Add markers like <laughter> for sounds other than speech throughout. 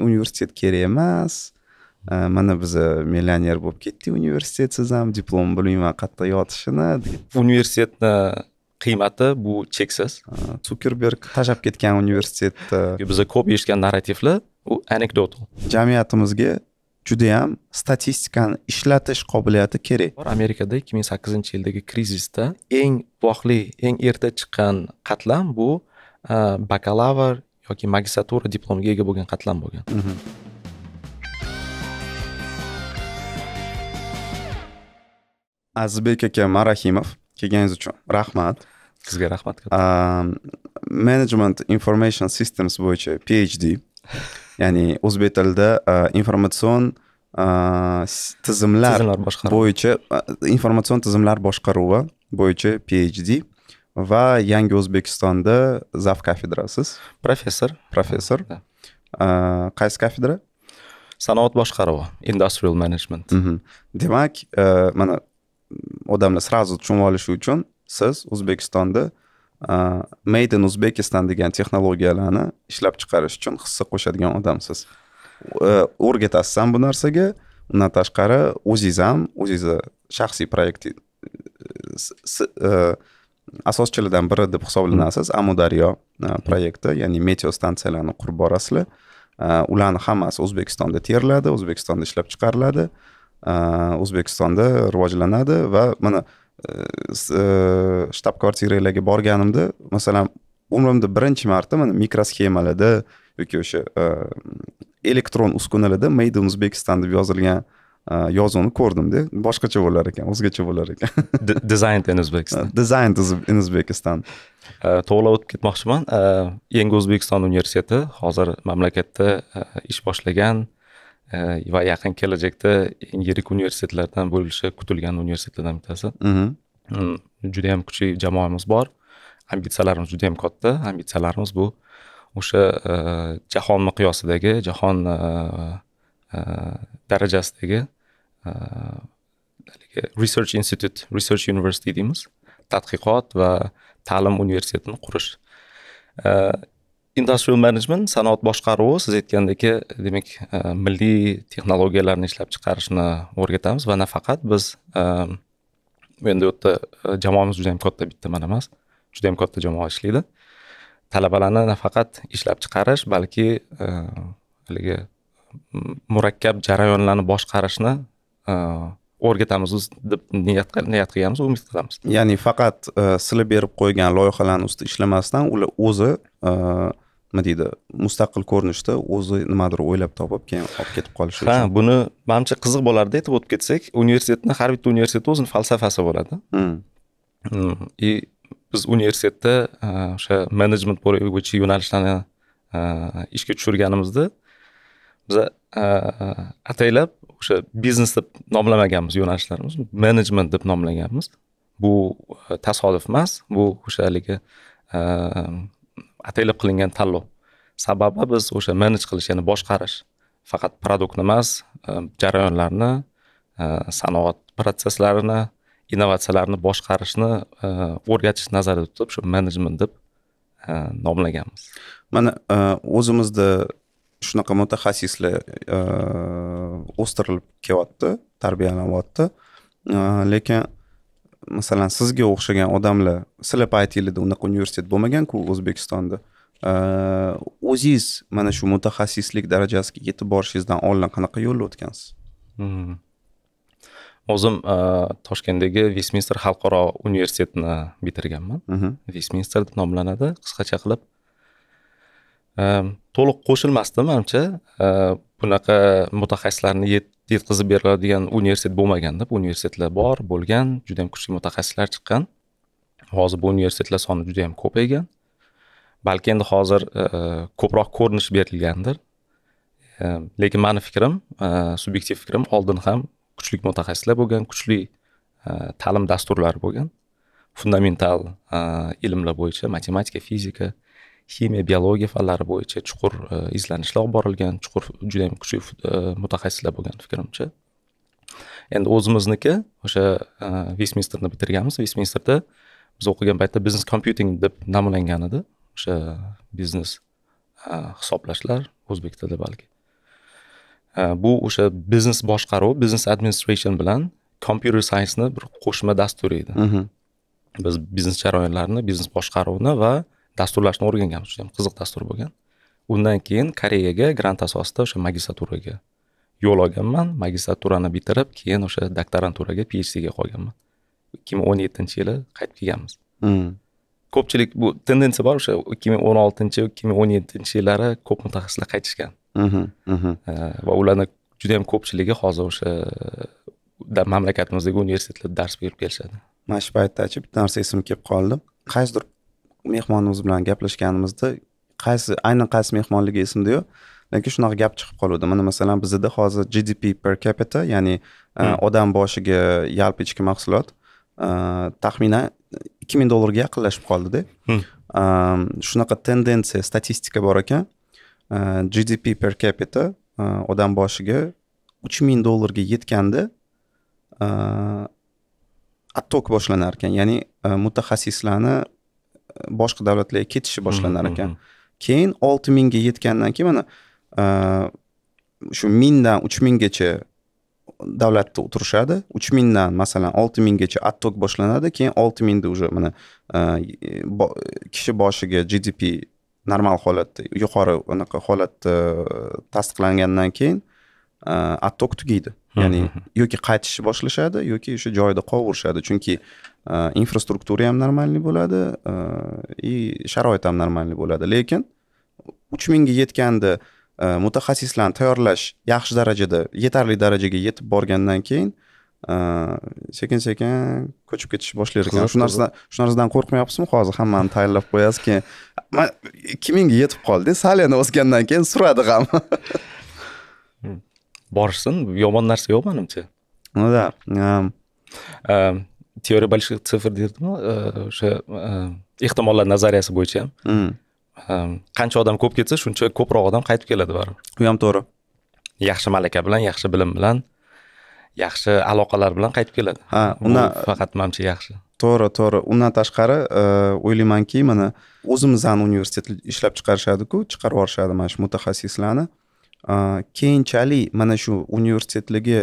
universitet kerak emas mana biza millioner bo'lib ketdik universitetsiz ham diplom bilmayman qayerda yotishini universitetni qiymati bu cheksiz sukerberg tashlab ketgan universitetni biza ko'p eshitgan narrativlar u anekdot jamiyatimizga judayam statistikani ishlatish qobiliyati kerak amerikada ikki ming sakkizinchi yildagi krizisda eng voqli eng erta chiqqan qatlam bu bakalavr yoki magistratura diplomiga ega bo'lgan qatlam bo'lgan mhm. azizbek aka marahimov kelganingiz uchun rahmat sizga rahmat management information systems bo'yicha phd ya'ni o'zbek tilida informatsion tizimlar bo'yicha informatsion tizimlar boshqaruvi bo'yicha phd va yangi o'zbekistonda zav kafedrasiz professor professor qaysi kafedra sanoat boshqaruvi industrial management mhm. demak e, mana odamlar сразу tushunib olishi uchun siz o'zbekistonda e, made in uzbekistan degan texnologiyalarni ishlab chiqarish uchun hissa qo'shadigan odamsiz e, o'rgatasiz ham bu narsaga undan tashqari o'zingiz ham o'zingizni shaxsiy proyektingiz asoschilaridan biri deb hisoblanasiz hmm. amudaryo e, hmm. proyekti ya'ni meteo stansiyalarni qurib borasizlar e, ularni hammasi o'zbekistonda teriladi o'zbekistonda ishlab chiqariladi e, o'zbekistonda rivojlanadi va mana shtab kvartiralarga borganimda masalan umrimda birinchi marta mana mikrosxemalarda yoki o'sha elektron uskunalarda made in uzbekistan deb yozilgan yozuvni ko'rdimda boshqacha bo'lar ekan o'zgacha bo'lar ekan <laughs> design in uzbekistan design in uzbekistan to'g'rilab o'tib ketmoqchiman yangi o'zbekiston universiteti hozir mamlakatda ish boshlagan va yaqin kelajakda eng yirik universitetlardan bo'lishi kutilgan universitetlardan bittasi mhm. hmm, juda yam kuchli jamoamiz bor ambitsiyalarimiz juda yam katta ambitsiyalarimiz bu o'sha jahon miqyosidagi jahon darajasidagi haligi э, э, research institute research university deymiz tadqiqot va ta'lim universitetini qurish э, industrial management sanoat boshqaruvi siz aytgandek e, demak e, milliy texnologiyalarni ishlab chiqarishni o'rgatamiz va nafaqat biz e, endi u yerda jamoamiz juda yam katta bitta man emas juda yam katta jamoa ishlaydi talabalarni nafaqat ishlab chiqarish balki haligi murakkab jarayonlarni boshqarishni o'rgatamiz deb niyat niyat qilganmiz umid qilamiz ya'ni faqat sizlar berib qo'ygan loyihalarni ustida ishlamasdan ular o'zi nima deydi mustaqil ko'rinishda o'zi nimadir o'ylab topib keyin olib ketib qolishi ha buni manimcha qiziq bo'lardi aytib o'tib ketsak universitetni har bitta universitetni o'zini falsafasi bo'ladi и biz universitetda o'sha menejment bo'yicha yo'nalishlarni ishga tushirganimizda biza ataylab o'sha biznes deb nomlamaganmiz yo'nalishlarimiz menejment deb nomlaganmiz bu e, tasodif emas bu o'sha haligi e, ataylab qilingan tanlov sababi biz o'sha menej qilish ya'ni boshqarish faqat produktni emas e, jarayonlarni sanoat protseslarini innovatsiyalarni boshqarishni o'rgatish nazarda tutib shu menejment deb nomlaganmiz mana o'zimizda shunaqa mutaxassislar o'stirilib kelyapti tarbiyalanyapti lekin masalan sizga o'xshagan odamlar sizlar aytinglarda unaqa universitet bo'lmaganku o'zbekistonda o'zingiz mana shu mutaxassislik darajasiga yetib borishingizdan oldin qanaqa yo'lni o'tgansiz o'zim toshkentdagi vestminster xalqaro universitetini bitirganman vestminster deb nomlanadi qisqacha qilib Э, to'liq qo'shilmasdi manimcha э, bunaqa mutaxassislarni yetkazib beriladigan universitet bo'lmagan deb universitetlar bor bo'lgan juda ham kuchli mutaxassislar chiqqan hozir bu universitetlar soni juda ham ko'paygan balki endi hozir e, ko'proq ko'rinish berilgandir e, lekin mani fikrim e, subyektiv fikrim oldin ham kuchli mutaxassislar bo'lgan kuchli ta'lim dasturlari bo'lgan fundamental ilmlar bo'yicha matematika fizika ximiya biologiya fanlari bo'yicha chuqur e, izlanishlar olib borilgan chuqur ham kuchli e, mutaxassislar bo'lgan fikrimcha endi o'zimizniki o'sha vestminsterni e, bitirganmiz vestminsterda biz o'qigan paytda biznes kompyuting deb nomlangan edi o'sha biznes hisoblashlar o'zbek tilida balki bu o'sha biznes boshqaruv biznes administration bilan computer science bir qo'shma dasturi edi mhmm. biz biznes jarayonlarini biznes boshqaruvni va dasturlashni o'rganganmiz juda qiziq dastur bo'lgan undan keyin koreyaga grant asosida o'sha magistraturaga yo'l olganman magistraturani bitirib keyin o'sha doktoranturaga phdga qolganman ikki ming o'n yettinchi yili qaytib kelganmiz hmm. ko'pchilik bu tendensiya bor o'sha ikki ming o'n oltinchi ikki ming o'n yettinchi yillari ko'p mutaxassislar qaytishgan mhm, mhm. va ularni juda ko'pchiligi hozir o'sha mamlakatimizdagi universitetlarda dars berib kelishadi mana shu paytdachi bitta narsa esimga kelib qoldi qaysidir mehmonimiz bilan gaplashganimizda qaysi aynan qaysi mehmonligi esimda yo'q lekin shunaqa gap chiqib qoluvdi mana masalan bizada hozir gdp per capita ya'ni e, hmm. odam boshiga yalpi ichki mahsulot e, taxminan ikki ming dollarga yaqinlashib qoldida hmm. e, shunaqa tendensiya statistika bor ekan gdp per capita odam boshiga uch ming dollarga yetganda attok boshlanar ekan ya'ni mutaxassislarni boshqa davlatlarga ketishi boshlanar mm-hmm, ekan mm-hmm. keyin olti mingga yetgandan keyin mana e, shu mingdan uch minggacha davlatda turishadi uch mingdan masalan olti minggacha отток boshlanadi keyin olti mingda уже mana e, kishi boshiga gdp normal holatda yuqori anaqa holatda e, tasdiqlangandan keyin отток tugaydi ya'ni mm-hmm, yoki qaytishni boshlashadi yoki o'sha joyida qovurishadi chunki infrastruktura ham normalniy bo'ladi и sharoit ham normalniy bo'ladi lekin uch mingga yetganda mutaxassislarni tayyorlash yaxshi darajada yetarli darajaga yetib borgandan keyin sekin sekin ko'chib ketishni boshlar ekan shu narsadan shu narsadan qo'rqmayapsizmi hozir hammani tayyorlab qo'yasiz keyin ikki mingga yetib qoldi sal yana o'sgandan keyin suradi ham borishsin yomon narsa yo'q manimcha ну да teoriya больших цифр deydimi o'sha ehtimollar nazariyasi bo'yicha ham qancha odam ko'p ketsa shuncha ko'proq odam qaytib keladi baribir u ham to'g'ri yaxshi malaka bilan yaxshi bilim bilan yaxshi aloqalar bilan qaytib keladi ha undan faqat manimcha yaxshi to'g'ri to'g'ri undan tashqari o'ylaymanki э, mana o'zimizni universitet ishlab chiqarishadiku chiqarib yuborishadi mana shu mutaxassislarni э, keyinchalik mana shu universitetlarga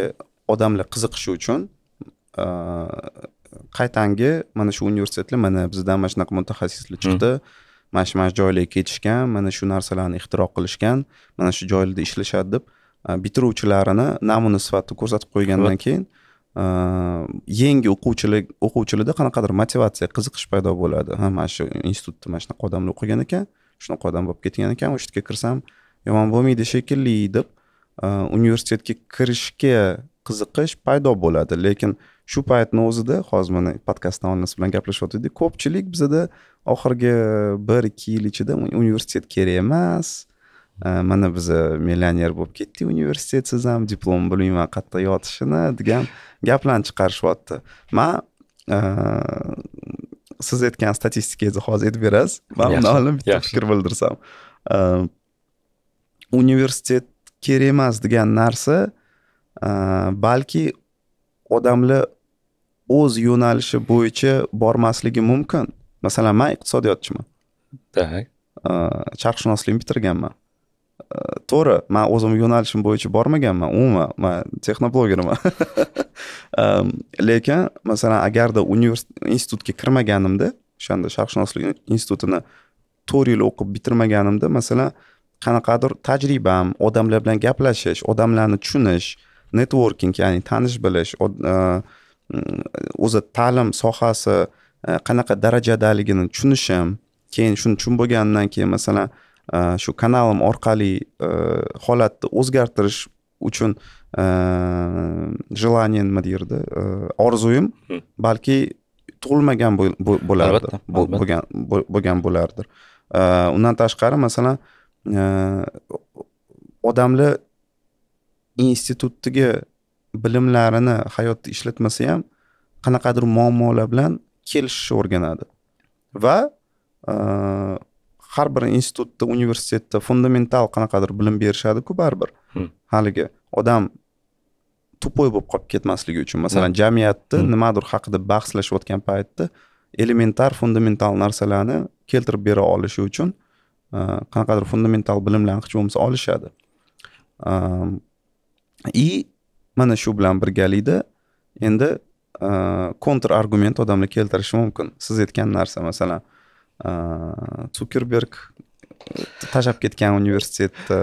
odamlar qiziqishi uchun э, qaytangi mana shu universitetlar mana bizdan mana shunaqa mutaxassislar hmm. chiqdi mana shu mana shu joylarga ketishgan mana shu narsalarni ixtiro qilishgan mana shu joylarda ishlashadi deb bitiruvchilarini namuna sifatida ko'rsatib qo'ygandan keyin yangi o'quvchilar o'quvchilarda qanaqadir motivatsiya qiziqish paydo bo'ladi ha mana shu institutda mana shunaqa odamlar o'qigan ekan shunaqa odam bo'lib ketgan ekan o'sha yerga kirsam yomon bo'lmaydi shekilli deb universitetga kirishga qiziqish paydo bo'ladi lekin shu paytni o'zida hozir e mana podkastdan onasi bilan gaplashib ko'pchilik bizada oxirgi bir ikki yil ichida universitet kerak emas e, mana biza millioner bo'lib ketdik universitetsiz ham diplom bilmayman qayerda yotishini degan gaplarni chiqarishyapti man e, siz aytgan statistikangizni hozir aytib berasiz man undan oldin bitta fikr bildirsam universitet kerak emas degan narsa balki odamlar o'z yo'nalishi bo'yicha bormasligi mumkin masalan man iqtisodiyotchiman так э, charxshunoslik bitirganman э, to'g'ri man o'zimni yo'nalishim bo'yicha bormaganman umuman man texnoblogerman <laughs> lekin masalan agarda institutga kirmaganimda o'shanda sharqshunoslik institutini to'rt yil o'qib bitirmaganimda masalan qanaqadir tajribam odamlar bilan gaplashish odamlarni tushunish networking ya'ni tanish bilish e, o'zi ta'lim sohasi e, qanaqa darajadaligini tushunishim keyin shuni tushunib bo'lgandan keyin masalan e, shu kanalim orqali e, holatni o'zgartirish uchun желание nima deydi orzuyim balki tug'ilmagan bo'lardi bo'lgan bo'lgan bo'lardi undan tashqari masalan odamlar institutiga bilimlarini hayotda ishlatmasa ham qanaqadir muammolar bilan kelishishni o'rganadi va e, har bir institutda universitetda fundamental qanaqadir bilim berishadiku baribir hmm. haligi odam tupoy bo'lib qolib ketmasligi uchun masalan hmm. jamiyatni hmm. nimadir haqida bahslashayotgan paytda elementar fundamental narsalarni keltirib bera olishi uchun e, qanaqadir fundamental bilimlarni hech bo'lmasa olishadi и e, mana shu bilan birgalikda endi e, kontr argument odamlar keltirishi mumkin siz aytgan narsa masalan e, sukerberg tashlab ketgan universitetni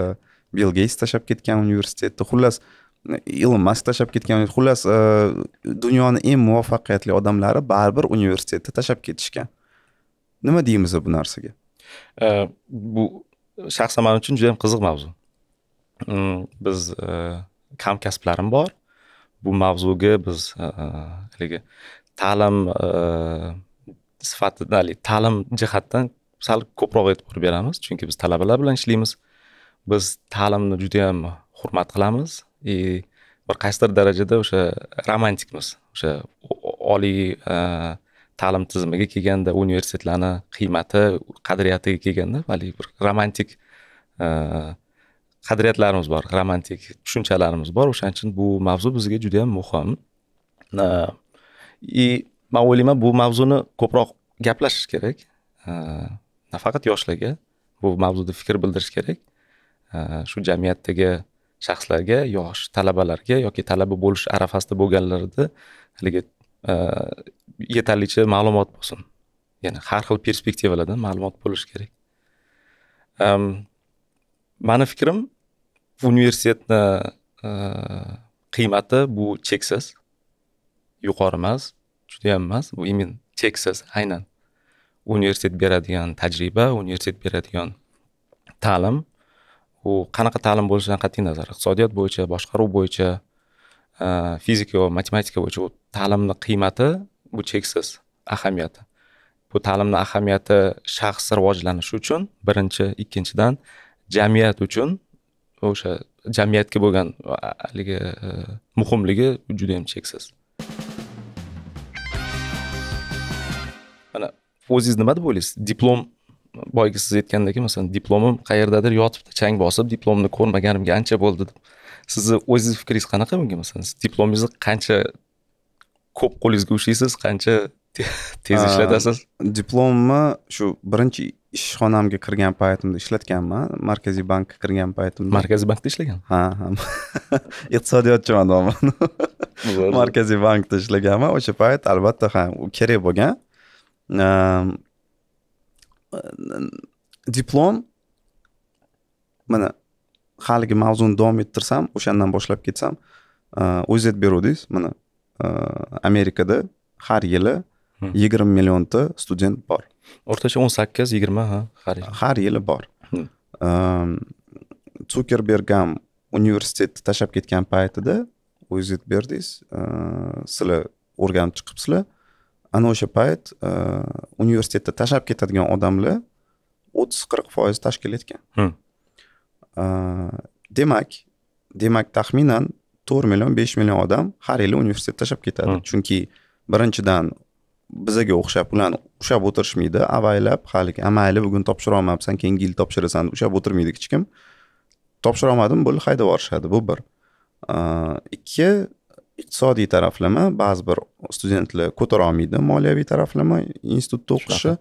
bill geyts tashlab ketgan universitetni xullas ilon mask tashlab ketgan xullas e, dunyoni eng muvaffaqiyatli odamlari baribir universitetni tashlab ketishgan nima deymiz bu narsaga bu shaxsan man uchun juda yam qiziq mavzu mm, biz hamkasblarim bor bu mavzuga biz e, e, haligi ta'lim e, sifatida haligi ta'lim jihatdan sal ko'proq e'tibor beramiz chunki biz talabalar bilan ishlaymiz biz ta'limni judayam hurmat qilamiz и bir qaysidir darajada o'sha romantikmiz o'sha oliy ta'lim tizimiga kelganda universitetlarni qiymati qadriyatiga kelganda haligi bir romantik qadriyatlarimiz bor romantik tushunchalarimiz bor o'shaning uchun bu mavzu bizga juda yam muhim и man o'ylayman bu mavzuni ko'proq gaplashish kerak nafaqat yoshlarga bu mavzuda fikr bildirish kerak shu jamiyatdagi shaxslarga yosh talabalarga yoki talaba bo'lish arafasida bo'lganlarda haligi e, yetarlicha ma'lumot bo'lsin ya'ni har xil perspektivalardan ma'lumot bo'lishi kerak mani fikrim universitetni e, qiymati bu cheksiz yuqori emas judayam emas bu именно cheksiz aynan universitet beradigan tajriba universitet beradigan ta'lim u qanaqa ta'lim bo'lishidan qat'iy nazar iqtisodiyot bo'yicha boshqaruv bo'yicha e, fizika va matematika bo'yicha bu ta'limni qiymati bu cheksiz ahamiyati bu ta'limni ahamiyati shaxs rivojlanishi uchun birinchi ikkinchidan jamiyat uchun o'sha jamiyatga bo'lgan haligi e, muhimligi judayam cheksiz mana o'zingiz nima deb o'ylaysiz diplom boyagi siz aytgandek masalan diplomim qayerdadir yotibdi chang bosib diplomni ko'rmaganimga ancha bo'ldi deb sizni o'zingizni fikringiz qanaqa bunga masalan siz diplomingizni qancha ko'p qo'lingizga ushlaysiz qancha <laughs> tez ishlatasiz diplomni shu birinchi ishxonamga kirgan paytimda ishlatganman markaziy bankka kirgan paytimda markaziy bankda ishlagan ha <laughs> iqtisodiyotchiman domon markaziy bankda ishlaganman o'sha payt albatta ha u kerak bo'lgan diplom mana haligi mavzuni davom ettirsam o'shandan boshlab ketsam o'zet beruvdingiz mana amerikada har yili hmm. yigirma millionta student bor o'rtacha o'n sakkiz yigirma ha har yili har yili bor hmm. um, sukerberg ham universitetni tashlab ketgan paytida o'zingiz aytib berdingiz uh, sizlar o'rganib chiqibsizlar ana o'sha payt uh, universitetda tashlab ketadigan odamlar o'ttiz qirq foiz tashkil etgan hmm. uh, demak demak taxminan to'rt million besh million odam har yili universitet tashlab ketadi hmm. chunki birinchidan bizaga o'xshab ularni ushlab o'tirishmaydi avaylab haligi mayli bugun topshira olmabsan keyingi yil topshirasan ushlab o'tirmaydi hech kim topshira olmadim bo'ldi haydab yuborishadi bu bir ikki iqtisodiy taraflama ba'zi bir studentlar ko'tara olmaydi moliyaviy taraflama institutda o'qishi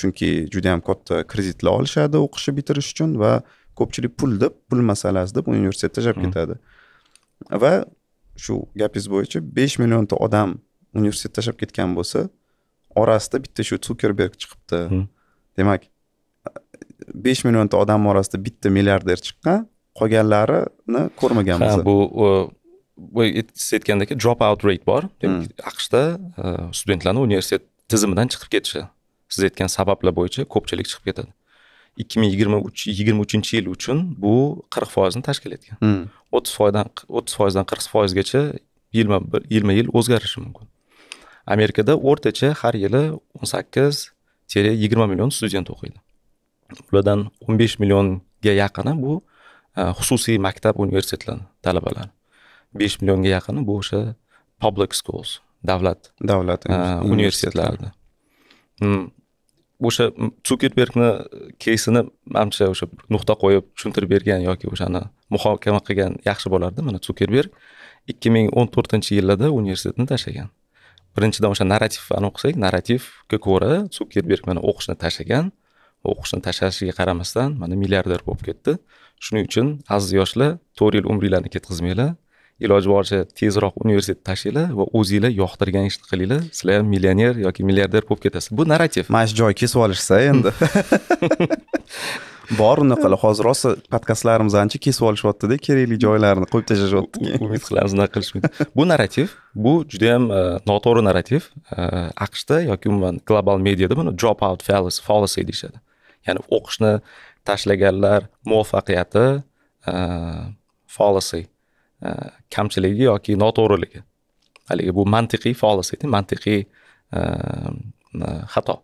chunki juda yam katta kreditlar olishadi o'qishni bitirish uchun va ko'pchilik pul deb pul masalasi deb universitet tashlab hmm. ketadi va shu gapingiz bo'yicha besh millionta odam universitet tashlab ketgan bo'lsa orasida bitta shu sukerberg chiqibdi demak besh millionta odam orasida bitta milliarder chiqqan qolganlarini ko'rmaganmiz ha bu siz aytgandek drop out rate bor demak aqshda e, studentlarni universitet tizimidan chiqib ketishi siz aytgan sabablar bo'yicha ko'pchilik chiqib ketadi ikki ming yigirma uch yigirma uchinchi yil uchun bu qirq foizni tashkil etgan o'ttiz foizdan o'ttiz foizdan qirq foizgacha yilma yilma yil o'zgarishi mumkin amerikada o'rtacha har yili o'n sakkiz tire yigirma million student o'qiydi ulardan o'n besh millionga yaqini bu e, xususiy maktab universitetlar talabalari besh millionga yaqini bu o'sha public schools davlat davlat e, universitetlarida hmm. o'sha sukerbergni keysini manimcha o'sha nuqta qo'yib tushuntirib bergan yoki o'shani muhokama qilgan yaxshi bo'lardi mana sukerberg ikki ming o'n to'rtinchi yillarda universitetni tashlagan birinchidan o'sha narrativ anavi qilsak narrativga ko'ra sukerberg mana o'qishni tashlagan o'qishni tashlashiga qaramasdan mana milliarder bo'lib ketdi shuning uchun aziz yoshlar to'rt yil umringlarni ketkazmanglar iloji boricha tezroq universitetni tashlanglar va o'zinglar yoqtirgan ishni qilinglar sizlar ham millioner yoki milliarder bo'lib ketasiz bu narrativ mana shu joy kesib olishsa endi <laughs> <laughs> bor unaqalar hozir rosa podkastlarimiz ancha kesib olishyaptida kerakli joylarini qo'yib tashlashyapti umid qilamiz unaqa qilishmaydi bu narrativ bu juda yam e, noto'g'ri narrativ e, aqshda yoki umuman global mediada buni drop out fallacy deyishadi ya'ni o'qishni tashlaganlar muvaffaqiyati e, fallacy kamchiligi yoki noto'g'riligi haligi bu mantiqiy fallacy mantiqiy xato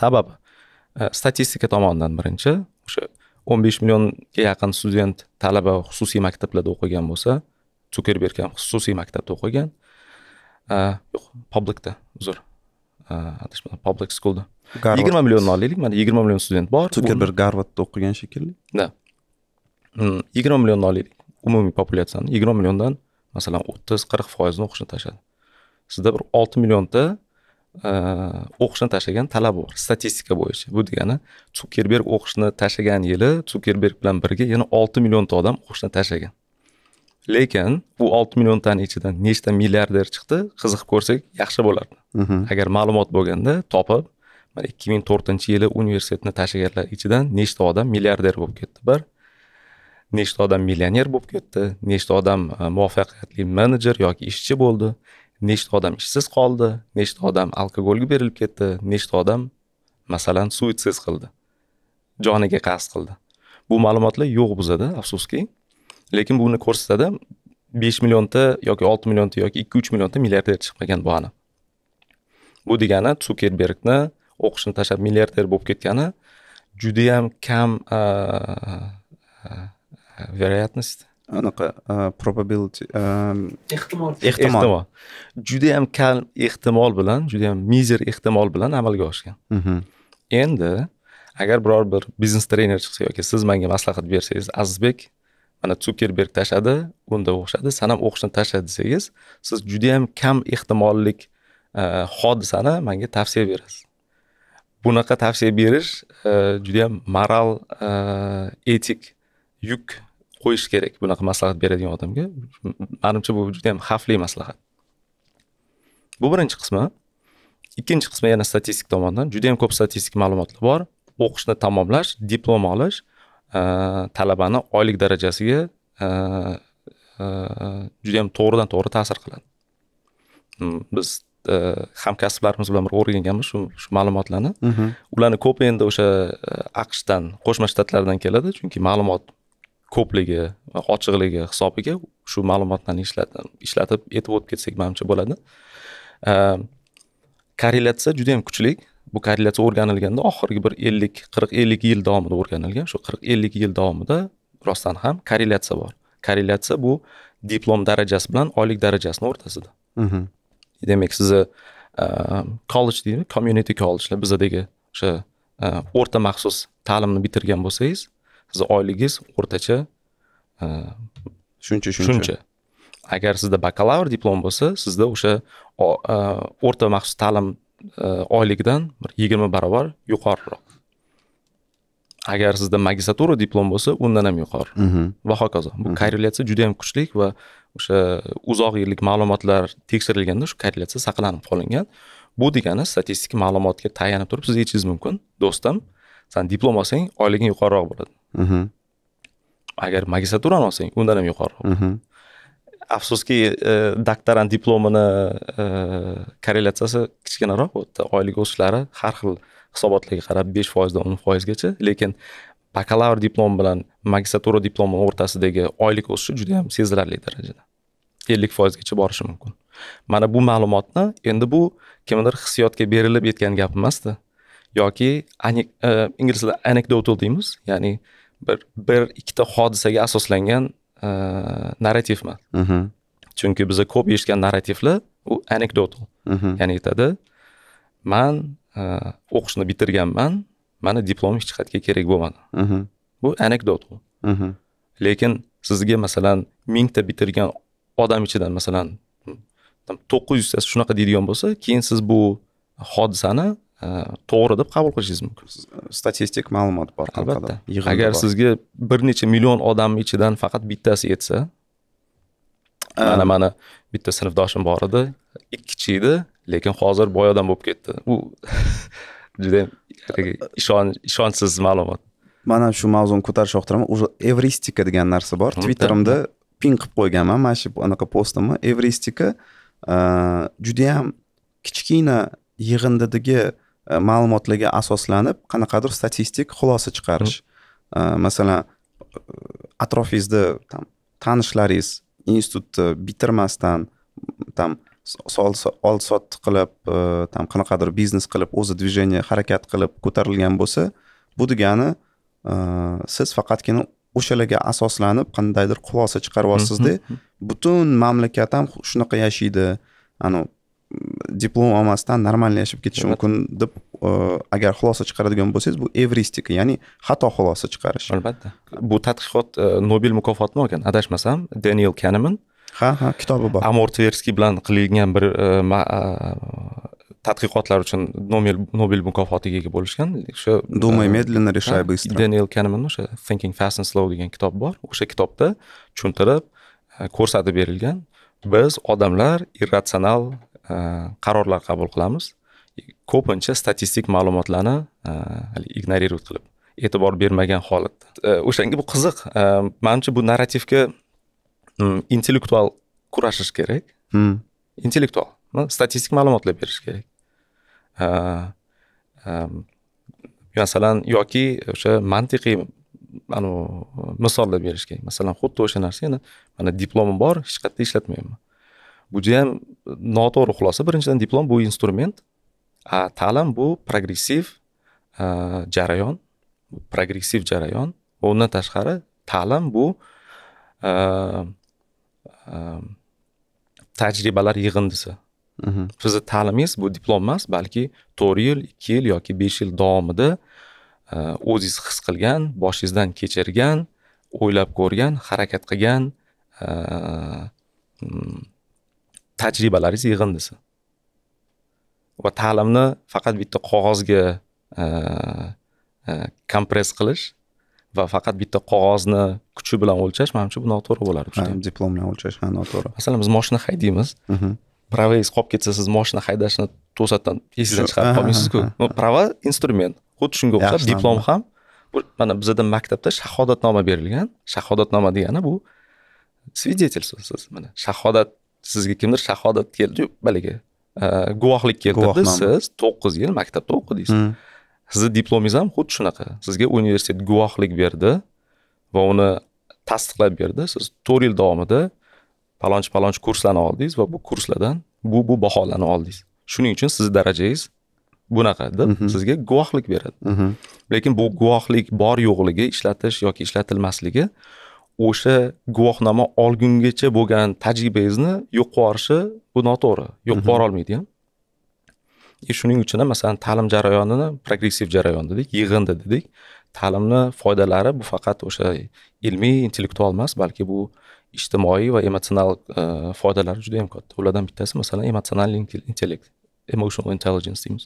sababi Э, statistika tomonidan birinchi o'sha o'n besh millionga yaqin student talaba xususiy maktablarda o'qigan bo'lsa sukerberg ham xususiy maktabda o'qigan э, yo'q publikda uzr э, adashmadim public schoolda yigirma millionni olaylik mana yigirma million student bor sukerberg garvardda o'qigan shekilli да hmm, yigirma millionni olaylik umumiy populyatsiyani yigirma milliondan masalan o'ttiz qirq foizini o'qishni tashladi sizda bir olti millionta Э, o'qishni tashlagan talaba bor statistika bo'yicha bu degani sukerberg o'qishni tashlagan yili sukerberg bilan birga yana olti millionta odam o'qishni tashlagan lekin bu olti milliontani ichidan nechta milliarder chiqdi qiziqib ko'rsak yaxshi bo'lardi mhm. agar ma'lumot bo'lganda topib ikki ming to'rtinchi yili universitetni tashlaganlar ichidan nechta odam milliarder bo'lib ketdi bir nechta odam millioner bo'lib ketdi nechta odam e, muvaffaqiyatli menejer yoki ishchi bo'ldi nechta odam ishsiz qoldi nechta odam alkogolga berilib ketdi nechta odam masalan suitsid qildi joniga qasd qildi bu ma'lumotlar yo'q bizada afsuski lekin buni ko'rsatadi besh millionta yoki olti millionta yoki ikki uch millionta milliarder chiqmagan bu aniq bu degani sukerbergni o'qishni tashlab milliarder bo'lib ketgani judayam kam verоятность anaqa e, probability e, ehtimol ehtimol yam kam ehtimol bilan juda yam mizer ehtimol bilan amalga oshgan mhm. endi agar biror bir biznes trener chiqsa yoki siz menga maslahat bersangiz azizbek mana sukerberg tashladi unda o'xshadi san ham o'qishni tashla desangiz siz juda yam kam ehtimollik e, hodisani menga tavsiya berasiz bunaqa tavsiya berish judayam moral etik yuk qo'yish kerak bunaqa maslahat beradigan odamga manimcha bu juda yam xavfli maslahat bu birinchi qismi ikkinchi qismi yana statistik tomondan juda yam ko'p statistik ma'lumotlar bor o'qishni tamomlash diplom olish e, talabani oylik darajasiga e, e, juda yam to'g'ridan to'g'ri ta'sir qiladi hmm, biz hamkasblarimiz bilan birga o'rganganmiz shu shu ma'lumotlarni mhmm. ularni ko'pi endi o'sha aqshdan qo'shma shtatlardan keladi chunki ma'lumot ko'pligi va ochiqligi hisobiga shu ma'lumotlarni ishlatib ishlatib aytib o'tib ketsak manimcha bo'ladi ehm, korrelyatsiya juda yam kuchli bu korrelyatsiya o'rganilganda oxirgi bir ellik qirq ellik yil davomida o'rganilgan shu qirq ellik yil davomida rostdan ham korrelyatsiya bor korrelyatsiya bu diplom darajasi bilan oylik darajasini o'rtasida mhm. demak sizni kollej ehm, deymi community kollejlar bizadagi o'sha ehm, o'rta maxsus ta'limni bitirgan bo'lsangiz sizni oyligingiz o'rtacha e, shuncha shuncha agar sizda bakalavr diplom bo'lsa sizda o'sha e, o'rta maxsus ta'lim e, oyligidan bir yigirma barobar yuqoriroq agar sizda magistratura diplom bo'lsa undan ham yuqori mhm. va hokazo bu mhm. korrelyatsiya juda yam kuchli va o'sha uzoq yillik ma'lumotlar tekshirilganda shu korrelyatsiya saqlanib qolingan bu degani statistik ma'lumotga tayanib turib siz aytishingiz mumkin do'stim san diplom olsang oyliging yuqoriroq bo'ladi agar magistraturani olsang undan ham yuqori afsuski doktorant diplomini korrelyatsiyasi kichkinaroq u yerda oylik o'sishlari har xil hisobotlarga qarab besh foizdan o'n foizgacha lekin bakalavr diplom bilan magistratura diplomi o'rtasidagi oylik o'sishi juda yam sezilarli darajada ellik foizgacha borishi mumkin mana bu ma'lumotni endi bu kimnidir hissiyotga berilib yetgan gap emasda yoki e, ingliz tilida anekdotal deymiz ya'ni bir bir ikkita hodisaga asoslangan e, narrativman mm-hmm. chunki biza ko'p eshitgan narrativlar u anekdotal mm-hmm. ya'ni aytadi man e, o'qishni bitirganman mani diplom hech qayerga kerak bo'lmadi mm-hmm. bu anekdot bu lekin sizga masalan mingta bitirgan odam ichidan masalan to'qqiz yuztasi shunaqa deydigan bo'lsa keyin siz bu hodisani Э, to'g'ri deb qabul qilishingiz mumkin statistik ma'lumot bor albatta agar sizga bir necha million odam ichidan faqat bittasi yetsa mana mani bitta sinfdoshim bor edi ikkichi edi lekin hozir boy odam bo'lib ketdi u <laughs> judayam ishonchsiz ma'lumot mana shu mavzuni ko'tarishni yoqtiraman уже evristika degan narsa bor twitterimda pin qilib qo'yganman mana shu anaqa postimni evristika judayam kichkina yig'indidagi E, ma'lumotlarga asoslanib qanaqadir statistik xulosa chiqarish e, masalan atrofingizda там tanishlaringiz institutni bitirmasdan там oldi sotdi qilib там e, qanaqadir biznes qilib o'zi движение harakat qilib ko'tarilgan bo'lsa bu degani siz faqatgina o'shalarga asoslanib qandaydir xulosa chiqaryapsizda mm-hmm. butun mamlakat ham shunaqa yashaydi anavi diplom olmasdan normal yashab ketish mumkin deb agar xulosa chiqaradigan bo'lsangiz bu evristika ya'ni xato xulosa chiqarish albatta bu tadqiqot nobel mukofotini olgan adashmasam daniel kaneman ha ha kitobi bor amor tverskiy bilan qilingan bir tadqiqotlar uchun nobel nobel mukofotiga ega bo'lishgan o'sha думай медленно решай быстро daniel kaneman o'sha thinking fast and slow degan kitob bor o'sha kitobda tushuntirib ko'rsatib berilgan biz odamlar irratsional Э, qarorlar qabul qilamiz ko'pincha statistik ma'lumotlarni э, ignorировать qilib e'tibor bermagan holatda э, o'shanga bu qiziq manimcha bu narrativga mm, intellektual kurashish kerak hmm. intellektual statistik ma'lumotlar berish kerak masalan yoki o'sha mantiqiy misollar berish kerak masalan xuddi o'sha narsa yana mana diplomim bor hech qayerda ishlatmayman bu judayam noto'g'ri xulosa birinchidan diplom bu instrument a ta'lim bu progressiv jarayon progressiv jarayon va undan tashqari ta'lim bu tajribalar yig'indisi mhm. sizni ta'limingiz bu diplom emas balki to'rt yil ikki yil yoki besh yil davomida o'zingiz his qilgan boshingizdan kechirgan o'ylab ko'rgan harakat qilgan tajribalaringiz yig'indisi va ta'limni faqat bitta qog'ozga e, e, kompress qilish va faqat bitta qog'ozni kuchi bilan o'lchash manimcha bu noto'g'ri bo'lardi ha diplom bilan o'lchash ha noto'g'ri masalan biz moshina haydaymiz mhm. pravaingiz qolib ketsa siz moshina haydashni to'satdan esingizdan chiqarib qolmaysizku prava instrument xuddi shunga o'xshab diplom ham mana bizada maktabda shahodatnoma berilgan shahodatnoma degani bu свидетельство siz mana shahodat sizga kimdir shahodat keldi baligi e, guvohlik keltirdi siz to'qqiz yil maktabda o'qidingiz hmm. sizni diplomingiz ham xuddi shunaqa sizga universitet guvohlik berdi va uni tasdiqlab berdi siz to'rt yil davomida palonchi palonchi kurslarni oldingiz va bu kurslardan bu bu baholarni oldingiz shuning uchun sizni darajangiz bunaqa deb mhm. sizga guvohlik beradi mhm. lekin bu guvohlik bor yo'qligi ishlatish yoki ishlatilmasligi o'sha guvohnoma olgungacha bo'lgan tajribangizni yo'q qilib yuborishi bu noto'g'ri yo'q qilib mhm. yuborolmaydi ham e, и shuning uchun ham masalan ta'lim jarayonini progressiv jarayon dedik yig'indi dedik ta'limni foydalari bu faqat o'sha ilmiy intellektual emas balki bu ijtimoiy va emotsional e, foydalari juda yam katta ulardan bittasi masalan emotsional intellekt emotional intelligence deymiz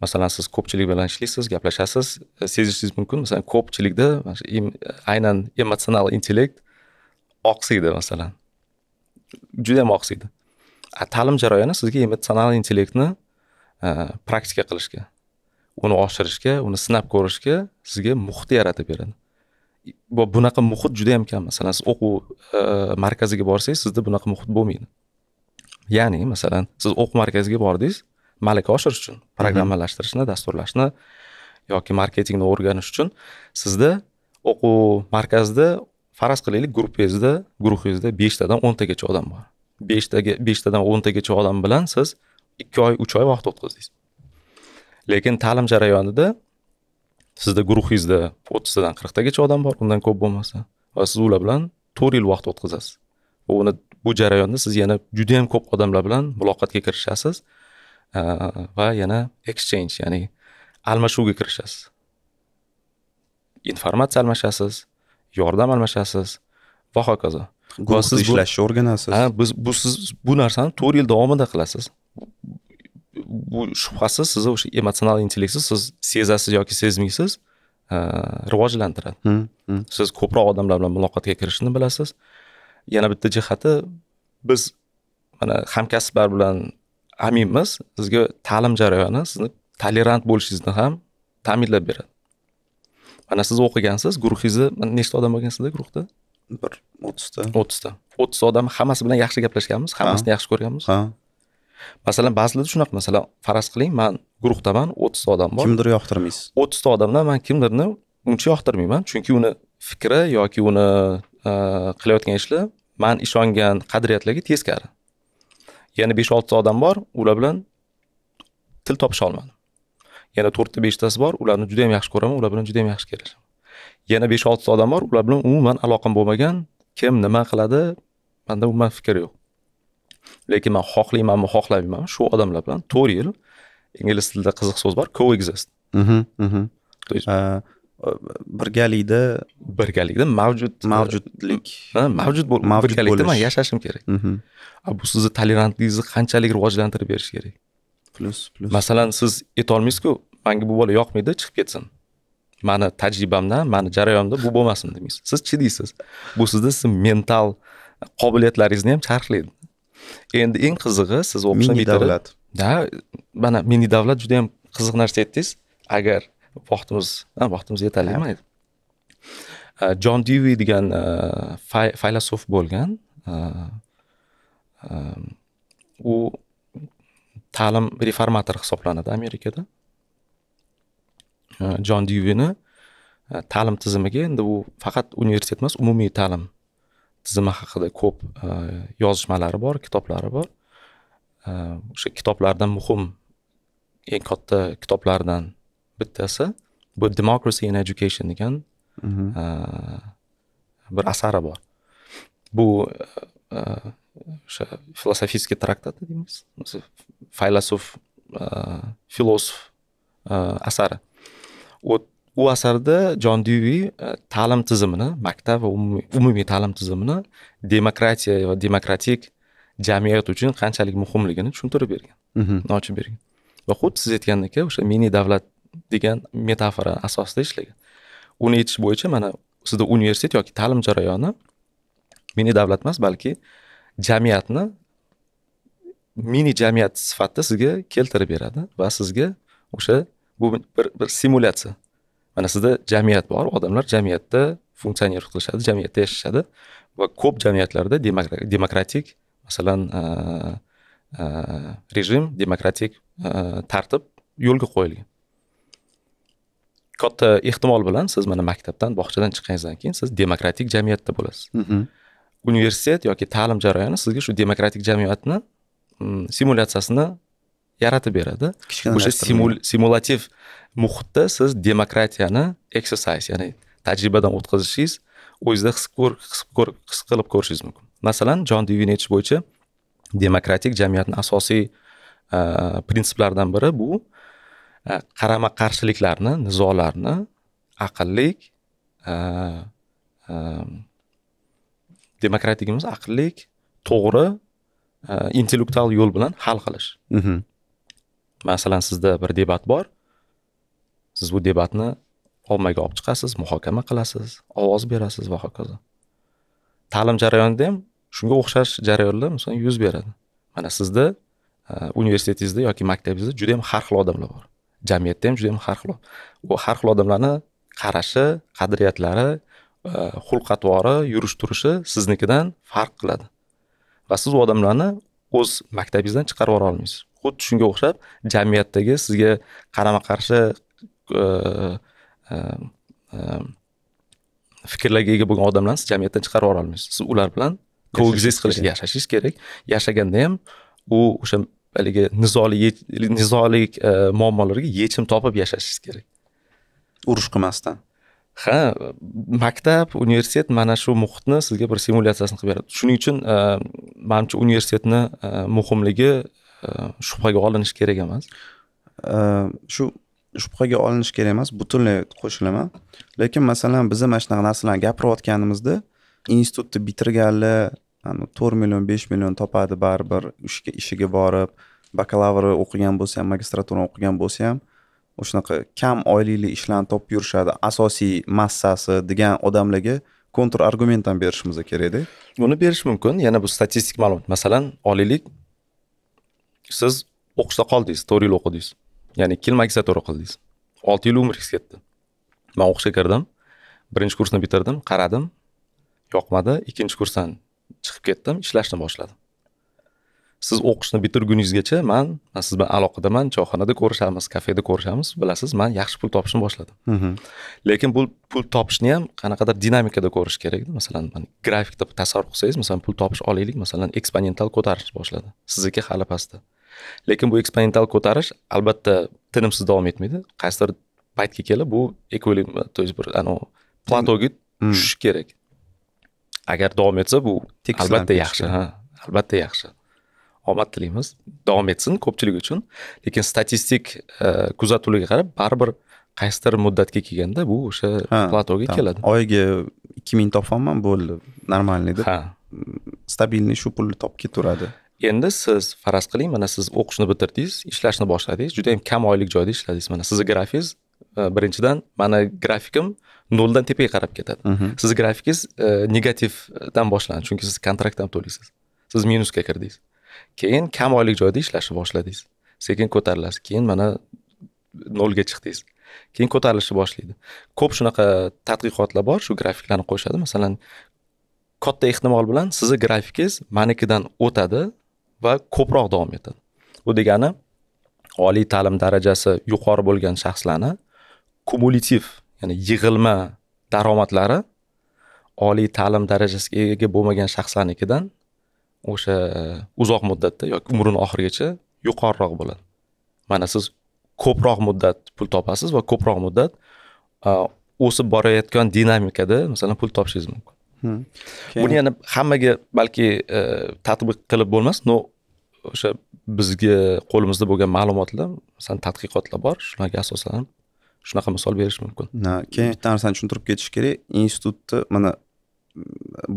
masalan siz ko'pchilik bilan ishlaysiz gaplashasiz e, sezishingiz mumkin masalan ko'pchilikda aynan emotsional intellekt oqsaydi masalan judayam oqsaydi ta'lim jarayoni sizga emotsional intellektni e, praktika qilishga uni oshirishga uni sinab ko'rishga sizga muhit yaratib beradi bu bunaqa muhit juda yam kam masalan siz o'quv e, markaziga borsangiz sizda bunaqa muhit bo'lmaydi ya'ni masalan siz o'quv markaziga bordingiz malaka oshirish uchun mhm. programmalashtirishni dasturlashni yoki marketingni o'rganish uchun sizda o'quv markazida faraz qilaylik guruhingizda guruhingizda beshtadan o'ntagacha odam bor beshtaga beshtadan o'ntagacha odam bilan siz ikki oy uch oy vaqt o'tkazdingiz lekin ta'lim jarayonida sizda guruhingizda o'ttiztadan qirqtagacha odam bor undan ko'p bo'lmasa va siz ular bilan to'rt yil vaqt o'tkazasiz uni bu jarayonda siz yana judayam ko'p odamlar bilan muloqotga kirishasiz va yana exchange ya'ni almashuvga kirishasiz informatsiya almashasiz yordam almashasiz va hokazo va siz ishlashni o'rganasiz ha biz bu siz bu narsani to'rt yil davomida qilasiz bu shubhasiz sizni o'sha emotsional intellektsiz siz sezasiz yoki sezmaysiz rivojlantiradi hmm, hmm. siz ko'proq odamlar bilan muloqotga kirishni bilasiz yana bitta jihati biz mana hamkasblar bilan aminmiz sizga ta'lim jarayoni sizni tolerant bo'lishingizni ham ta'minlab beradi mana siz o'qigansiz guruhingizda nechta odam bo'lgan sizda guruhda bir o'ttizta o'ttizta o'ttizta odam hammasi bilan yaxshi gaplashganmiz hammasini yaxshi ko'rganmiz ha masalan ba'zilarda shunaqa masalan faraz qiling man guruhdaman o'ttizta odam bor kimdir yoqtirmaysiz o'ttizta odamdan man kimdirni uncha yoqtirmayman chunki uni fikri yoki uni e, qilayotgan ishlar man ishongan qadriyatlarga teskari yana besh oltita odam bor ular bilan til topisha olmadim yana to'rtta beshtasi bor ularni juda ham yaxshi ko'raman ular bilan juda ham yaxshi kelishaman yana besh oltita odam bor ular bilan umuman aloqam bo'lmagan kim nima qiladi manda umuman fikr yo'q lekin man xohlaymanmi xohlamaymanmi shu odamlar bilan to'rt yil ingliz tilida qiziq so'z bor coexist mhm, mhm. birgalikda birgalikda mavjud mavjudlik mavjud bo'l birgalikda man yashashim kerak mhm. bu sizni tolerantligingizni qanchalik rivojlantirib berish kerak plus plus masalan siz aytolmaysizku manga bu bola yoqmaydi chiqib ketsin mani tajribamdan mani jarayonimda bu bo'lmasin demaysiz siz chidaysiz bu sizni sizni mental qobiliyatlaringizni ham charxlaydi endi eng qizig'i siz o'qishni bitirib davlat да mana mini davlat juda yam qiziq narsa aytdingiz agar vaqtimiz vaqtimiz yetarli emas э, jon divi degan э, faylasuf bo'lgan э, u ta'lim reformatori hisoblanadi amerikada jon divini ta'lim tizimiga endi u faqat universitet emas umumiy ta'lim tizimi haqida ko'p yozishmalari bor kitoblari bor o'sha kitoblardan muhim eng katta kitoblardan bittasi bu democracy in education degan mhm. uh, bir asari bor bu uh, o'sha filosofiyskiy traktat deymiz faylasuf uh, filosof asari u asarda jon dyuvi ta'lim tizimini maktab va umumiy ta'lim tizimini demokratiya va demokratik jamiyat uchun qanchalik muhimligini tushuntirib bergan ochib mhm. bergan va xuddi siz aytgandek o'sha mini davlat degan metafora asosida ishlagan uni yetish bo'yicha mana sizni universitet yoki ta'lim jarayoni mini davlat emas balki jamiyatni mini jamiyat sifatida sizga keltirib beradi va sizga o'sha bu bir, bir simulyatsiya mana sizda jamiyat bor odamlar jamiyatda funksioner qilishadi jamiyatda yashashadi va ko'p jamiyatlarda demokratik masalan rejim demokratik tartib yo'lga qo'yilgan katta ehtimol bilan siz mana maktabdan bog'chadan chiqqaningizdan keyin siz demokratik jamiyatda bo'lasiz mm -hmm. universitet yoki ta'lim jarayoni sizga shu demokratik jamiyatni mm, simulyatsiyasini yaratib beradi o'sha simulativ simulyativ muhitda siz demokratiyani exercise ya'ni tajribadan o'tkazishingiz o'zingizda his his qilib ko'rishingiz mumkin masalan jon aytish bo'yicha demokratik jamiyatni asosiy uh, prinsiplaridan biri bu E, qarama qarshiliklarni nizolarni aqllik e, e, demokratik emas aqllik to'g'ri intellektual yo'l bilan hal qilish mhm. masalan sizda bir debat bor siz bu debatni ommaga olib chiqasiz muhokama qilasiz ovoz berasiz va hokazo ta'lim jarayonida ham shunga o'xshash jarayonlar masalan yuz beradi mana sizda universitetingizda yoki maktabingizda juda yam har xil odamlar bor jamiyatda ham juda yam har xil har xil odamlarni qarashi qadriyatlari e, xulq atvori yurish turishi siznikidan farq qiladi va siz u odamlarni o'z maktabingizdan chiqarib yubora olmaysiz xuddi shunga o'xshab jamiyatdagi sizga qarama qarshi e, e, fikrlarga ega bo'lgan odamlarni siz jamiyatdan chiqarib yubora olmaysiz siz ular bilan koexist qilish yashashingiz kerak yashaganda ham u o'sha haligi nizoli nizolik e, muammolarga yechim topib yashashingiz kerak urush qilmasdan ha maktab universitet mana shu muhitni sizga bir simulyatsiyasini qilib beradi shuning uchun e, manimcha universitetni e, muhimligi shubhaga olinishi kerak emas shu shubhaga olinishi kerak emas butunlay qo'shilaman lekin masalan biza mana shunaqa narsalarni gapirayotganimizda institutni bitirganlar to'rt million besh million topadi baribir ishga ishiga borib bakalavr o'qigan bo'lsa ham magistraturani o'qigan bo'lsa ham o'shanaqa kam oylikli ishlarni topib yurishadi asosiy massasi degan odamlarga kontr argument ham berishimiz kerakda buni berish mumkin yana bu statistik ma'lumot masalan oliylik siz o'qishda qoldingiz to'rt yil o'qidingiz ya'ni ikki yil magistratura qildingiz olti yil umringiz ketdi man o'qishga kirdim birinchi kursni bitirdim qaradim yoqmadi ikkinchi kursdan chiqib ketdim ishlashni boshladim siz o'qishni bitirguningizgacha man siz bilan aloqadaman choyxonada ko'rishamiz kafeda ko'rishamiz bilasiz man yaxshi pul topishni boshladim lekin bu pul topishni ham qanaqadir dinamikada ko'rish kerak masalan grafikda tasavvur qilsangiz masalan pul topish olaylik masalan eksponental ko'tarish boshladi sizniki hali pastda lekin bu eksponental ko'tarish albatta tinimsiz davom etmaydi qaysidir paytga kelib bu ekvili то есть bir anavi platoga tushishi kerak agar davom etsa bu albatta yaxshi ha albatta yaxshi omad tilaymiz davom etsin ko'pchilik uchun lekin statistik e, kuzatuvlarga qarab baribir qaysidir muddatga kelganda bu o'sha platoga keladi oyiga ikki ming topaman bo'ldi normalniy deb ha стабильный shu pulni topib ketaveradi endi siz faraz qiling mana siz o'qishni bitirdingiz ishlashni boshladingiz juda kam oylik joyda ishladingiz mana sizni grafingiz e, birinchidan mani grafikim noldan tepaga qarab ketadi mhm. siz grafikingiz e, negativdan boshlanadi chunki siz kontraktdan to'laysiz siz minusga kirdingiz keyin kam oylik joyda ishlashni boshladingiz sekin ko'tarilasiz keyin mana nolga chiqdingiz keyin ko'tarilishni boshlaydi ko'p shunaqa tadqiqotlar bor shu grafiklarni qo'yishadi masalan katta ehtimol bilan sizni grafikingiz manikidan o'tadi va ko'proq davom etadi bu degani oliy ta'lim darajasi yuqori bo'lgan shaxslarni kumulyativ ya'ni yig'ilma daromadlari oliy ta'lim darajasiga ega bo'lmagan shaxslarnikidan o'sha e, uzoq muddatda yoki umrini oxirigacha yuqoriroq bo'ladi mana siz ko'proq muddat pul topasiz va ko'proq muddat e, o'sib borayotgan dinamikada masalan pul topishingiz mumkin hmm. buni yana hammaga balki tadbiq e, tatbiq qilib bo'lmas но o'sha bizga qo'limizda bo'lgan ma'lumotlar masalan tadqiqotlar bor shularga asoslanib shunaqa misol berish mumkin keyin bitta narsani tushuntirib ketish kerak institutni mana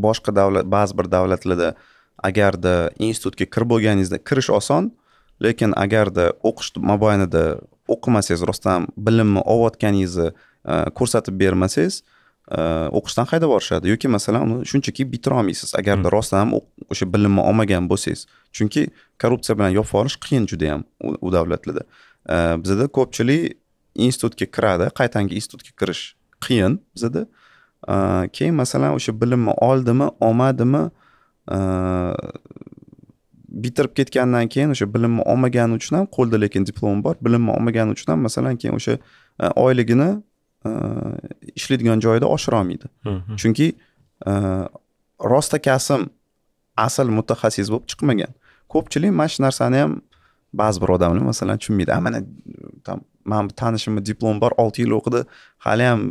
boshqa davlat ba'zi bir davlatlarda agarda institutga kirib bo'lganingizda kirish oson lekin agarda o'qish mobaynida o'qimasangiz rostdan bilimni olayotganingizni ko'rsatib bermasangiz o'qishdan haydab yuborishadi yoki masalan uni shunchaki bitira olmaysiz agarda rostdan ham o'sha bilimni olmagan bo'lsangiz chunki korrupsiya bilan yopib olish qiyin juda yam u davlatlarda bizada ko'pchilik institutga kiradi qaytangi institutga kirish qiyin bizada keyin masalan o'sha bilimni oldimi olmadimi bitirib ketgandan keyin o'sha bilimni olmagani uchun ham qo'lda lekin diplomi bor bilimni olmagani uchun ham masalan keyin o'sha oyligini ishlaydigan joyida oshira olmaydi chunki kasb asl mutaxassis bo'lib chiqmagan ko'pchilik mana shu narsani ham ba'zi bir odamlar masalan tushunmaydi a mana mani tanishimni diplomi bor olti yil o'qidi haliyam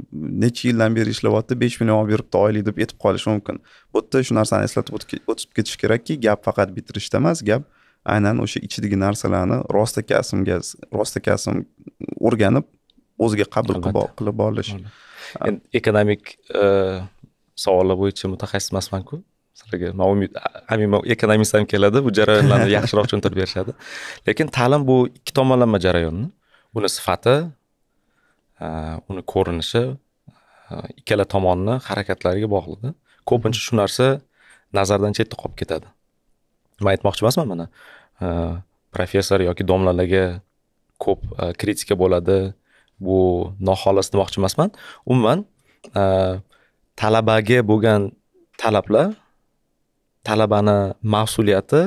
necha yildan beri ishlayapti besh million olib yuribdi oylik deb aytib qolishi mumkin bu yerda shu narsani eslatib o'tib ketish kerakki gap faqat bitirishda emas gap aynan o'sha ichidagi narsalarni rostakasmga rostakasm o'rganib o'ziga qabul qilib olish ekonomik savollar bo'yicha mutaxassis emasmanku sohasidagi ekonomist ham keladi bu jarayonlarni yaxshiroq tushuntirib berishadi lekin ta'lim bu ikki tomonlama jarayonni uni sifati uni ko'rinishi ikkala tomonni harakatlariga bog'liqda ko'pincha shu narsa nazardan chetda qolib ketadi man aytmoqchi emasman mana professor yoki domlalarga ko'p kritika bo'ladi bu noxolis demoqchi emasman umuman talabaga bo'lgan talablar talabani mas'uliyati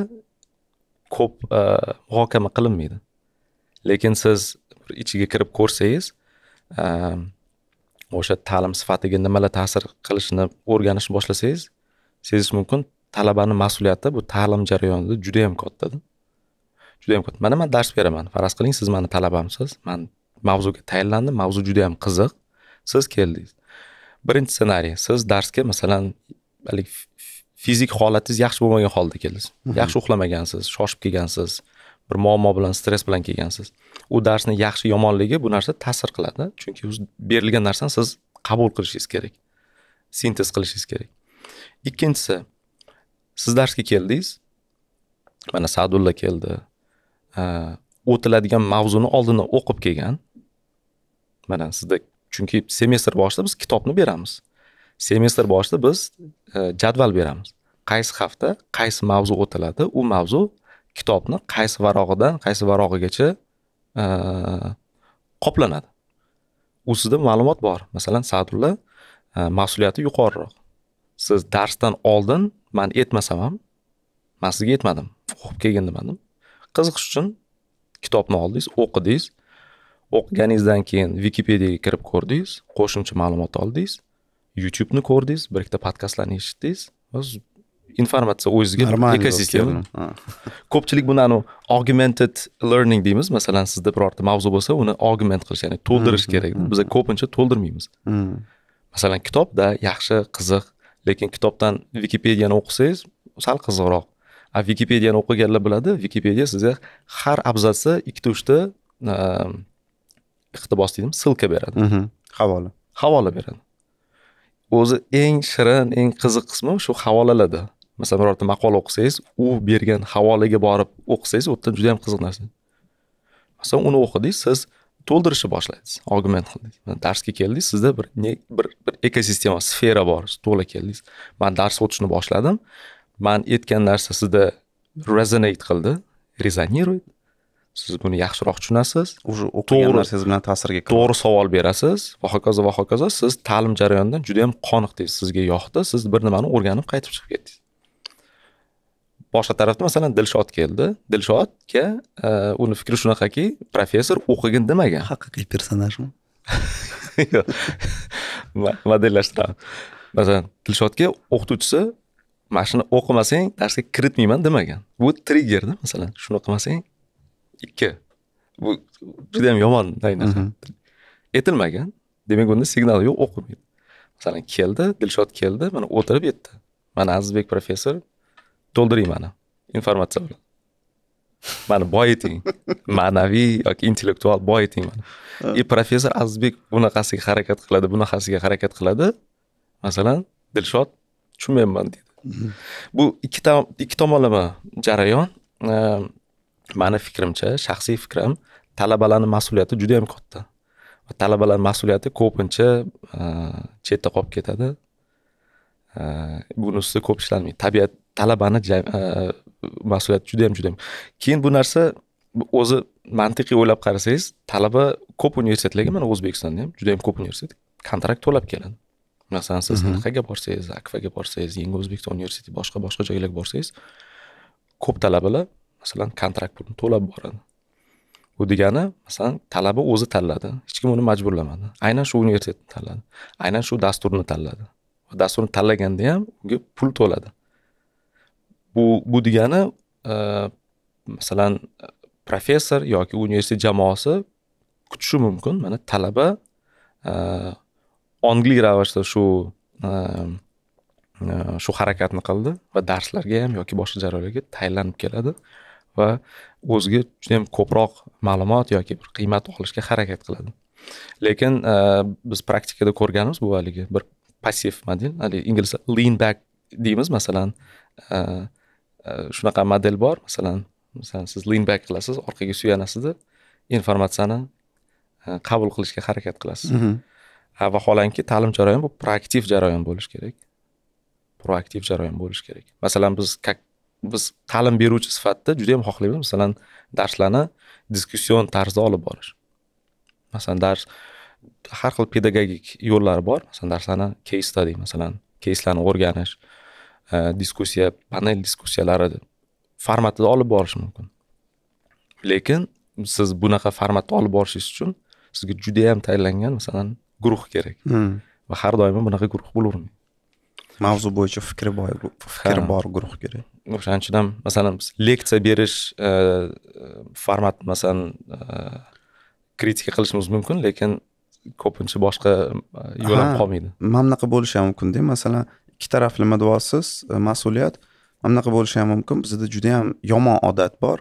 ko'p e, muhokama qilinmaydi lekin siz ichiga kirib ko'rsangiz e, o'sha ta'lim sifatiga nimalar ta'sir qilishini o'rganishni boshlasangiz sezish mumkin talabani mas'uliyati bu ta'lim jarayonida juda yam kattada yam katta mana man dars beraman faraz qiling siz mani talabamsiz man mavzuga tayinlandim mavzu juda yam qiziq siz keldingiz birinchi ssenariy siz darsga masalan haligi fizik holatingiz yaxshi bo'lmagan holda keldingiz mhm. yaxshi uxlamagansiz shoshib kelgansiz bir muammo bilan stress bilan kelgansiz u darsni yaxshi yomonligi bu narsa ta'sir qiladi chunki berilgan narsani siz qabul qilishingiz kerak sintez qilishingiz kerak ikkinchisi siz darsga keldingiz mana sadulla keldi o'tiladigan mavzuni oldindan o'qib kelgan mana sizda chunki semestr boshida biz kitobni beramiz semestr boshida biz e, jadval beramiz qaysi hafta qaysi mavzu o'tiladi u mavzu kitobni qaysi varog'idan qaysi varog'igacha e, qoplanadi u sizda ma'lumot bor masalan sadulla e, mas'uliyati yuqoriroq siz darsdan oldin man etmasam ham man sizga yetmadim o'qib kelgin demadim qiziqish uchun kitobni oldingiz o'qidingiz o'qiganingizdan keyin wikipediyaga kirib ko'rdingiz qo'shimcha ma'lumot oldingiz youtubeni ko'rdingiz bir ikkita podkastlarni eshitdingiz informatsiya o'zizga ekosistema ko'pchilik buni anavi augmented learning deymiz masalan sizda birorta mavzu bo'lsa uni augment qilish ya'ni to'ldirish hmm, kerak hmm, hmm. biza ko'pincha to'ldirmaymiz masalan kitobda yaxshi qiziq lekin kitobdan wikipediyani o'qisangiz sal qiziqroq a wikipediyani o'qiganlar biladi wikipediya sizga har abzatsa ikkita uchta e, iqtibos deydimi ссылка beradi mm-hmm. havola havola beradi o'zi eng shirin eng qiziq qismi shu havolalarda masalan birorta maqola o'qisangiz u bergan havolaga borib o'qisangiz u yerda juda yam qiziq narsa masalan uni o'qidingiz siz to'ldirishni boshladingiz argument qildingiz darsga keldingiz sizda bir ne, bir bir ekosistema sfera bor to'la keldingiz man dars o'tishni boshladim man aytgan narsa sizda resonate qildi rezonirует siz buni yaxshiroq tushunasiz уже o'qigan narsangiz bilan ta'sirga to'g'ri savol berasiz va hokazo va hokazo siz ta'lim jarayonidan juda yam qoniqdingiz sizga yoqdi siz bir nimani o'rganib qaytib chiqib ketdingiz boshqa tarafda masalan dilshod keldi dilshodga e, uni fikri shunaqaki professor o'qigin demagan haqiqiy personajmi <laughs> yo'q modellashtiraman masalan dilshodga o'qituvchisi mana shuni o'qimasang darsga kiritmayman demagan bu triggerda masalan shuni o'qimasang ikki bu juda yam yomon aytilmagan demak unda signal yo'q o'qimaydi masalan keldi dilshod keldi mana o'tirib yetdi mana azizbek professor to'ldiring mani informatsiya bilan mani boyiting ma'naviy yoki intellektual boyiting mani и e, professor azizbek bunaqasiga harakat qiladi bunaqasiga harakat qiladi masalan dilshod tushunmayapman deydi mhm. bu ikki ikki tomonlama jarayon e, mani fikrimcha shaxsiy fikrim talabalarni mas'uliyati juda yam katta talabalar mas'uliyati ko'pincha e, chetda qolib ketadi buni ustida ko'p ishlanmaydi tabiat talabani e, mas'uliyati juda yam keyin bu narsa o'zi mantiqiy o'ylab qarasangiz talaba ko'p universitetlarga mana o'zbekistonda ham judayam ko'p universitet kontrakt to'lab keladi masalan siz anaqaga mhm. borsangiz akfaga borsangiz yangi o'zbekiston universiteti boshqa boshqa joylarga borsangiz ko'p talabalar masalan kontrakt pulini to'lab boradi bu degani masalan talaba o'zi tanladi hech kim uni majburlamadi aynan shu universitetni tanladi aynan shu dasturni tanladi dasturni tanlaganda ham unga pul to'ladi bu bu degani e, masalan professor yoki universitet jamoasi kutishi mumkin mana talaba e, ongli ravishda shu e, shu harakatni qildi va darslarga ham yoki boshqa jarayonlarga tayyorlanib keladi va o'ziga judayam ko'proq ma'lumot yoki bir qiymat olishga harakat qiladi lekin biz praktikada ko'rganmiz bu haligi bir passiv model haligi inglizcha lean back deymiz masalan e, e, shunaqa model bor masalan masalan siz lean back qilasiz orqaga suyanasizda informatsiyani e, qabul qilishga harakat qilasiz mhm. vaholanki ta'lim jarayoni bu proaktiv jarayon bo'lishi kerak proaktiv jarayon bo'lishi kerak masalan biz как biz ta'lim beruvchi sifatida juda yam xohlaymiz masalan darslarni diskussion tarzda olib borish masalan dars har xil pedagogik yo'llar bor masalan darslarni case study masalan keyslarni o'rganish e, diskussiya panel diskussiyalari formatida olib borish mumkin lekin siz bunaqa formatda olib borishingiz uchun sizga juda yam tayinlangan masalan guruh kerak hmm. va har doim bunaqa guruh bo'lavermaydi mavzu bo'yicha fikri bor fikri bor guruh kerak o'shaning uchun ham masalan biz leksiya berish e, format masalan e, kritika qilishimiz mumkin lekin ko'pincha boshqa e, yo'l ham qolmaydi mana bunaqa bo'lishi ham mumkinda masalan ikki taraflama deyapsiz e, mas'uliyat mana bunaqa bo'lishi ham mumkin bizda juda yam yomon odat bor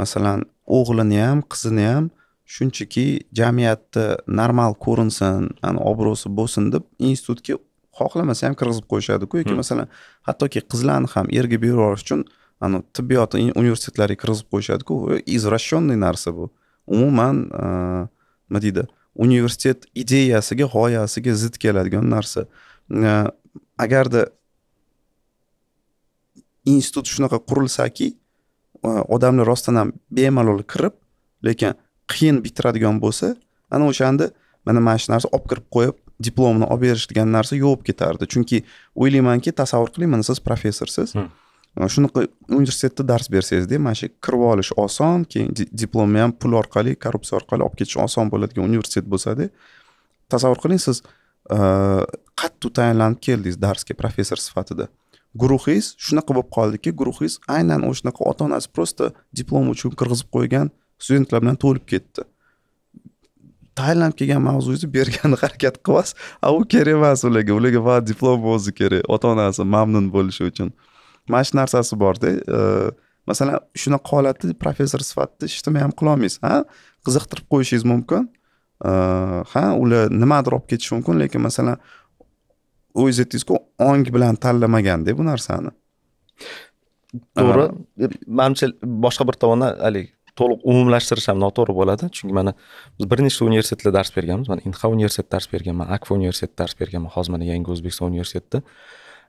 masalan o'g'lini ham qizini ham shunchaki jamiyatda normal ko'rinsin obro'si bo'lsin deb institutga xohlamasa ham kirgizib qo'yishadiku yoki hmm. masalan hattoki qizlarni ham erga berib yuborish uchun ani tibbiyot universitetlariga kirgizib qo'yishadiku izvращенный narsa bu umuman e, nima deydi universitet ideyasiga g'oyasiga zid keladigan narsa agarda institut shunaqa qurilsaki e, odamlar rostdan ham bemalol kirib lekin qiyin bitiradigan bo'lsa ana o'shanda mana mana shu narsa olib kirib qo'yib diplomni olib berish degan narsa yo'q ketardi chunki o'ylaymanki tasavvur qiling mana siz professorsiz hmm. shunaqa universitetda dars bersangizda mana shu kirib olish oson keyin diplomni ham pul orqali korrupsiya orqali olib ketish oson bo'ladigan universitet bo'lsada tasavvur qiling siz qattiq tayinlanib keldingiz darsga professor sifatida guruhingiz shunaqa bo'lib qoldiki guruhingiz aynan o'shanaqa ota onasi просто diplom uchun kirgizib qo'ygan studentlar bilan to'lib ketdi tayinlanib kelgan mavzuingizni berganni <laughs> harakat qilasiz a u kerak emas ularga ularga faqat diplom o'zi kerak ota onasi mamnun bo'lishi uchun mana shu narsasi borda e, masalan shunaqa holatda professor sifatida ishni ham qilolmaysiz ha qiziqtirib qo'yishingiz mumkin e, ha ular nimadir olib ketishi mumkin lekin masalan aytdingizku ong bilan tanlamaganda bu narsani to'g'ri manimcha boshqa bir tomondan haligi to'liq umumlashtirish ham noto'g'ri bo'ladi chunki mana biz bir nechta universitetlarda dars berganmiz mana inha universitetida dars berganman akfa universitetida dars berganman hozir mana yangi o'zbekiston universitetida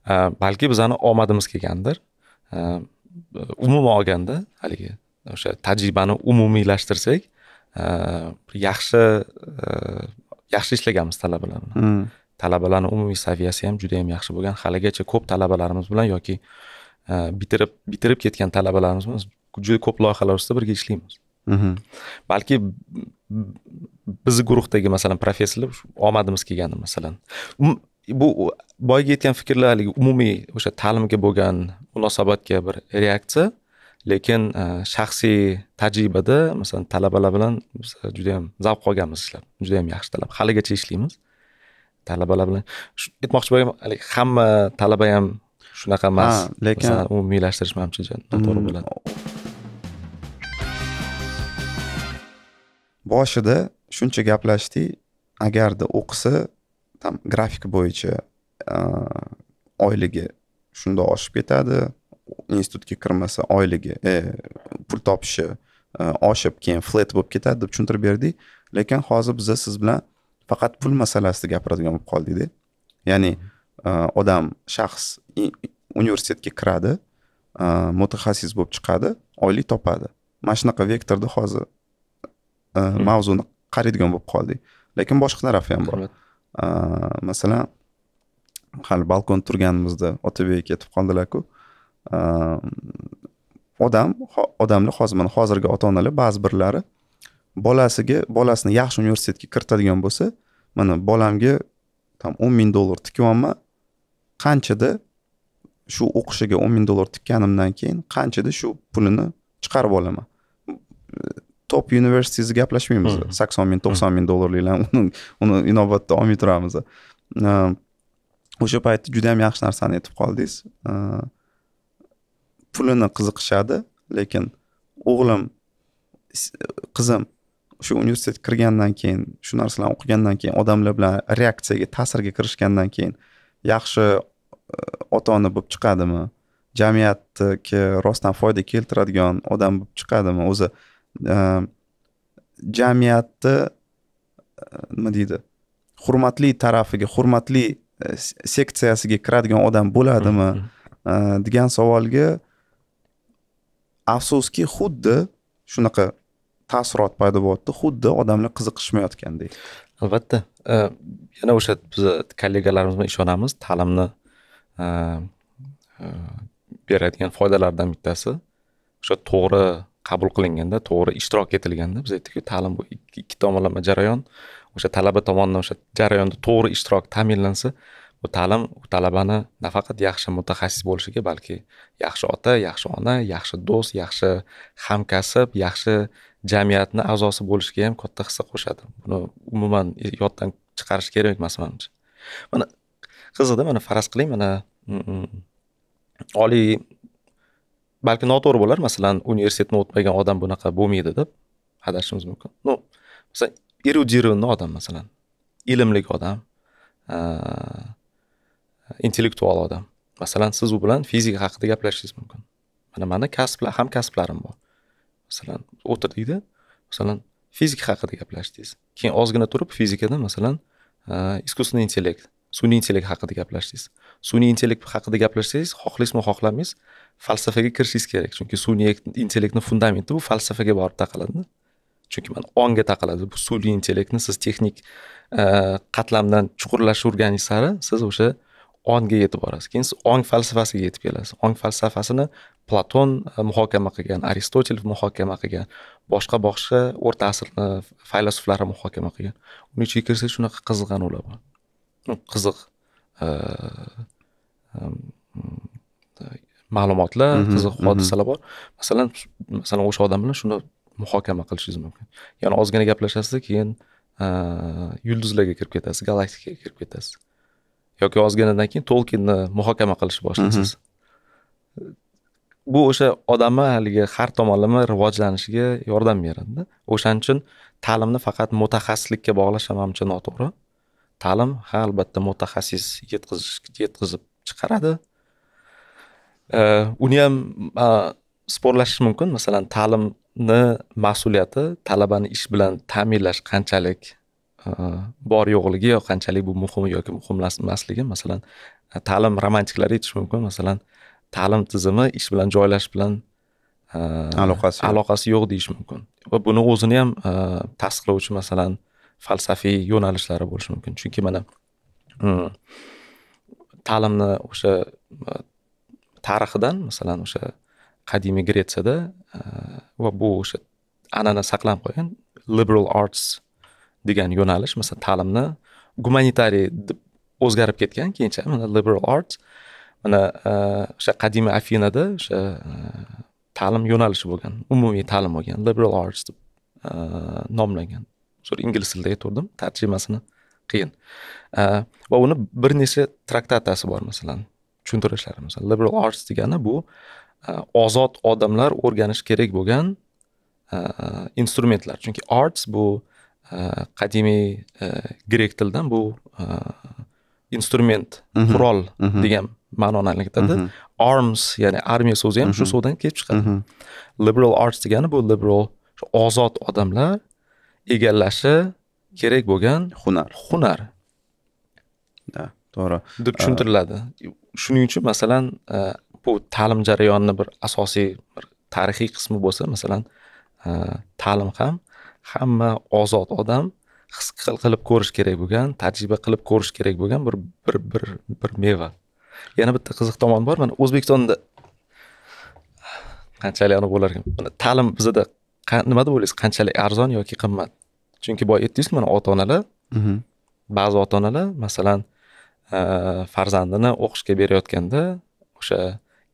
Э, balki bizani omadimiz kelgandir э, umuman olganda haligi o'sha tajribani umumiylashtirsak э, yaxshi yaxshi ishlaganmiz talabalar bilan hmm. talabalarni umumiy saviyasi ham juda yam yaxshi bo'lgan haligacha ko'p talabalarimiz bilan yoki bitirib bitirib ketgan talabalarimiz bilan juda ko'p loyihalar ustida birga ishlaymiz mhm. balki bizni guruhdagi masalan professorlar omadimiz kelgandi masalan bu boyagi aytgan fikrlar haligi umumiy o'sha ta'limga bo'lgan munosabatga bir reaksiya lekin e, shaxsiy tajribada masalan talabalar bilan biz e, judayam zavq olganmiz ishlab judayam yaxshi talab haligacha ishlaymiz talabalar bilan aytmoqchi bo'lgan haligi hamma talaba ham shunaqa emas lekin umumiylashtirish manimcha juda noto'g'ri mm-hmm. bo'ladi boshida shuncha gaplashdik agarda o'qisa там grafik bo'yicha oyligi shunda oshib ketadi institutga kirmasa oyligi e, pul topishi oshib keyin flat bo'lib ketadi deb tushuntirib berdik lekin hozir biza siz bilan faqat pul masalasida gapiradigan bo'lib qoldikda ya'ni э, odam shaxs universitetga kiradi э, mutaxassis bo'lib chiqadi oylik topadi mana shunaqa vektorda hozir э, mavzuni qaraydigan bo'lib qoldik lekin boshqa tarafi ham bor masalan hali balkon turganimizda otabek ketib qoldilarku odam odamlar hozir mana hozirgi ota onalar ba'zi birlari bolasiga bolasini yaxshi universitetga kiritadigan bo'lsa mana bolamga там o'n ming dollar tikyapman qanchada shu o'qishiga o'n ming dollar tikkanimdan keyin qanchada shu pulini chiqarib olaman top universitesiz gaplashmaymiz sakson ming to'qson ming dollarliklar <laughs> uni uni inobatda olmay turamiz o'sha paytda juda yam yaxshi narsani aytib qoldingiz pulini qiziqishadi lekin o'g'lim qizim shu universitet kirgandan keyin shu narsalarni o'qigandan keyin odamlar bilan reaksiyaga ta'sirga kirishgandan keyin yaxshi e, ota ona bo'lib chiqadimi jamiyatga rostdan foyda keltiradigan odam bo'lib chiqadimi o'zi Э, jamiyatni э, nima deydi hurmatli tarafiga hurmatli э, seksiyasiga kiradigan odam bo'ladimi mm-hmm. degan savolga afsuski xuddi shunaqa taassurot paydo bo'lyapti xuddi odamlar qiziqishmayotgandek albatta yana o'sha biz kollegalarimiz bilan ishonamiz ta'limni beradigan foydalardan bittasi o'sha to'g'ri qabul qilinganda to'g'ri ishtirok etilganda biz aytdikku ta'lim bu ikki tomonlama jarayon o'sha talaba tomonidan o'sha jarayonda to'g'ri ishtirok ta'minlansa bu ta'lim talabani nafaqat yaxshi mutaxassis bo'lishiga balki yaxshi ota yaxshi ona yaxshi do'st yaxshi hamkasb yaxshi jamiyatni a'zosi bo'lishiga ham katta hissa qo'shadi buni umuman yoddan chiqarish kerak emas manimcha mana qiziqda mana faraz qiling mana mm, mm, mm. oliy balki noto'g'ri bo'lar masalan universitetni o'tmagan odam bunaqa bo'lmaydi deb adashishimiz mumkin ну masalan эрудированный odam masalan ilmli odam intellektual odam masalan siz u bilan fizika haqida gaplashishingiz mumkin mana mani kasblar ham kasblarim bor masalan o'tirdikda masalan fizika haqida gaplashdingiz keyin ozgina turib fizikada masalan искусственный intellekt sun'iy intellekt haqida gaplashdingiz sun'iy intellekt haqida gaplashsangiz xohlaysizmi xohlamaysiz falsafaga kirishingiz kerak chunki sun'iy intellektni fundamenti bu falsafaga borib taqaladi chunki mana ongga taqaladi bu sun'iy intellektni siz texnik e, qatlamdan chuqurlashib o'rganish sari siz o'sha ongga yetib borasiz keyin siz ong falsafasiga yetib kelasiz ong falsafasini platon e, muhokama qilgan aristotel muhokama qilgan boshqa boshqa o'rta asr faylasuflari muhokama qilgan uni ichiga kirsak shunaqa qiziqqan ular bor qiziq e, ma'lumotlar qiziq hodisalar bor masalan masalan o'sha odam bilan shuni muhokama qilishingiz mumkin ya'ni ozgina gaplashasiz keyin yulduzlarga kirib ketasiz galaktikaga kirib ketasiz yoki ozginadan keyin tolkinni muhokama qilishni boshlaysiz mhmm. bu o'sha odamni haligi har tomonlama rivojlanishiga yordam beradida o'shaning uchun ta'limni faqat mutaxassislikka bog'lash manimcha noto'g'ri ta'lim ha albatta mutaxassis yetkazib chiqaradi uni ham sporlashish mumkin masalan ta'limni mas'uliyati talabani ish bilan ta'minlash qanchalik bor yo'qligi yo qanchalik bu muhim yoki muhim emasligi masalan ta'lim romantiklari aytishi mumkin masalan ta'lim tizimi ish bilan joylash bilan aloqasi aloqasi yo'q deyish mumkin va buni o'zini ham tasdiqlovchi masalan falsafiy yo'nalishlari bo'lishi mumkin chunki mana ta'limni o'sha э, tarixidan masalan o'sha qadimiy gretsiyada e, va bu o'sha an'ana saqlanib qolgan liberal arts degan yo'nalish masalan ta'limni gumanitariy deb o'zgarib ketgan keyincha mana liberal arts mana e, o'sha qadimiy afinada o'sha e, ta'lim yo'nalishi bo'lgan umumiy ta'lim bo'lgan liberal arts deb nomlangan shu ingliz tilida aytgandim tarjimasini qiyin va uni bir necha traktatasi bor masalan tushuntirishlarimiz liberal arts degani bu e, ozod odamlar o'rganishi kerak bo'lgan e, instrumentlar chunki arts bu e, qadimiy grek tilidan bu instrument mhm. qurol mhm. degan ma'noni anglatadi mhm. arms ya'ni armiya so'zi ham shu so'zdan kelib chiqadi liberal arts degani bu liberal ozod odamlar egallashi kerak bo'lgan hunar hunar to'g'ri deb tushuntiriladi shuning uchun masalan e, bu ta'lim jarayonini bir asosiy bir tarixiy qismi bo'lsa masalan e, ta'lim ham hamma ozod odam his qilib ko'rish kerak bo'lgan tajriba qilib ko'rish kerak bo'lgan bir bir bir bir meva yana bitta qiziq tomoni bor mana o'zbekistonda qanchalik anavi bo'larkan ta'lim bizada nima deb o'ylaysiz qanchalik arzon yoki qimmat chunki boya aytdingiz mana ota onalar mhm. ba'zi ota onalar masalan Э, farzandini o'qishga berayotganda o'sha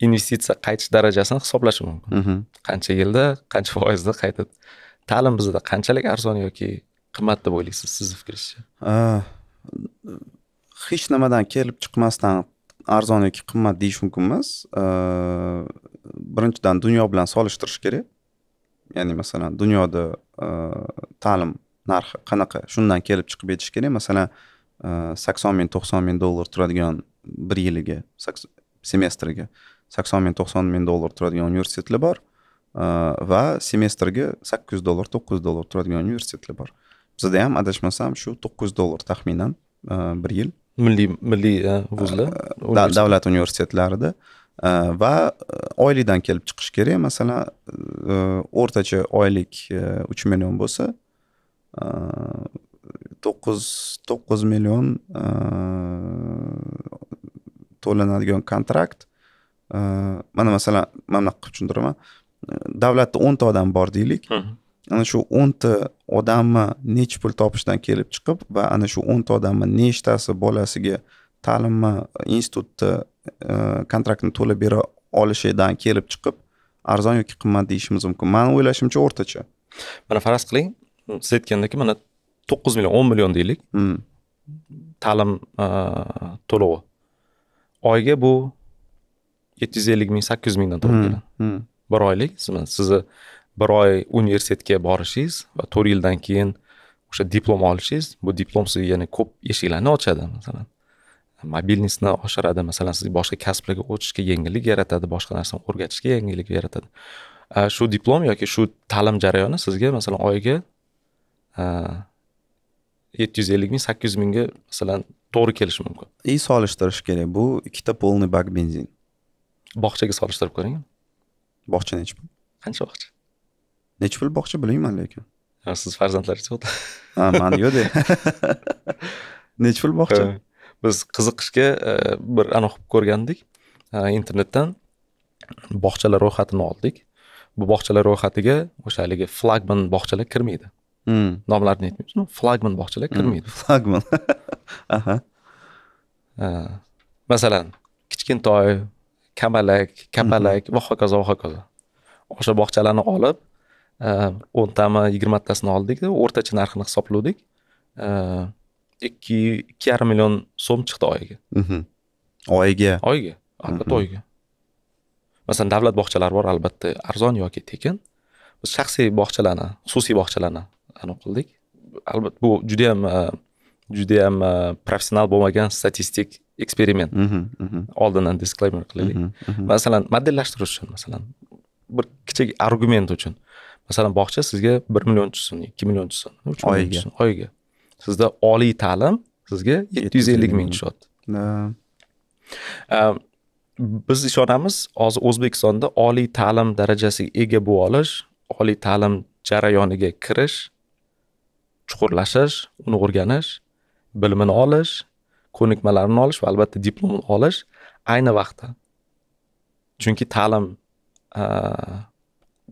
investitsiya qaytish darajasini hisoblashi mumkin mhmm. qancha yilda qancha foizda qaytadi ta'lim bizda qanchalik arzon yoki qimmat deb o'ylaysiz sizni fikringizcha э, hech nimadan kelib chiqmasdan arzon yoki qimmat deyish mumkin emas э, birinchidan dunyo bilan solishtirish kerak ya'ni masalan dunyoda ta'lim narxi qanaqa shundan kelib chiqib aytish kerak masalan sakson ming to'qson ming dollar turadigan bir yiliga semestriga sakson ming to'qson ming dollar turadigan universitetlar bor e, va semestrga sakkiz yuz dollar to'qqiz yuz dollar turadigan universitetlar bor bizda ham adashmasam shu to'qqiz yuz dollar taxminan e, bir yil milliy milliy e, vuzlar davlat universitetlarida va oylikdan kelib chiqish kerak masalan o'rtacha oylik uch million bo'lsa to'qqiz to'qqiz million e, to'lanadigan kontrakt e, mana masalan mana bunaqa qilib tushuntiraman davlatda o'nta odam bor deylik ana shu o'nta odamni necha pul topishdan kelib chiqib va ana shu o'nta odamni nechtasi bolasiga ta'limni institutda e, kontraktni to'lab bera olishidan kelib chiqib arzon yoki qimmat deyishimiz mumkin mani o'ylashimcha o'rtacha mana faraz qiling siz aytgandek mana to'qqiz million o'n million deylik hmm. ta'lim e, to'lovi oyga bu yetti yuz ellik ming sakkiz yuz mingdan to'g'ri hmm. keladi hmm. bir oylik sizni bir oy universitetga borishingiz va to'rt yildan keyin o'sha diplom olishingiz bu diplom sizga yana ko'p eshiklarni ochadi masalan mobilnostni oshiradi masalan sizga boshqa kasblarga o'tishga yengillik yaratadi boshqa narsani o'rgatishga yengillik yaratadi e, shu diplom yoki shu ta'lim jarayoni sizga masalan oyiga e, yetti yuz ellik ming sakkiz yuz mingga masalan to'g'ri kelishi mumkin и solishtirish kerak bu ikkita полный bak benzin bog'chaga solishtirib ko'ring bog'cha nechi pul qancha bog'cha nechi pul bog'cha bilmayman lekin siz farzandlaringiz yo'qda ha mani yo'qda <laughs> nechi pul bog'cha biz qiziqishga e, bir anaqa qilib ko'rgandik internetdan bog'chalar ro'yxatini oldik bu bog'chalar ro'yxatiga o'sha haligi flagman bog'chalar kirmaydi Hmm. nomlarini aytmaymiz flagman bog'chalar hmm. kirmaydi <laughs> flagman <laughs> masalan kichkintoy kamalak kapalak hmm. va hokazo va hokazo o'sha bog'chalarni olib o'ntami yigirmatasini oldik o'rtacha narxini hisoblavdik ikki ikki yarim million so'm chiqdi oyiga mhm. oyiga oyiga albatta mhm. oyiga masalan davlat bog'chalari bor albatta arzon yoki tekin biz shaxsiy bog'chalarni xususiy bog'chalarni aniq qildik albatta bu judayam e, judayam e, professional bo'lmagan statistik eksperiment mhm, mhm. oldindan disklaymer qilaylik mhm, masalan modellashtirish uchun masalan bir kichik argument uchun masalan bog'cha sizga bir million tushsin ikki million tushsin uch million tushsin oyiga sizda oliy ta'lim sizga yetti yuz ellik ming tushyapti e, biz ishonamiz hozir o'zbekistonda oliy ta'lim darajasiga ega bo'lib olish oliy ta'lim jarayoniga kirish chuqurlashish uni o'rganish bilimini olish ko'nikmalarini olish va albatta diplomni olish ayni vaqtda chunki ta'lim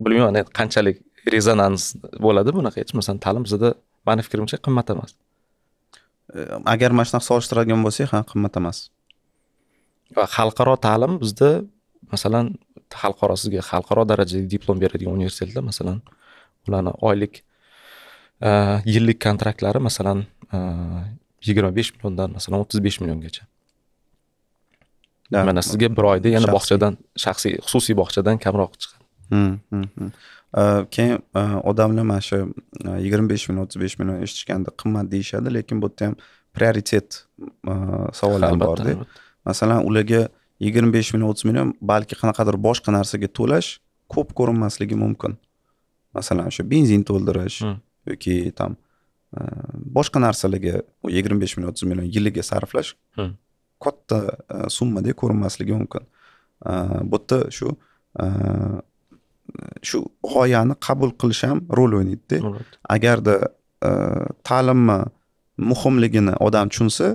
bilmayman endi qanchalik rezonans bo'ladi bunaqa hech masalan ta'lim bizada mani fikrimcha qimmat emas e, agar mana shunaqa solishtiradigan bo'lsak ha qimmat emas va xalqaro ta'lim bizda masalan xalqaro sizga xalqaro darajadagi diplom beradigan universitetlar masalan ularni oylik yillik kontraktlari masalan e, yigirma besh milliondan masalan o'ttiz besh milliongacha mana sizga bir oyda yana bog'chadan shaxsiy xususiy bog'chadan kamroq chiqadi hmm, hmm, hmm. keyin e, odamlar mana shu e, yigirma besh million o'ttiz besh million eshitishganda qimmat deyishadi lekin bu yerda ham prioritet savollar borda masalan ularga yigirma besh million o'ttiz million balki qanaqadir boshqa narsaga to'lash ko'p ko'rinmasligi mumkin masalan o'sha benzin to'ldirish yoki там e, boshqa narsalarga yigirma besh million o'ttiz million yiliga sarflash katta e, summadek ko'rinmasligi mumkin e, bu yerda shu shu g'oyani qabul qilish ham rol o'ynaydida agarda ta'limni muhimligini odam tushunsa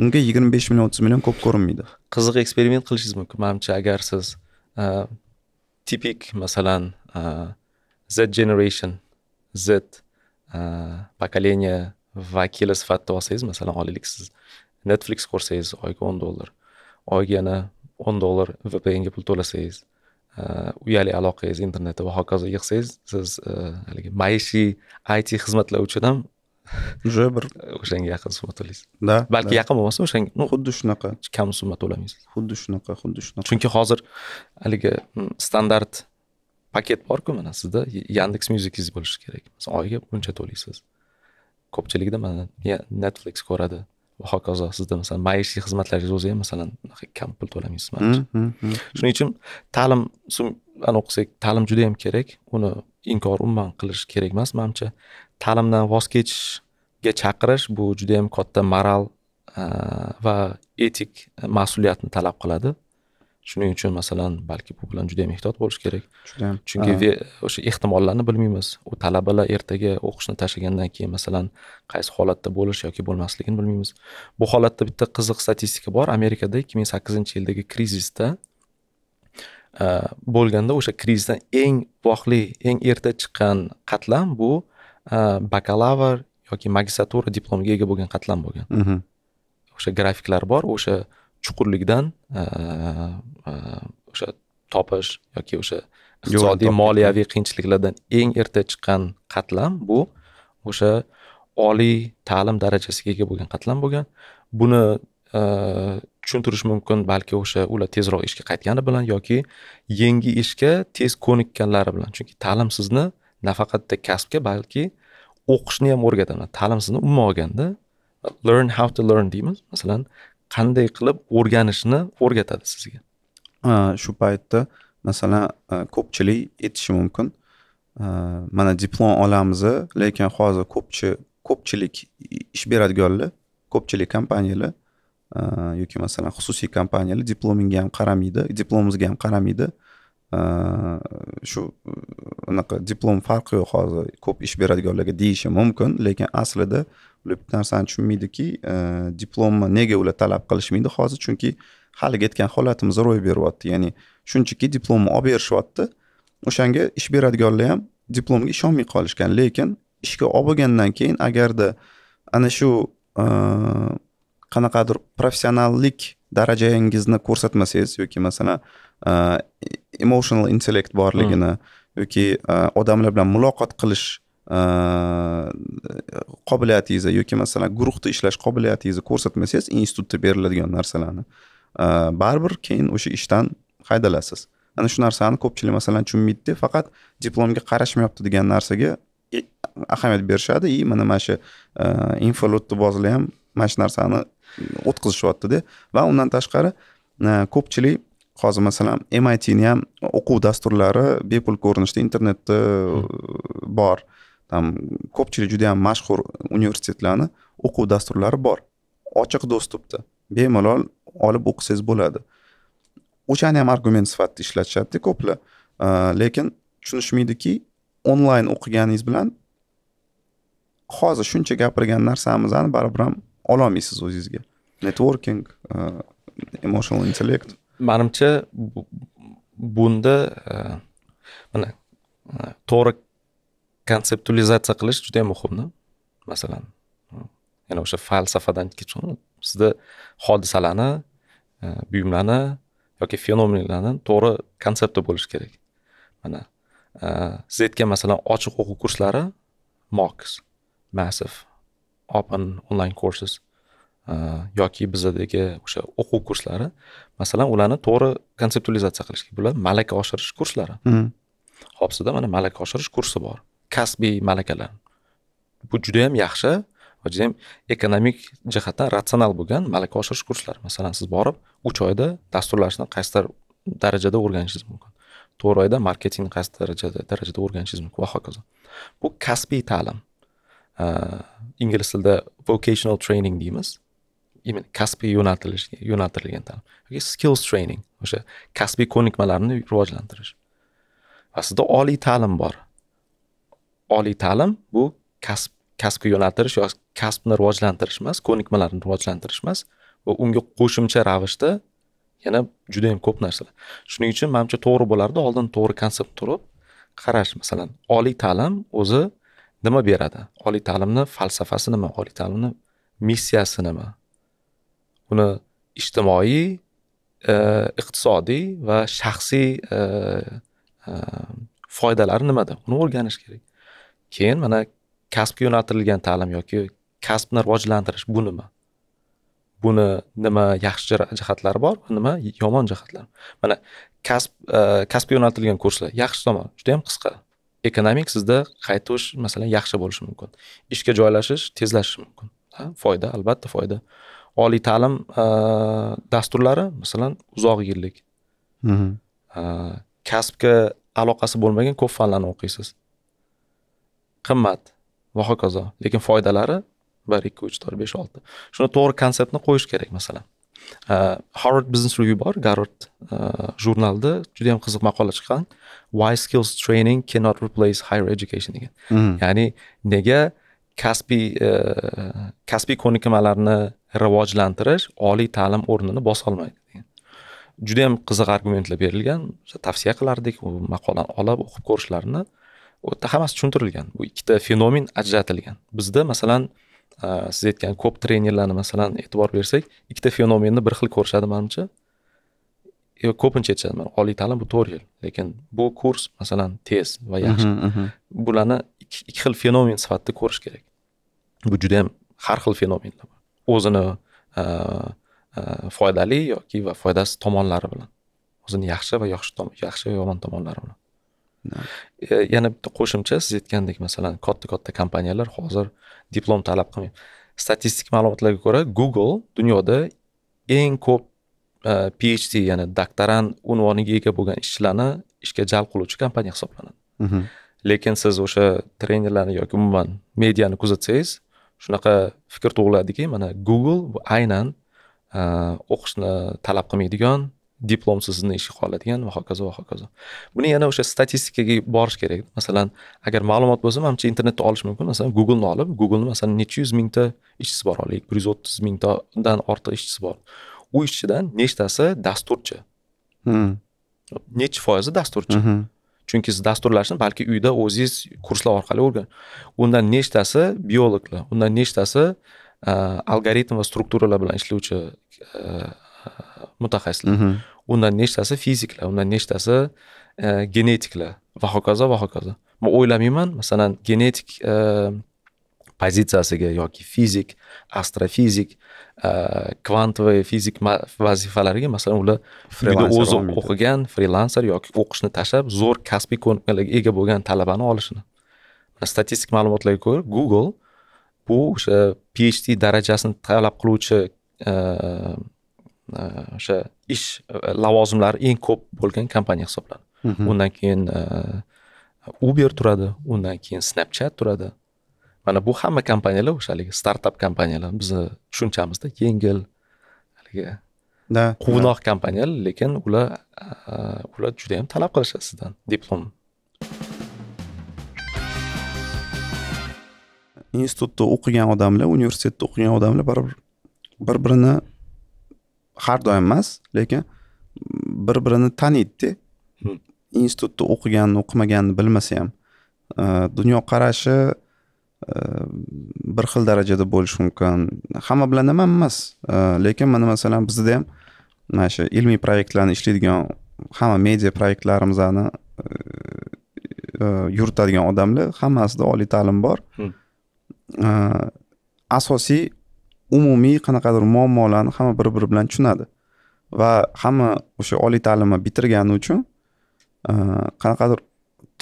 unga yigirma besh million o'ttiz million ko'p ko'rinmaydi qiziq eksperiment qilishingiz mumkin manimcha agar siz tipik masalan z generation z поколение vakili sifatida olsangiz masalan oylik siz netflix ko'rsangiz oyiga o'n dollar oyiga yana o'n dollar vpnga pul to'lasangiz uyali aloqangiz interneti va hokazo yig'sangiz siz haligi maishiy it xizmatlar uchun ham уже bir o'shanga yaqin summa to'laysiz да balki yaqin bo'lmasa o'shanga ну xuddi shunaqa kam summa to'lamaysiz xuddi shunaqa xuddi shunaqa chunki hozir haligi standart paket borku mana sizda yandex musicingiz bo'lishi kerak masalan oyiga buncha to'laysiz ko'pchilikda mana netflix ko'radi va hokazo sizda masalan maishiy xizmatlaringiz o'zi ham masalan kam pul to'lamaysiz manimcha mm-hmm, mm-hmm. shuning uchun ta'lim o'qisak ta'lim juda yam kerak uni inkor umuman qilish kerak emas manimcha ta'limdan voz kechishga chaqirish bu juda yam katta moral va etik mas'uliyatni talab qiladi shuning uchun masalan balki bu bilan judayam ehtiyot bo'lish kerak judayam chunki o'sha ehtimollarni bilmaymiz u talabalar ertaga o'qishni tashlagandan keyin masalan qaysi holatda bo'lish yoki bo'lmasligini bilmaymiz bu holatda bitta qiziq statistika bor amerikada ikki ming sakkizinchi yildagi krizisda bo'lganda o'sha krizisdan eng voqli eng erta chiqqan qatlam bu bakalavr yoki magistratura diplomiga ega bo'lgan qatlam bo'lgan mhm. o'sha grafiklar bor o'sha chuqurlikdan e, e, o'sha topish yoki o'sha iqtisodiy moliyaviy qiyinchiliklardan eng erta chiqqan qatlam bu o'sha oliy ta'lim darajasiga ega bo'lgan qatlam bo'lgan buni e, tushuntirish mumkin balki o'sha ular tezroq ishga qaytgani bilan yoki yangi ishga tez ko'nikkanlari bilan chunki ta'lim sizni nafaqatda kasbga balki o'qishni ham o'rgatadi ta'lim sizni umuman olganda learn how to learn deymiz masalan qanday qilib o'rganishni o'rgatadi sizga shu paytda masalan ko'pchilik aytishi mumkin mana diplom olamiz lekin hozir ko'pchi ko'pchilik ish beradiganlar ko'pchilik kompaniyalar yoki masalan xususiy kompaniyalar diplomingga ham qaramaydi diplomimizga ham qaramaydi shu anaqa diplom farqi yo'q hozir ko'p ish beradiganlarga deyishi mumkin lekin aslida ular bitta narsani tushunmaydiki e, diplomni nega ular talab qilishmaydi hozir chunki haligi aytgan holatimiz ro'y beryapti ya'ni shunchaki diplomni olib berishyapti o'shanga ish beradiganlar ham diplomga ishonmay qolishgan lekin ishga olib bo'lgandan keyin agarda ana shu e, qanaqadir professionallik darajangizni ko'rsatmasangiz yoki masalan e, emotional intellekt borligini hmm. yoki odamlar bilan muloqot qilish qobiliyatingizni yoki masalan guruhda ishlash qobiliyatingizni ko'rsatmasangiz institutda beriladigan narsalarni baribir keyin o'sha ishdan haydalasiz ana shu narsani ko'pchilik masalan tushunmaydida faqat diplomga qarashmayapti degan narsaga e, ahamiyat berishadi и mana mana shu infolotbozlar ham mana shu narsani o'tkazishyaptida va undan tashqari ko'pchilik hozir masalan mitni ham o'quv dasturlari bepul ko'rinishda internetda hmm. bor там ko'pchilik juda yam mashhur universitetlarni o'quv dasturlari bor ochiq dostupda bemalol olib o'qisangiz bo'ladi o'shani ham argument sifatida ishlatishadida ko'plar lekin tushunishmaydiki onlayn o'qiganingiz bilan hozir shuncha gapirgan narsamizni baribir ham ololmaysiz o'zingizga networking emotional intellect manimcha bunda mana to'g'ri konseptualizatsiya qilish juda yam muhimda masalan yana o'sha falsafadan sizda hodisalarni e, buyumlarni yoki fenomenlarni to'g'ri konsepti bo'lishi kerak mana e, siz aytgan masalan ochiq o'quv kurslari mox massive open online courses e, yoki bizadagi o'sha o'quv kurslari masalan ularni to'g'ri konseptualizatsiya qilish kerak bular malaka oshirish kurslari hop mm-hmm. sizda mana malaka oshirish kursi bor kasbiy malakalar bu juda yam yaxshi va juda yam ekonomik jihatdan ratsional bo'lgan malaka oshirish kurslari masalan siz borib uch oyda dasturlashni qaysi darajada o'rganishingiz mumkin to'rt oyda marketingni qaysi darajada darajada o'rganishingiz mumkin va hokazo bu kasbiy ta'lim ingliz tilida vocational training deymiz именно kasbiy yo'nalish yo'naltirilgan ta'lim yoki skills training o'sha kasbiy ko'nikmalarni rivojlantirish va sizda oliy ta'lim bor oliy ta'lim bu kasb kasbga yo'naltirish yoki kasbni rivojlantirish emas ko'nikmalarni rivojlantirish emas va unga qo'shimcha ravishda yana juda yam ko'p narsalar shuning uchun manimcha to'g'ri bo'lardi oldin to'g'ri konsept turib qarash masalan oliy ta'lim o'zi nima beradi oliy ta'limni falsafasi nima oliy ta'limni missiyasi nima uni ijtimoiy e, iqtisodiy va shaxsiy e, e, foydalari nimada uni o'rganish kerak keyin mana kasbga yo'naltirilgan ta'lim yoki kasbni rivojlantirish bu nima buni nima yaxshi jihatlari bor nima yomon jihatlari mana kasb e, kasbga yo'naltirilgan kurslar yaxshi tomon juda yam qisqa ekonomik sizda qaytish masalan yaxshi bo'lishi mumkin ishga joylashish tezlashishi mumkin ha foyda albatta foyda oliy ta'lim e, dasturlari masalan uzoq yillik e, kasbga aloqasi bo'lmagan ko'p fanlarni o'qiysiz qimmat va hokazo lekin foydalari bir ikki uch to'rt besh olti shuni to'g'ri konseptni qo'yish kerak masalan э, harvard business review bor garvard э, jurnalida juda yam qiziq maqola chiqqan why skills training cannot replace higher education degan mm-hmm. ya'ni nega kasbiy э, kasbiy ko'nikmalarni rivojlantirish oliy ta'lim o'rnini bosolmaydi degan judayam qiziq argumentlar berilgan tavsiya qilardik u maqolani olib o'qib ko'rishlarini u yerda hammasi tushuntirilgan bu ikkita fenomen ajratilgan bizda masalan siz aytgan ko'p trenerlarni masalan e'tibor bersak ikkita fenomenni bir xil ko'rishadi manimcha ko'pincha aytishadi mana oliy ta'lim bu to'rt yil lekin bu kurs masalan tez va yaxshi bularni ikki xil fenomen sifatida ko'rish kerak bu juda yam har xil fenomenlar o'zini foydali yoki va foydasiz tomonlari bilan o'zini yaxshi va yaxshi yaxshi va yomon tomonlari bilan Э, yana bitta qo'shimcha siz aytgandek masalan katta katta kompaniyalar hozir diplom talab qilmaydi statistik ma'lumotlarga ko'ra google dunyoda eng ko'p e, phd ya'ni doktorant unvoniga ega bo'lgan ishchilarni ishga jalb qiluvchi kompaniya hisoblanadi mhm. lekin siz o'sha trenerlarni yoki umuman mediani kuzatsangiz shunaqa fikr tug'iladiki mana google bu aynan e, o'qishni talab qilmaydigan diplomsiz ish qoladigan va hokazo va hokazo buni yana o'sha statistikaga borish kerak masalan agar ma'lumot bo'lsa manimcha internetda olish mumkin masalan googleni olib googleni masalan necha yuz mingta ishchisi bor olaylik bir yuz o'ttiz mingtadan ortiq ishchisi bor u ishchidan nechtasi dasturchi hmm. necha foizi dasturchi hmm. chunki siz dasturlashni balki uyda o'zingiz kurslar orqali o'rgan undan nechtasi biologlar undan nechtasi e, algoritm va strukturalar bilan ishlovchi e, e, mutaxassislar mhm. undan nechtasi fiziklar undan nechtasi e, genetiklar va hokazo va hokazo man o'ylamayman masalan genetik e, pozitsiyasiga yoki fizik astrofizik e, kvantovый fizik vazifalariga masalan ular o'zi o'qigan frilanser yoki o'qishni tashlab zo'r kasbiy ko'nikmalarga ega bo'lgan talabani olishini statistik ma'lumotlarga ko'ra google bu o'sha phd darajasini talab qiluvchi Э, o'sha ish э, lavozimlari eng ko'p bo'lgan kompaniya hisoblanadi mhm. undan keyin e, uber turadi undan keyin snapchat turadi mana bu hamma kompaniyalar o'sha haligi startap kompaniyalar bizni tushunchamizda yengil haligi да quvnoq kompaniyalar lekin ular e, ular juda yam talab qilishadi sizdan diplom institutda o'qigan odamlar universitetda o'qigan odamlar baribir bir birini har doim emas lekin bir birini taniydida institutda o'qiganini o'qimaganini bilmasa ham e, dunyoqarashi e, bir xil darajada bo'lishi mumkin hamma bilan ham emas e, lekin mana masalan bizda ham mana shu ilmiy proyektlarni ishlaydigan hamma media proyektlarimizni yuritadigan odamlar hammasida oliy ta'lim bor asosiy umumiy qanaqadir muammolarni hamma bir biri bilan tushunadi va hamma o'sha oliy ta'limni bitirgani uchun e, qanaqadir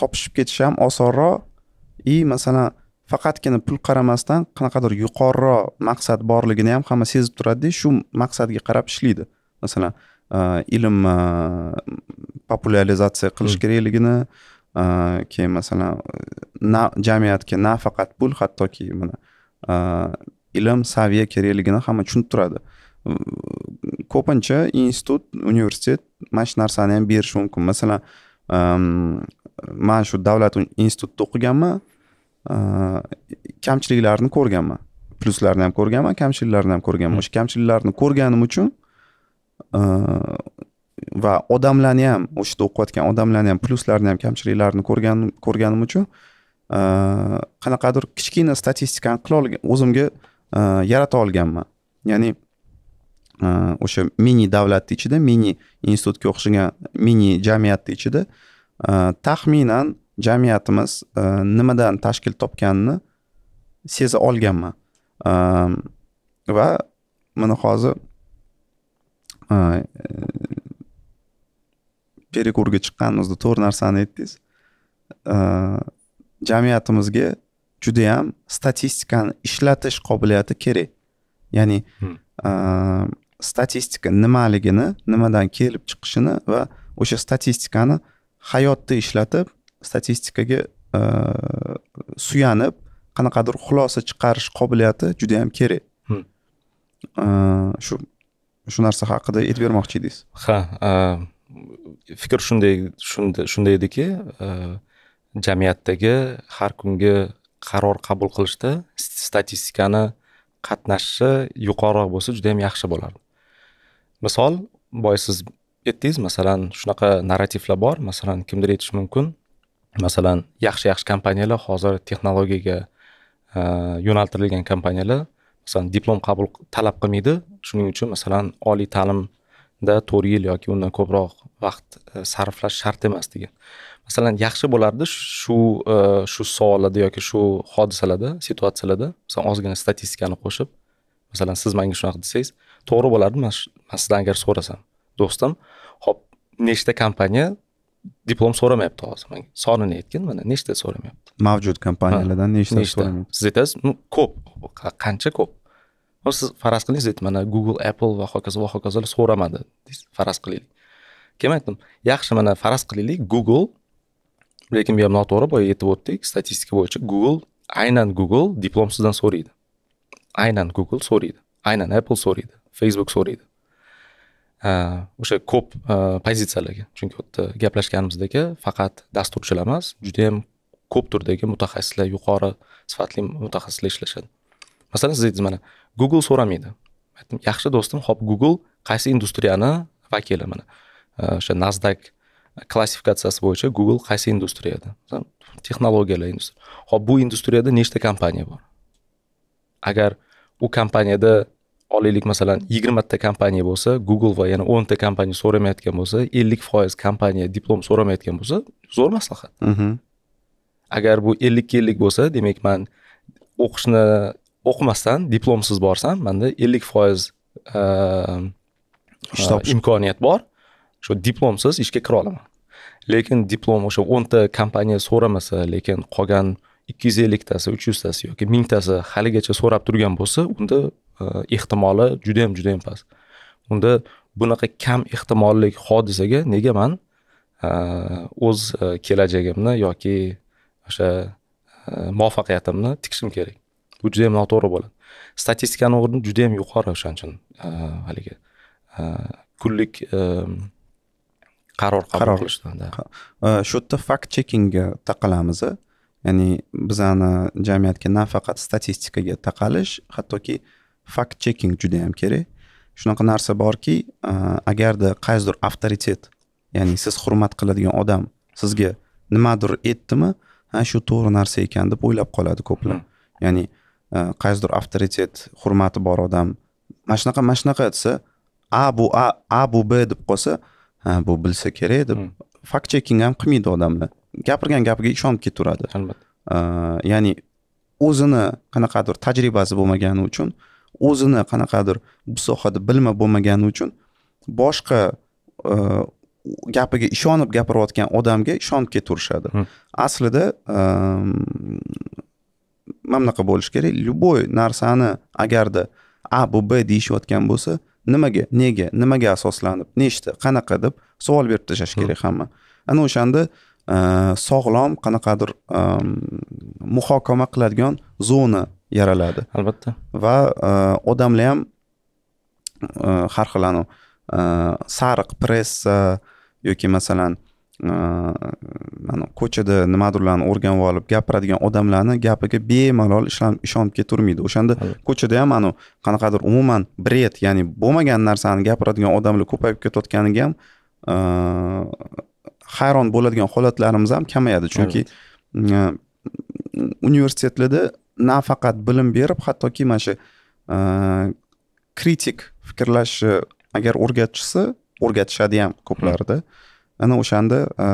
topishib ketishi ham osonroq и masalan faqatgina pul qaramasdan qanaqadir yuqoriroq maqsad borligini ham hamma sezib turadida shu maqsadga qarab ishlaydi masalan e, ilmni e, popularizatsiya qilish hmm. kerakligini keyin masalan jamiyatga nafaqat pul hattoki mana ilm saviya kerakligini hamma tushunib turadi ko'pincha institut universitet mana shu narsani ham berishi mumkin masalan ehm, man shu davlat institutida o'qiganman ehm, kamchiliklarni ko'rganman pluslarini ham ko'rganman kamchiliklarni ham ko'rganman hmm. o'sha kamchiliklarni ko'rganim uchun ehm, va odamlarni ham o'sha yerda o'qiyotgan odamlarni ham pluslarini ham kamchiliklarini ko'rgan ko'rganim uchun qanaqadir kichkina statistikani qila olgan o'zimga yarata э, olganman ya'ni э, o'sha mini davlatni ichida mini institutga o'xshagan mini jamiyatni ichida э, taxminan jamiyatimiz nimadan tashkil topganini seza olganman va mana hozir perekurga chiqqanimizda to'rt narsani aytdingiz jamiyatimizga juda yam statistikani ishlatish qobiliyati kerak ya'ni hmm. uh, statistika nimaligini nimadan kelib chiqishini va o'sha statistikani hayotda ishlatib statistikaga uh, suyanib qanaqadir xulosa chiqarish qobiliyati juda yam kerak hmm. Ehm, shu hmm. uh, shu narsa haqida aytib bermoqchi edingiz ha fikr shunday shunday uh, jamiyatdagi har kungi qaror qabul qilishda statistikani qatnashishi yuqoriroq bo'lsa juda yam yaxshi bo'lardi misol boya siz aytdingiz masalan shunaqa narrativlar bor masalan kimdir aytishi mumkin masalan yaxshi yaxshi kompaniyalar hozir texnologiyaga e, yo'naltirilgan kompaniyalar masalan diplom qabul talab qilmaydi shuning uchun masalan oliy ta'limda to'rt yil yoki undan ko'proq vaqt e, sarflash shart emas degan masalan yaxshi bo'lardi shu e, shu savollarda yoki shu hodisalarda situatsiyalarda masalan ozgina statistikani qo'shib masalan siz menga shunaqa desangiz to'g'ri bo'lardi man sizdan agar so'rasam do'stim hop nechta kompaniya diplom so'ramayapti hozir menga sonini aytgin mana nechta so'ramayapti mavjud kompaniyalardan nechta so'ramayapti siz aytasiz ko'p qancha ko'p siz faraz qiling siz mana google apple va hokazo va hokazolar so'ramadi deysiz faraz qilaylik keyin aytdim yaxshi mana faraz qilaylik google lekin bu ham noto'g'ri boya aytib o'tdik statistika bo'yicha google aynan google diplomsizdan so'raydi aynan google so'raydi aynan apple so'raydi facebook so'raydi o'sha ko'p pozitsiyalarga chunki u yerda gaplashganimizdagi faqat dasturchilar emas judayam ko'p turdagi mutaxassislar yuqori sifatli mutaxassislar ishlashadi masalan siz aytdingiz mana google so'ramaydi aytdim yaxshi do'stim ho'p google qaysi industriyani vakili mana o'sha nasdaq klassifikatsiyasi bo'yicha google qaysi industriyada texnologiyalar industriya ho'p bu industriyada nechta kompaniya bor agar u kompaniyada olaylik masalan yigirmata kompaniya bo'lsa google va yana o'nta kompaniya so'ramayotgan bo'lsa ellik foiz kompaniya diplom so'ramayotgan bo'lsa zo'r maslahat mm-hmm. agar bu ellikka ellik bo'lsa demak man o'qishni o'qimasdan diplomsiz borsam manda ellik foiz ish topish imkoniyat bor shu diplomsiz ishga kira olaman lekin diplom o'sha o'nta kompaniya so'ramasa lekin qolgan ikki yuz elliktasi uch yuztasi yoki mingtasi haligacha so'rab turgan bo'lsa unda e, ehtimoli judayam judayam past unda bunaqa kam ehtimollik hodisaga nega man e, o'z e, kelajagimni yoki o'sha muvaffaqiyatimni tikishim kerak bu juda yam noto'g'ri bo'ladi statistikani o'rni juda yam yuqori o'shaning uchun haligi kunlik qaror qabul qilishda e, shu yerda fakt chekingga taqalamiz ya'ni bizani jamiyatga nafaqat statistikaga taqalish hattoki fakt cheking juda yam kerak shunaqa narsa borki e, agarda qaysidir avtoritet ya'ni siz hurmat qiladigan odam sizga nimadir aytdimi ha shu to'g'ri narsa ekan deb o'ylab qoladi ko'plar hmm. ya'ni e, qaysidir avtoritet hurmati bor odam mana shunaqa mana shunaqa desa a bu a a bu b deb qolsa ha bu bilsa kerak deb hmm. fakt checking ham qilmaydi odamlar gapirgan gapiga ishonib ketaveradi albatta ya'ni o'zini qanaqadir tajribasi bo'lmagani uchun o'zini qanaqadir bu sohada bilma bo'lmagani uchun boshqa e, gapiga ishonib gapirayotgan odamga ishonib ketaverishadi hmm. aslida e, mana bunaqa bo'lishi kerak любой narsani agarda a bu b deyishayotgan bo'lsa nimaga nega nimaga asoslanib nechta qanaqa deb savol berib tashlash kerak hamma ana o'shanda e, sog'lom qanaqadir e, muhokama qiladigan zona yaraladi albatta va e, odamlar ham har xil anavi sariq pressa yoki masalan mana э, ko'chada nimadirlarni o'rganib olib gapiradigan odamlarni gapiga bemalol ishonib ketavermaydi o'shanda ko'chada ham anavi qanaqadir umuman bred ya'ni bo'lmagan narsani gapiradigan odamlar ko'payib ketayotganiga ham e, hayron bo'ladigan holatlarimiz ham kamayadi chunki e, universitetlarda nafaqat bilim berib hattoki mana shu e, kritik fikrlashni agar o'rgatishsa o'rgatishadi ham ko'plarida hmm. ana o'shanda e,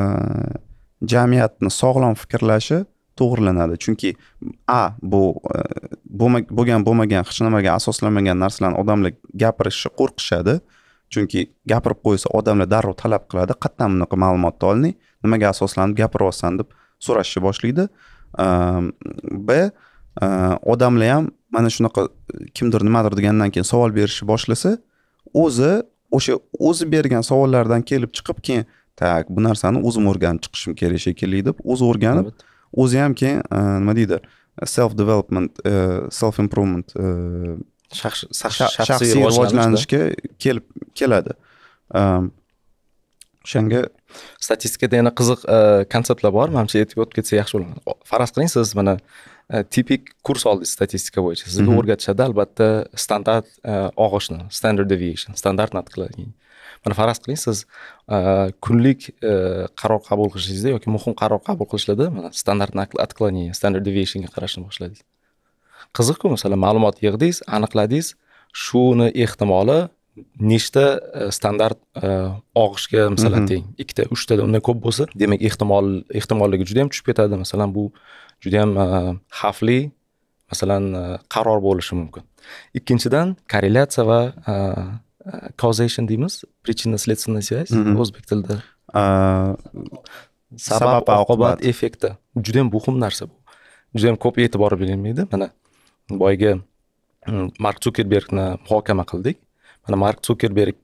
jamiyatni sog'lom fikrlashi to'g'rilanadi chunki a bu e, bo'lgan bo'lmagan hech nimaga asoslanmagan narsalarni odamlar gapirishni qo'rqishadi chunki gapirib qo'ysa odamlar darrov talab qiladi qayerdan bunaqa ma'lumotni olding nimaga asoslanib gapiryapsan deb so'rashni boshlaydi e, b odamlar ham mana shunaqa kimdir nimadir degandan keyin savol berishni boshlasa o'zi o'sha o'zi bergan savollardan kelib chiqib keyin так bu narsani o'zim o'rganib chiqishim kerak shekilli deb o'zi o'rganib o'zi ham keyin nima deydi self development e, self improvement e, shaxsiy rivojlanishga kelib keladi e, o'shanga statistikada yana qiziq konseptlar bor manimcha aytib o'tib ketsa yaxshi bo'ladi faraz qiling siz mana tipik kurs oldingiz statistika bo'yicha sizga mhm. o'rgatishadi albatta standart og'ishni standard deviation standart mana faraz qiling siz e, kunlik e, qaror qabul qilishingizda yoki muhim qaror qabul qilishlarda mana standartni отклонение standard deviationga qarashni boshladingiz qiziqku masalan ma'lumot yig'dingiz aniqladingiz shuni ehtimoli nechta e, standart og'ishga masalan mhm. teng ikkita uchtada undan ko'p bo'lsa demak ehtimol ehtimolligi juda yam tushib ketadi masalan bu juda yam xavfli masalan qaror bo'lishi mumkin ikkinchidan korrelyatsiya va Э, causation deymiz причинно следственная связь o'zbek tilida sabab oqibat effekti juda judayam muhim narsa bu juda judayam ko'p e'tibor berilmaydi mana boyagi mark zukerbergni muhokama qildik mana mark zukerberg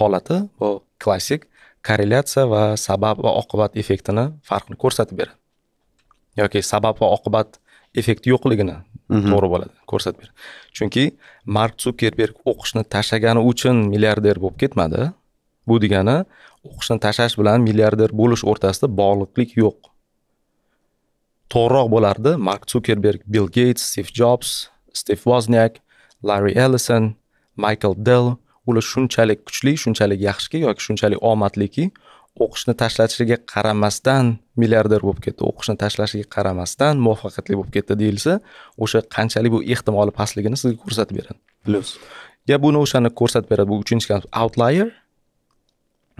holati bu klassik korrelyatsiya va sabab va oqibat effektini farqini ko'rsatib beradi yoki sabab va oqibat effekti yo'qligini to'g'ri bo'ladi ko'rsatib ber chunki mark sukerberg o'qishni tashlagani uchun milliarder bo'lib ketmadi bu degani o'qishni tashlash bilan milliarder bo'lish o'rtasida bog'liqlik yo'q to'g'riroq bo'lardi mark sukerberg bill geyts stiv jobs stiv vozniak larri ellison maykl dell ular shunchalik kuchli shunchalik yaxshiki yoki shunchalik omadliki o'qishni tashlashiga qaramasdan milliarder bo'lib ketdi o'qishni tashlashiga qaramasdan muvaffaqiyatli bo'lib ketdi deyilsa o'sha qanchalik bu ehtimoli pastligini sizga ko'rsatib beradi plyus ya buni o'shani ko'rsatib beradi bu uchinchi outlier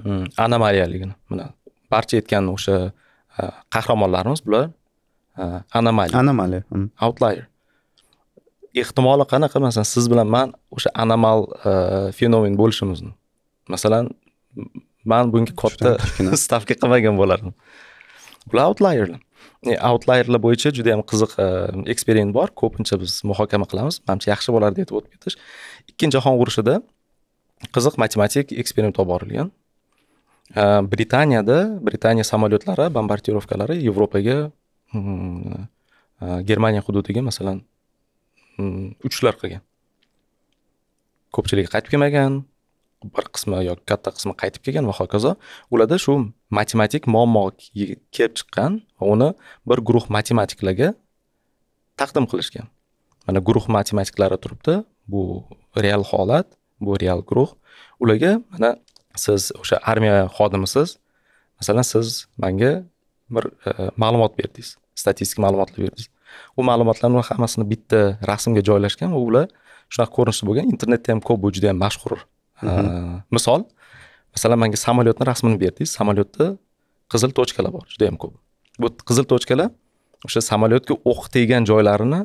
hmm, anomaliyaligini mana barcha aytgan o'sha e, qahramonlarimiz bular e, anomaliya anomaliya hmm. outlier ehtimoli qanaqa masalan siz bilan man o'sha anomal e, fenomen bo'lishimizni masalan man bunga katta <laughs> stavka qilmagan bo'lardim bular outlayerlar e, outlayerlar bo'yicha juda yam qiziq e, eksperiment bor ko'pincha biz muhokama qilamiz manimcha yaxshi bo'lardi aytib o'tib ketish ikkinchi jahon urushida qiziq matematik eksperiment olib borilgan e, britaniyada britaniya samolyotlari bombardirovkalari yevropaga mm, germaniya hududiga masalan mm, uchlar qilgan ko'pchiligi qaytib kelmagan bir qismi yoki katta qismi qaytib kelgan va hokazo ularda shu matematik muammo kelib chiqqan va uni bir guruh matematiklarga taqdim qilishgan mana guruh matematiklari turibdi bu real holat bu real guruh ularga mana siz o'sha armiya xodimisiz masalan siz manga bir e, ma'lumot berdingiz statistik ma'lumotlar berdingiz u ma'lumotlarni hammasini bitta rasmga joylashgan va ular shunaqa ko'rinishda bo'lgan internetda ham ko'p bu juda yam mashhur misol masalan manga samolyotni rasmini berdingiz samolyotda qizil tochkalar bor juda yam ko'p bu qizil tochkalar o'sha samolyotga o'q tegan joylarini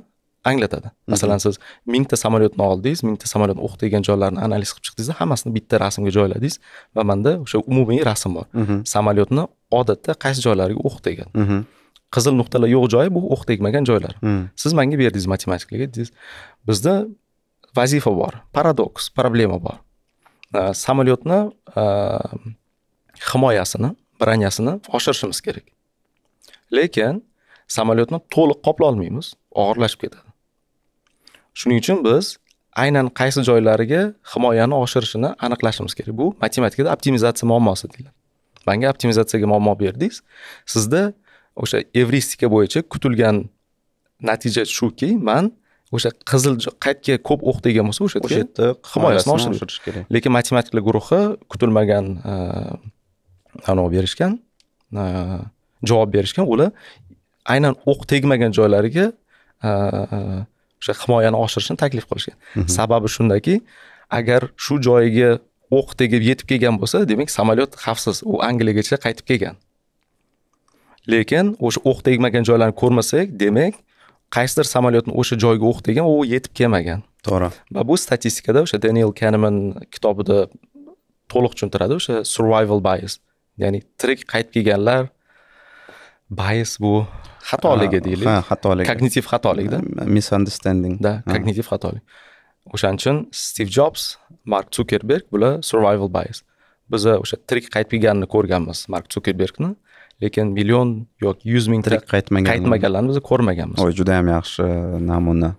anglatadi masalan siz mingta samolyotni oldingiz mingta samolyot o'q tegan joylarini analiz qilib chiqdingiz hammasini bitta rasmga joyladingiz va manda o'sha umumiy rasm bor samolyotni odatda qaysi joylariga o'q tegan qizil nuqtalar yo'q joyi bu o'q tegmagan joylar siz manga berdingiz matematikaga dedingiz bizda vazifa bor paradoks problema bor samolyotni himoyasini bronyasini oshirishimiz kerak lekin samolyotni to'liq qoplolmaymiz og'irlashib ketadi shuning uchun biz aynan qaysi joylariga himoyani oshirishini aniqlashimiz kerak bu matematikada optimizatsiya muammosi deyiladi manga optimizatsiyaga muammo berdingiz sizda o'sha evristika bo'yicha kutilgan natija shuki man o'sha qizil qaytga ko'p o'q tegan bo'lsa o'sha o'sha yerda himoyasini oshirish kerak lekin matematiklar guruhi kutilmagan e, anavi berishgan e, javob berishgan ular aynan o'q tegmagan joylariga e, o'sha himoyani oshirishni taklif qilishgan sababi shundaki agar shu joyiga o'q tegib yetib kelgan bo'lsa demak samolyot xavfsiz u angliyagacha qaytib kelgan lekin o'sha o'q tegmagan joylarni ko'rmasak demak qaysidir samolyotni o'sha joyga o'q degan u yetib kelmagan to'g'ri va bu statistikada o'sha daniel kaneman kitobida to'liq tushuntiradi o'sha survival bias ya'ni tirik qaytib kelganlar bias bu xatoligi deylik ha xatolik kognitiv xatolikda misunderstanding да kognitiv xatolik o'shaning uchun stiv jobs mark sukerberg bular survival bias biza o'sha tirik qaytib kelganini ko'rganmiz mark sukerbergni lekin million yoki yuz tirik qaytmagan qaytmaganlarni biz ko'rmaganmiz oy juda yam yaxshi e, namuna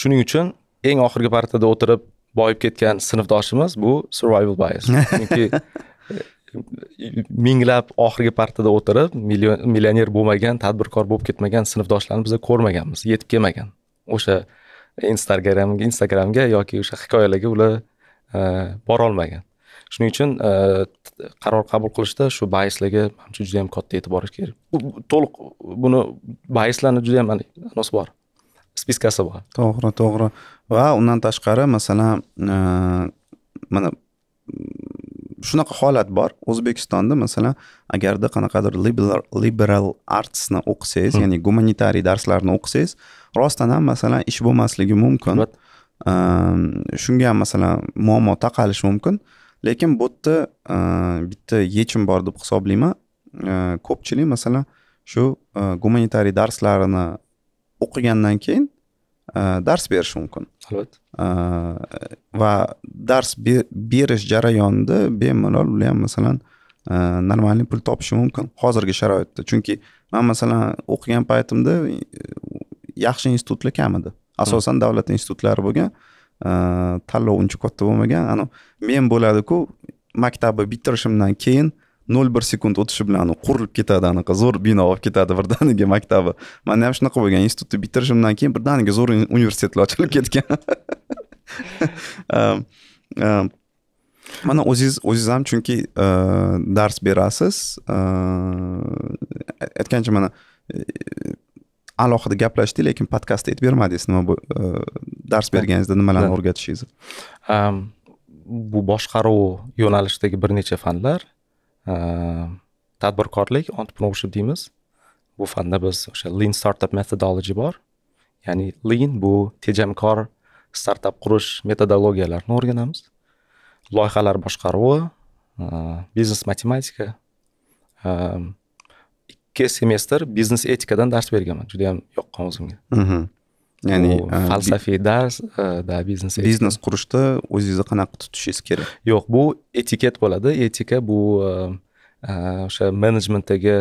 shuning uchun eng oxirgi partada o'tirib boyib ketgan sinfdoshimiz bu survival bias chunki e, minglab oxirgi partada o'tirib million millioner bo'lmagan tadbirkor bo'lib ketmagan sinfdoshlarni biz ko'rmaganmiz yetib kelmagan o'sha instagramga instagramga yoki o'sha hikoyalarga ular e, borolmagan shuning uchun e, qaror qabul qilishda shu baysligi manimcha juda ham katta e'tibor kerak to'liq buni bayslani juda yam anosi bor spiskasi bor to'g'ri to'g'ri va undan tashqari masalan e, mana shunaqa holat bor o'zbekistonda masalan agarda qanaqadir liberal, artsni o'qisangiz hmm. ya'ni gumanitariy darslarni o'qisangiz rostdan ham masalan ish bo'lmasligi mumkin ehm, shunga ham masalan muammo taqalishi mumkin lekin bu yerda e, bitta yechim bor deb hisoblayman e, ko'pchilik masalan shu e, gumanitariy darslarini o'qigandan keyin dars berishi mumkin albatta va dars berish jarayonida bemalol ular ham masalan нормальный pul topishi mumkin hozirgi sharoitda chunki man masalan o'qigan paytimda yaxshi institutlar kam edi asosan hmm. davlat institutlari bo'lgan Э, tanlov uncha katta bo'lmagan ani men bo'ladiku maktabni bitirishimdan keyin nol bir sekund o'tishi bilan qurilib ketadi anaqa zo'r bino olib ketadi birdaniga maktabi manda ham shunaqa bo'lgan institutni bitirishimdan keyin birdaniga zo'r universitetlar ochilib ketgan <laughs> mana o'ziz o'ziz ham chunki e, dars berasiz e, aytgancha mana e, alohida gaplashdik lekin podkastda aytib bermadingiz nima bu e, dars berganingizda nimalarni o'rgatishingizni bu boshqaruv yo'nalishidagi bir necha fanlar e, tadbirkorlik entrepreneurship deymiz bu fanda biz o'sha lean startup metodology bor ya'ni lean bu tejamkor startup qurish metodologiyalarini o'rganamiz loyihalar boshqaruvi e, biznes matematika ikki semestr biznes etikadan dars berganman juda yam yoqqan o'zimga mhm. ya'ni e, falsafiy dars да e, biznes biznes qurishda o'zingizni qanaqa tutishingiz kerak yo'q bu etiket bo'ladi etika bu e, o'sha menejmentdagi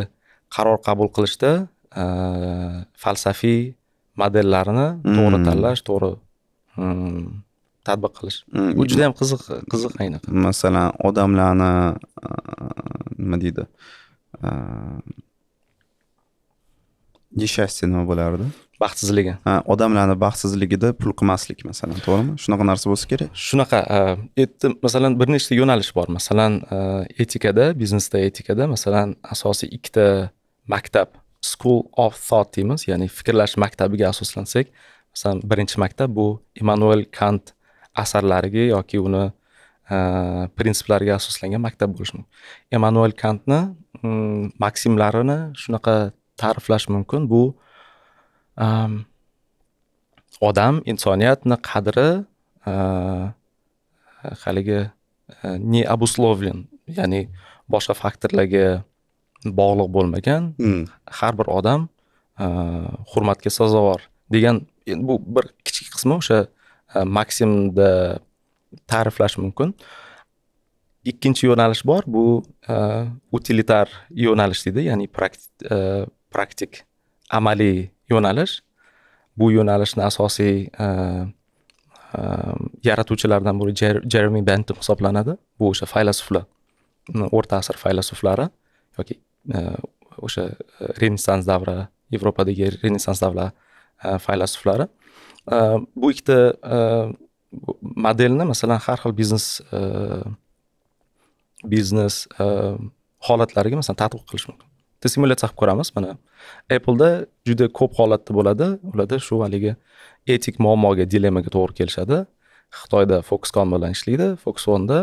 qaror qabul qilishda falsafiy modellarni mhm. to'g'ri tanlash to'g'ri tatbiq qilish mm, bu juda yam qiziq qiziq ayniqsa masalan odamlarni nima deydi nima bo'lardi baxtsizligi ha odamlarni baxtsizligida pul qilmaslik masalan to'g'rimi shunaqa narsa bo'lsa kerak shunaqa e, masalan bir nechta yo'nalish bor masalan e, etikada biznesda etikada masalan asosiy ikkita maktab school of thought deymiz ya'ni fikrlash maktabiga asoslansak masalan birinchi maktab bu immanuel kant asarlariga yoki uni e, prinsiplariga asoslangan maktab bo'lishi mumkin emmanuel kantni mm, maksimlarini shunaqa ta'riflash mumkin bu um, odam insoniyatni qadri uh, haligi uh, не обусловлен ya'ni boshqa faktorlarga bog'liq bo'lmagan hmm. har bir odam uh, hurmatga sazovor degan bu bir kichik qismi o'sha maksimda ta'riflash mumkin ikkinchi yo'nalish bor bu uh, utilitar yo'nalish deydi ya'ni prakt, uh, e, praktik amaliy yo'nalish bu yo'nalishni asosiy e, e, yaratuvchilaridan biri jeremi bentim hisoblanadi bu o'sha faylasuflar o'rta asr faylasuflari yoki e, o'sha renessans davri yevropadagi renessans davri faylasuflari bu ikkita modelni masalan har xil biznes biznes holatlariga masalan tadqiq qilish mumkin bitta simulyatsiya qilib ko'ramiz mana appleda juda ko'p holatda bo'ladi ularda shu haligi etik muammoga dilemmaga to'g'ri kelishadi xitoyda foxconn bilan ishlaydi foxconda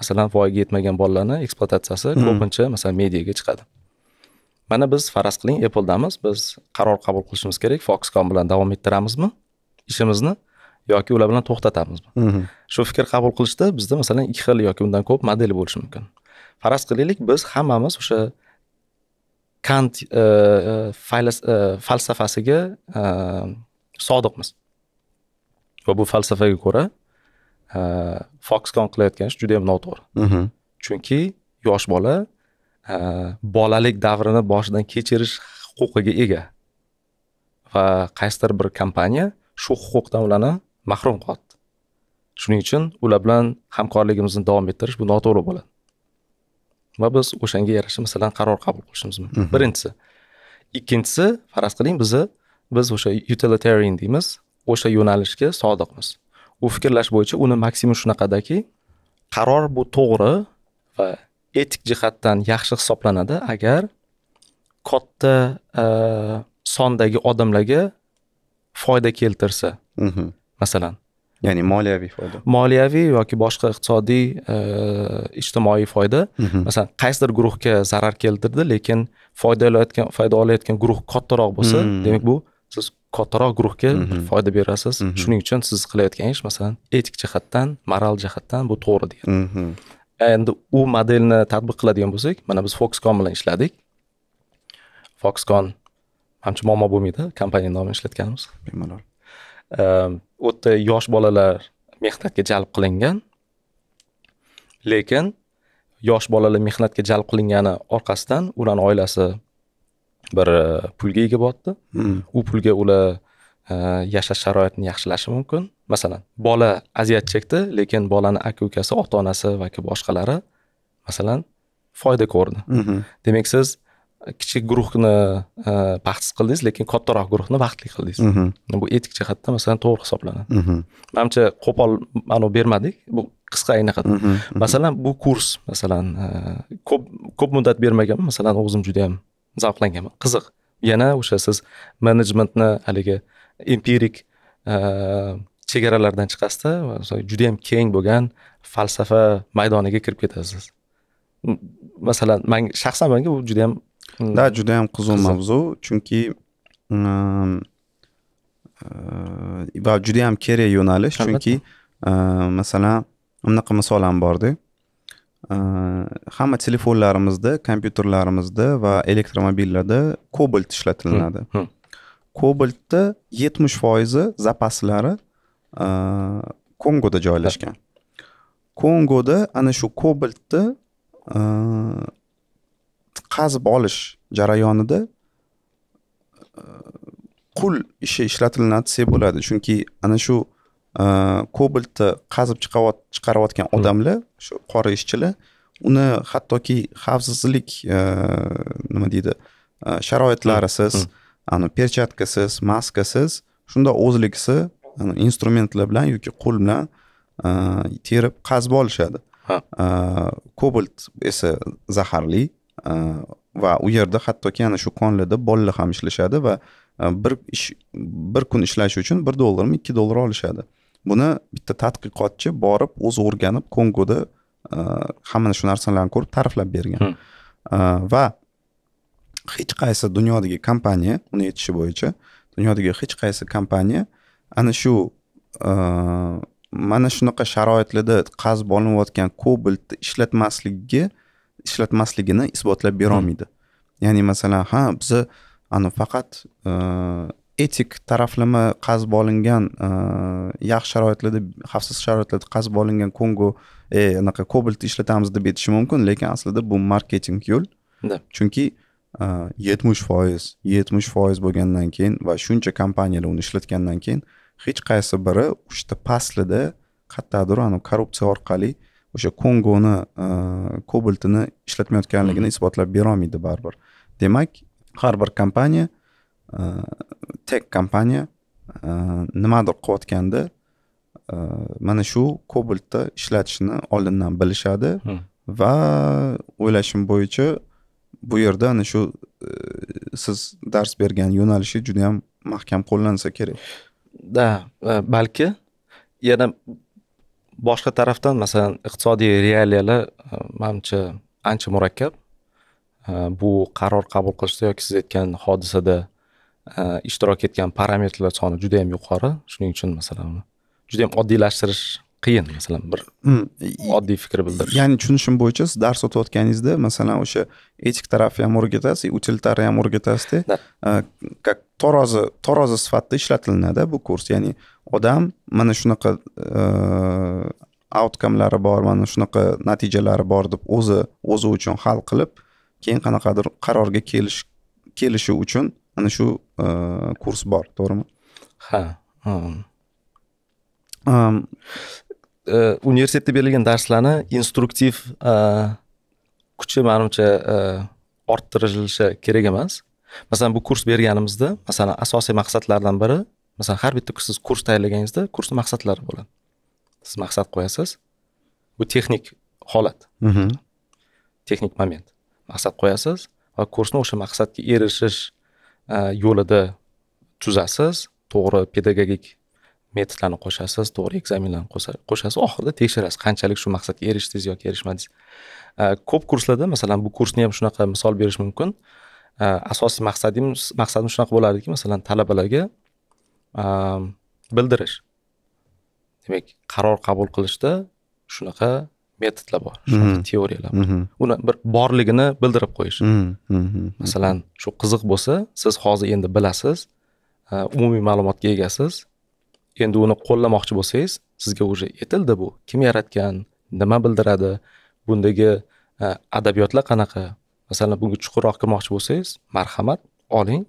masalan voyaga yetmagan bolalarni ekspluatatsiyasi hmm. ko'pincha masalan mediaga chiqadi mana biz faraz qiling appledamiz biz qaror qabul qilishimiz kerak foxconn bilan davom ettiramizmi ishimizni yoki ular bilan to'xtatamizmi hmm. shu fikr qabul qilishda bizda masalan ikki xil yoki undan ko'p model bo'lishi mumkin faraz qilaylik biz hammamiz o'sha kant e, e, e, falsafasiga sodiqmiz va bu falsafaga ko'ra foxconn qilayotgan ish juda yam noto'g'ri mm-hmm. chunki yosh bola bolalik davrini boshidan kechirish huquqiga ega va qaysidir bir kompaniya shu huquqdan ularni mahrum qilyapti shuning uchun ular bilan hamkorligimizni davom ettirish bu noto'g'ri bo'ladi va biz o'shanga yarasha masalan qaror qabul qilishimiz mumkin mhm. birinchisi ikkinchisi faraz qiling bizni biz o'sha utilitarian deymiz o'sha yo'nalishga sodiqmiz u fikrlash bo'yicha uni maksimum shunaqadaki qaror bu to'g'ri va etik jihatdan yaxshi hisoblanadi agar katta e, sondagi odamlarga foyda keltirsa mhm. masalan ya'ni moliyaviy foyda moliyaviy yoki boshqa iqtisodiy e, ijtimoiy foyda mhm. masalan qaysidir guruhga zarar keltirdi lekin foyda olayotgan foyda olayotgan guruh kattaroq bo'lsa mhm. demak bu siz kattaroq guruhga mhm. foyda berasiz shuning uchun siz qilayotgan ish masalan etik jihatdan moral jihatdan bu to'g'ri degan endi u modelni tatbiq qiladigan bo'lsak mana biz foxcon bilan ishladik foxcon ancha muammo bo'lmaydi kompaniya nomini ishlatganimiz bemalol Ehm, o'ta yosh bolalar mehnatga jalb qilingan lekin yosh bolalar mehnatga jalb qilingani orqasidan ularni oilasi bir e, pulga ega bo'lyapti hmm. u pulga ular e, yashash sharoitini yaxshilashi mumkin masalan bola aziyat chekdi lekin bolani aka ukasi ota onasi yoki boshqalari masalan foyda ko'rdi mm-hmm. demak siz kichik guruhni e, baxtsiz qildingiz lekin kattaroq guruhni baxtli qildingiz mhm. bu etik jihatdan masalan to'g'ri hisoblanadi mhm. manimcha qo'pol ma'no bermadik bu qisqa aynaqa mhm. masalan bu kurs masalan e, ko'p ko'p muddat bermaganman masalan o'zim juda yam zavqlanganman qiziq yana o'sha siz menejmentni haligi empirik e, chegaralardan chiqasizda juda yam keng bo'lgan falsafa maydoniga kirib ketasiz masalan man shaxsan manga bu juda yam juda yam qiziq mavzu chunki va juda yam kerak yo'nalish chunki masalan bunaqa misol ham borda hamma telefonlarimizda kompyuterlarimizda va elektromobillarda kobalt ishlatilinadi kobaltni yetmish foizi zapaslari kongoda joylashgan kongoda ana shu kobaltni qazib olish jarayonida e, qul ishi ishlatilinadi desak bo'ladi chunki ana shu e, kobaltni qazib chiqarayotgan hmm. odamlar shu qora ishchilar uni hattoki xavfsizlik e, nima deydi sharoitlarisiz hmm. Hmm. perchatkasiz maskasiz shundoq o'zligisi instrumentlar bilan yoki qo'l bilan terib qazib olishadi kobalt esa zaharli va u yerda hattoki ana shu konlida bolalar ham ishlashadi va bir ish bir kun ishlash uchun bir dollarmi ikki dollar olishadi buni bitta tadqiqotchi borib o'zi o'rganib kongoda hamma shu narsalarni ko'rib ta'riflab bergan va hech qaysi dunyodagi kompaniya uni aytishi bo'yicha dunyodagi hech qaysi kompaniya ana shu mana shunaqa sharoitlarda qazib olinayotgan kobaltni ishlatmasligiga ishlatmasligini isbotlab berolmaydi hmm. ya'ni masalan ha biza ani faqat e, etik taraflama qazib olingan e, yaxshi sharoitlarda xavfsiz sharoitlarda qazib olingan kongo e, anaqa kobaltni ishlatamiz deb aytishi mumkin lekin aslida bu marketing yo'l chunki yetmish foiz yetmish foiz bo'lgandan keyin va shuncha kompaniyalar uni ishlatgandan keyin hech qaysi biri uchta paslida qayerdadir korrupsiya orqali uh, o'sha kongoni e, kobaltini ishlatmayotganligini isbotlab berolmaydi baribir demak har bir kompaniya e, tek kompaniya e, nimadir qilayotganda mana shu kobaltda ishlatishni oldindan bilishadi va o'ylashim bo'yicha bu yerda ana shu siz dars bergan yo'nalishi juda ham mahkam qo'llansa kerak да balki yana boshqa tarafdan masalan iqtisodiy realiyalar e, manimcha ancha murakkab e, bu qaror qabul qilishda yoki siz aytgan hodisada e, ishtirok etgan parametrlar soni juda yam yuqori shuning uchun masalan juda yam oddiylashtirish qiyin masalan bir mm, oddiy fikr bildirish ya'ni tushunishim bo'yicha siz dars o'tayotganingizda masalan o'sha etik tarafni ham o'rgatasiz utilitarni ham o'rgatasizda как tarozi tarozi sifatida ishlatilinadi bu kurs ya'ni odam mana shunaqa e, outcomelari bor mana shunaqa natijalari bor deb o'zi o'zi uchun hal qilib keyin qanaqadir qarorga kelish kelishi uchun mana shu e, kurs bor to'g'rimi ha e, universitetda berilgan darslarni instruktiv kuchi manimcha orttirilishi kerak emas masalan bu kurs berganimizda masalan asosiy maqsadlardan biri masalan har bitta siz kurs tayyorlaganingizda kursni maqsadlari bo'ladi siz maqsad qo'yasiz bu texnik holat mm-hmm. texnik moment maqsad qo'yasiz va kursni o'sha maqsadga erishish e, yo'lida tuzasiz to'g'ri pedagogik metodlarni qo'shasiz to'g'ri ekzamenlarni qo'shasiz oxirida tekshirasiz qanchalik shu maqsadga erishdingiz yoki erishmadingiz e, ko'p kurslarda masalan bu kursni ham shunaqa misol berish mumkin e, asosiy maqsadimiz maqsadimiz shunaqa bo'lardiki masalan talabalarga bildirish demak qaror qabul qilishda shunaqa metodlar bor shunaqa teoriyalar bor uni bir borligini bildirib qo'yish masalan shu qiziq bo'lsa siz hozir endi bilasiz umumiy ma'lumotga egasiz endi uni qo'llamoqchi bo'lsangiz sizga уже aytildi bu kim yaratgan nima bildiradi bundagi adabiyotlar qanaqa masalan bunga chuqurroq kirmoqchi bo'lsangiz marhamat oling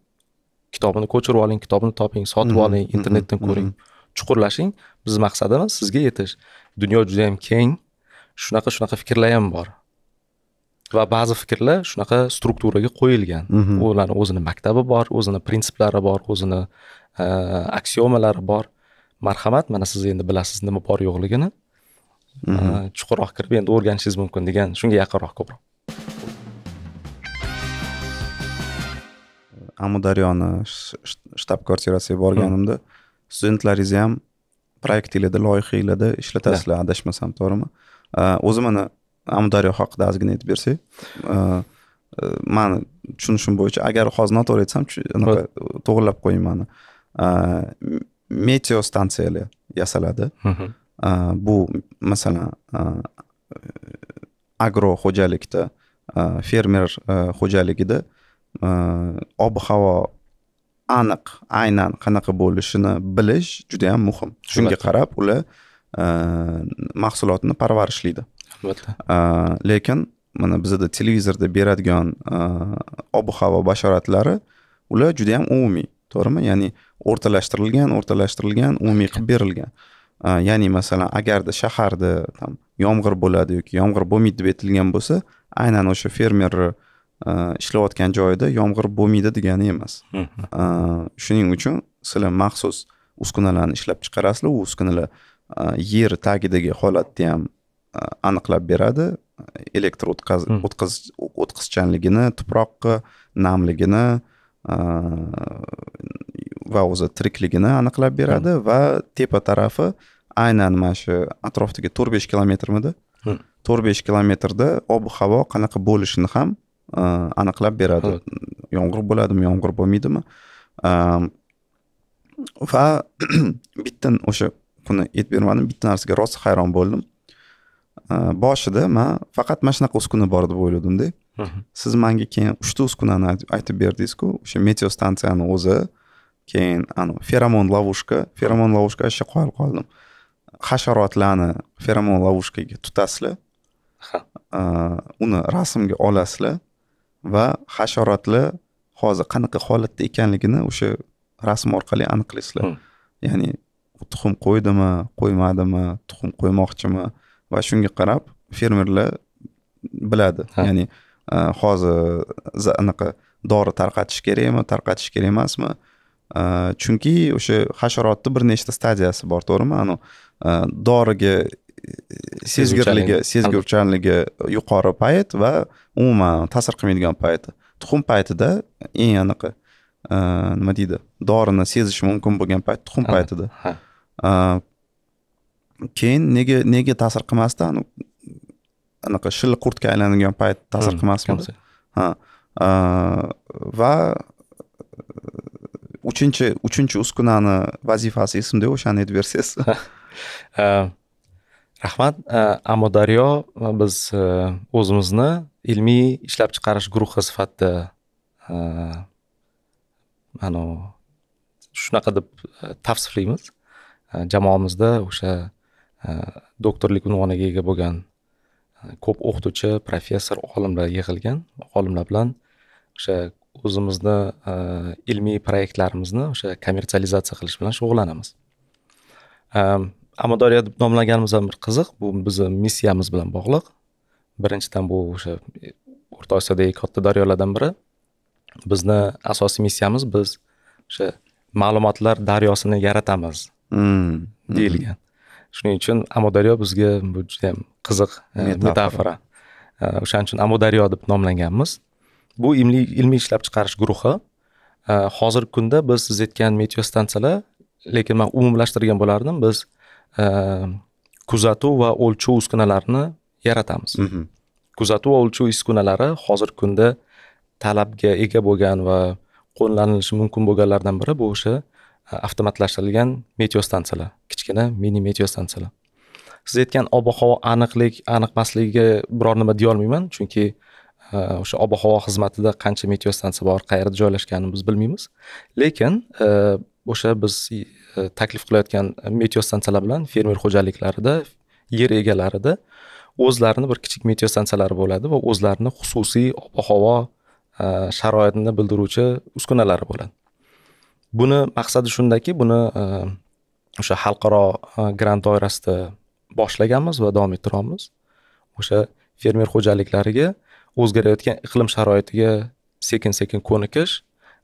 kitobini ko'chirib oling kitobini toping sotib mhm, oling mhm, internetdan mhm. ko'ring chuqurlashing bizni maqsadimiz sizga yetish dunyo juda yam keng shunaqa shunaqa fikrlar ham bor va ba'zi fikrlar shunaqa strukturaga qo'yilgan ularni o'zini maktabi bor o'zini prinsiplari bor o'zini e, aksiomalari bor marhamat mana siz endi bilasiz nima bor yo'qligini e, chuqurroq kirib endi o'rganishingiz mumkin degan shunga yaqinroq ko'proq amudaryoni shtab kvartirasiga borganimda studentlaringizni ham proyektinglarda loyihanglarda ishlatasizlar adashmasam to'g'rimi o'zi mana amudaryo haqida ozgina aytib bersak mani tushunishim bo'yicha agar hozir noto'g'ri aytsam to'g'irlab qo'ying mani meteo stansiyalar yasaladi bu masalan agro xo'jalikda fermer xo'jaligida Э, ob havo aniq aynan qanaqa bo'lishini bilish juda yam muhim shunga qarab ular e, mahsulotni parvarishlaydi albatta e, lekin mana bizada televizorda beradigan e, ob havo bashoratlari ular juda yam umumiy to'g'rimi ya'ni o'rtalashtirilgan o'rtalashtirilgan umumiy qilib berilgan ya'ni masalan agarda shaharda там yomg'ir bo'ladi yoki yomg'ir bo'lmaydi deb aytilgan bo'lsa aynan o'sha fermerni Э, ishlayotgan joyida yomg'ir bo'lmaydi degani emas э, shuning uchun sizlar maxsus uskunalarni ishlab chiqarasizlar u uskunalar e, yer tagidagi holatni ham e, aniqlab beradi elektr o'tkazchanligini tuproqqa namligini e, va o'zi tirikligini aniqlab beradi va tepa tarafi aynan mana shu atrofdagi to'rt besh kilometrmidi to'rt besh kilometrda ob havo qanaqa bo'lishini ham aniqlab beradi yomg'ir bo'ladimi yomg'ir bo'lmaydimi va bitta o'sha kuni aytib bermadim bitta narsaga rosa hayron bo'ldim boshida man faqat mana shunaqa uskuna bor deb o'yladimda siz manga keyin uchta uskunani aytib berdingizku o'sha meteo stansiyani o'zi keyin anavi feromon lavushka feromon lavushka вообще qoyil qoldim hasharotlarni feromon lavushkaga tutasizlar uni rasmga olasizlar va hasharotlar hozir qanaqa holatda ekanligini o'sha rasm orqali aniqlaysizlar hmm. ya'ni tuxum qo'ydimi qo'ymadimi tuxum qo'ymoqchimi va shunga qarab fermerlar biladi ya'ni e, hozir anaqa dori tarqatish kerakmi tarqatish kerak emasmi e, chunki o'sha hasharotni bir nechta stadiyasi bor to'g'rimi anavi e, doriga sezgirligi sezgurchanligi yuqori payt va umuman ta'sir qilmaydigan payti tuxum paytida eng anaqa e, nima deydi dorini sezish mumkin bo'lgan payt tuxum paytida e, keyin nega nega ta'sir qilmasdan anaqa shilliq qurtga aylanadigan payt ta'sir qilmasmi ha e, va uchinchi uchinchi uskunani vazifasi esimda o'shani aytib bersangiz <laughs> rahmat э, amudaryo э, biz э, o'zimizni ilmiy ishlab chiqarish guruhi sifatida anavi shunaqa deb tavsiflaymiz jamoamizda o'sha doktorlik unvoniga ega bo'lgan ko'p o'qituvchi professor olimlar yig'ilgan olimlar bilan o'sha o'zimizni e, ilmiy proyektlarimizni o'sha kommersializatsiya qilish bilan shug'ullanamiz amadoriya deb nomlaganimiz ham bir qiziq bu bizni missiyamiz bilan bog'liq birinchidan bu o'sha o'rta osiyodagi katta daryolardan biri bizni asosiy missiyamiz biz o'sha ma'lumotlar daryosini yaratamiz hmm. Hmm. deyilgan shuning uchun amudaryo bizga bu judayam qiziq e, metafora e, o'shaning uchun amudaryo deb nomlanganmiz bu ilmiy ilmiy ishlab chiqarish guruhi e, hozirgi kunda biz siz aytgan meteostansiyalar lekin man umumlashtirgan bo'lardim biz Э, kuzatuv va o'lchov uskunalarini yaratamiz mhm. kuzatuv va o'lchov uskunalari hozirgi kunda talabga ega bo'lgan va qo'llanilishi mumkin bo'lganlardan biri bu o'sha e, avtomatlashtirilgan meteostansiyalar kichkina mini meteostansiyalar siz aytgan ob havo aniqlik aniqmasligiga biror nima deyolmayman chunki e, o'sha ob havo xizmatida qancha meteostansiya bor qayerda joylashganini biz bilmaymiz lekin e, o'sha biz E, taklif qilayotgan meteostansiyalar bilan fermer xo'jaliklarida yer egalarida o'zlarini bir kichik meteostansiyalari bo'ladi va o'zlarini xususiy ob havo e, sharoitini bildiruvchi uskunalari bo'ladi buni maqsadi shundaki buni e, o'sha xalqaro grant doirasida boshlaganmiz va davom ettiryapmiz o'sha fermer xo'jaliklariga o'zgarayotgan iqlim sharoitiga sekin sekin ko'nikish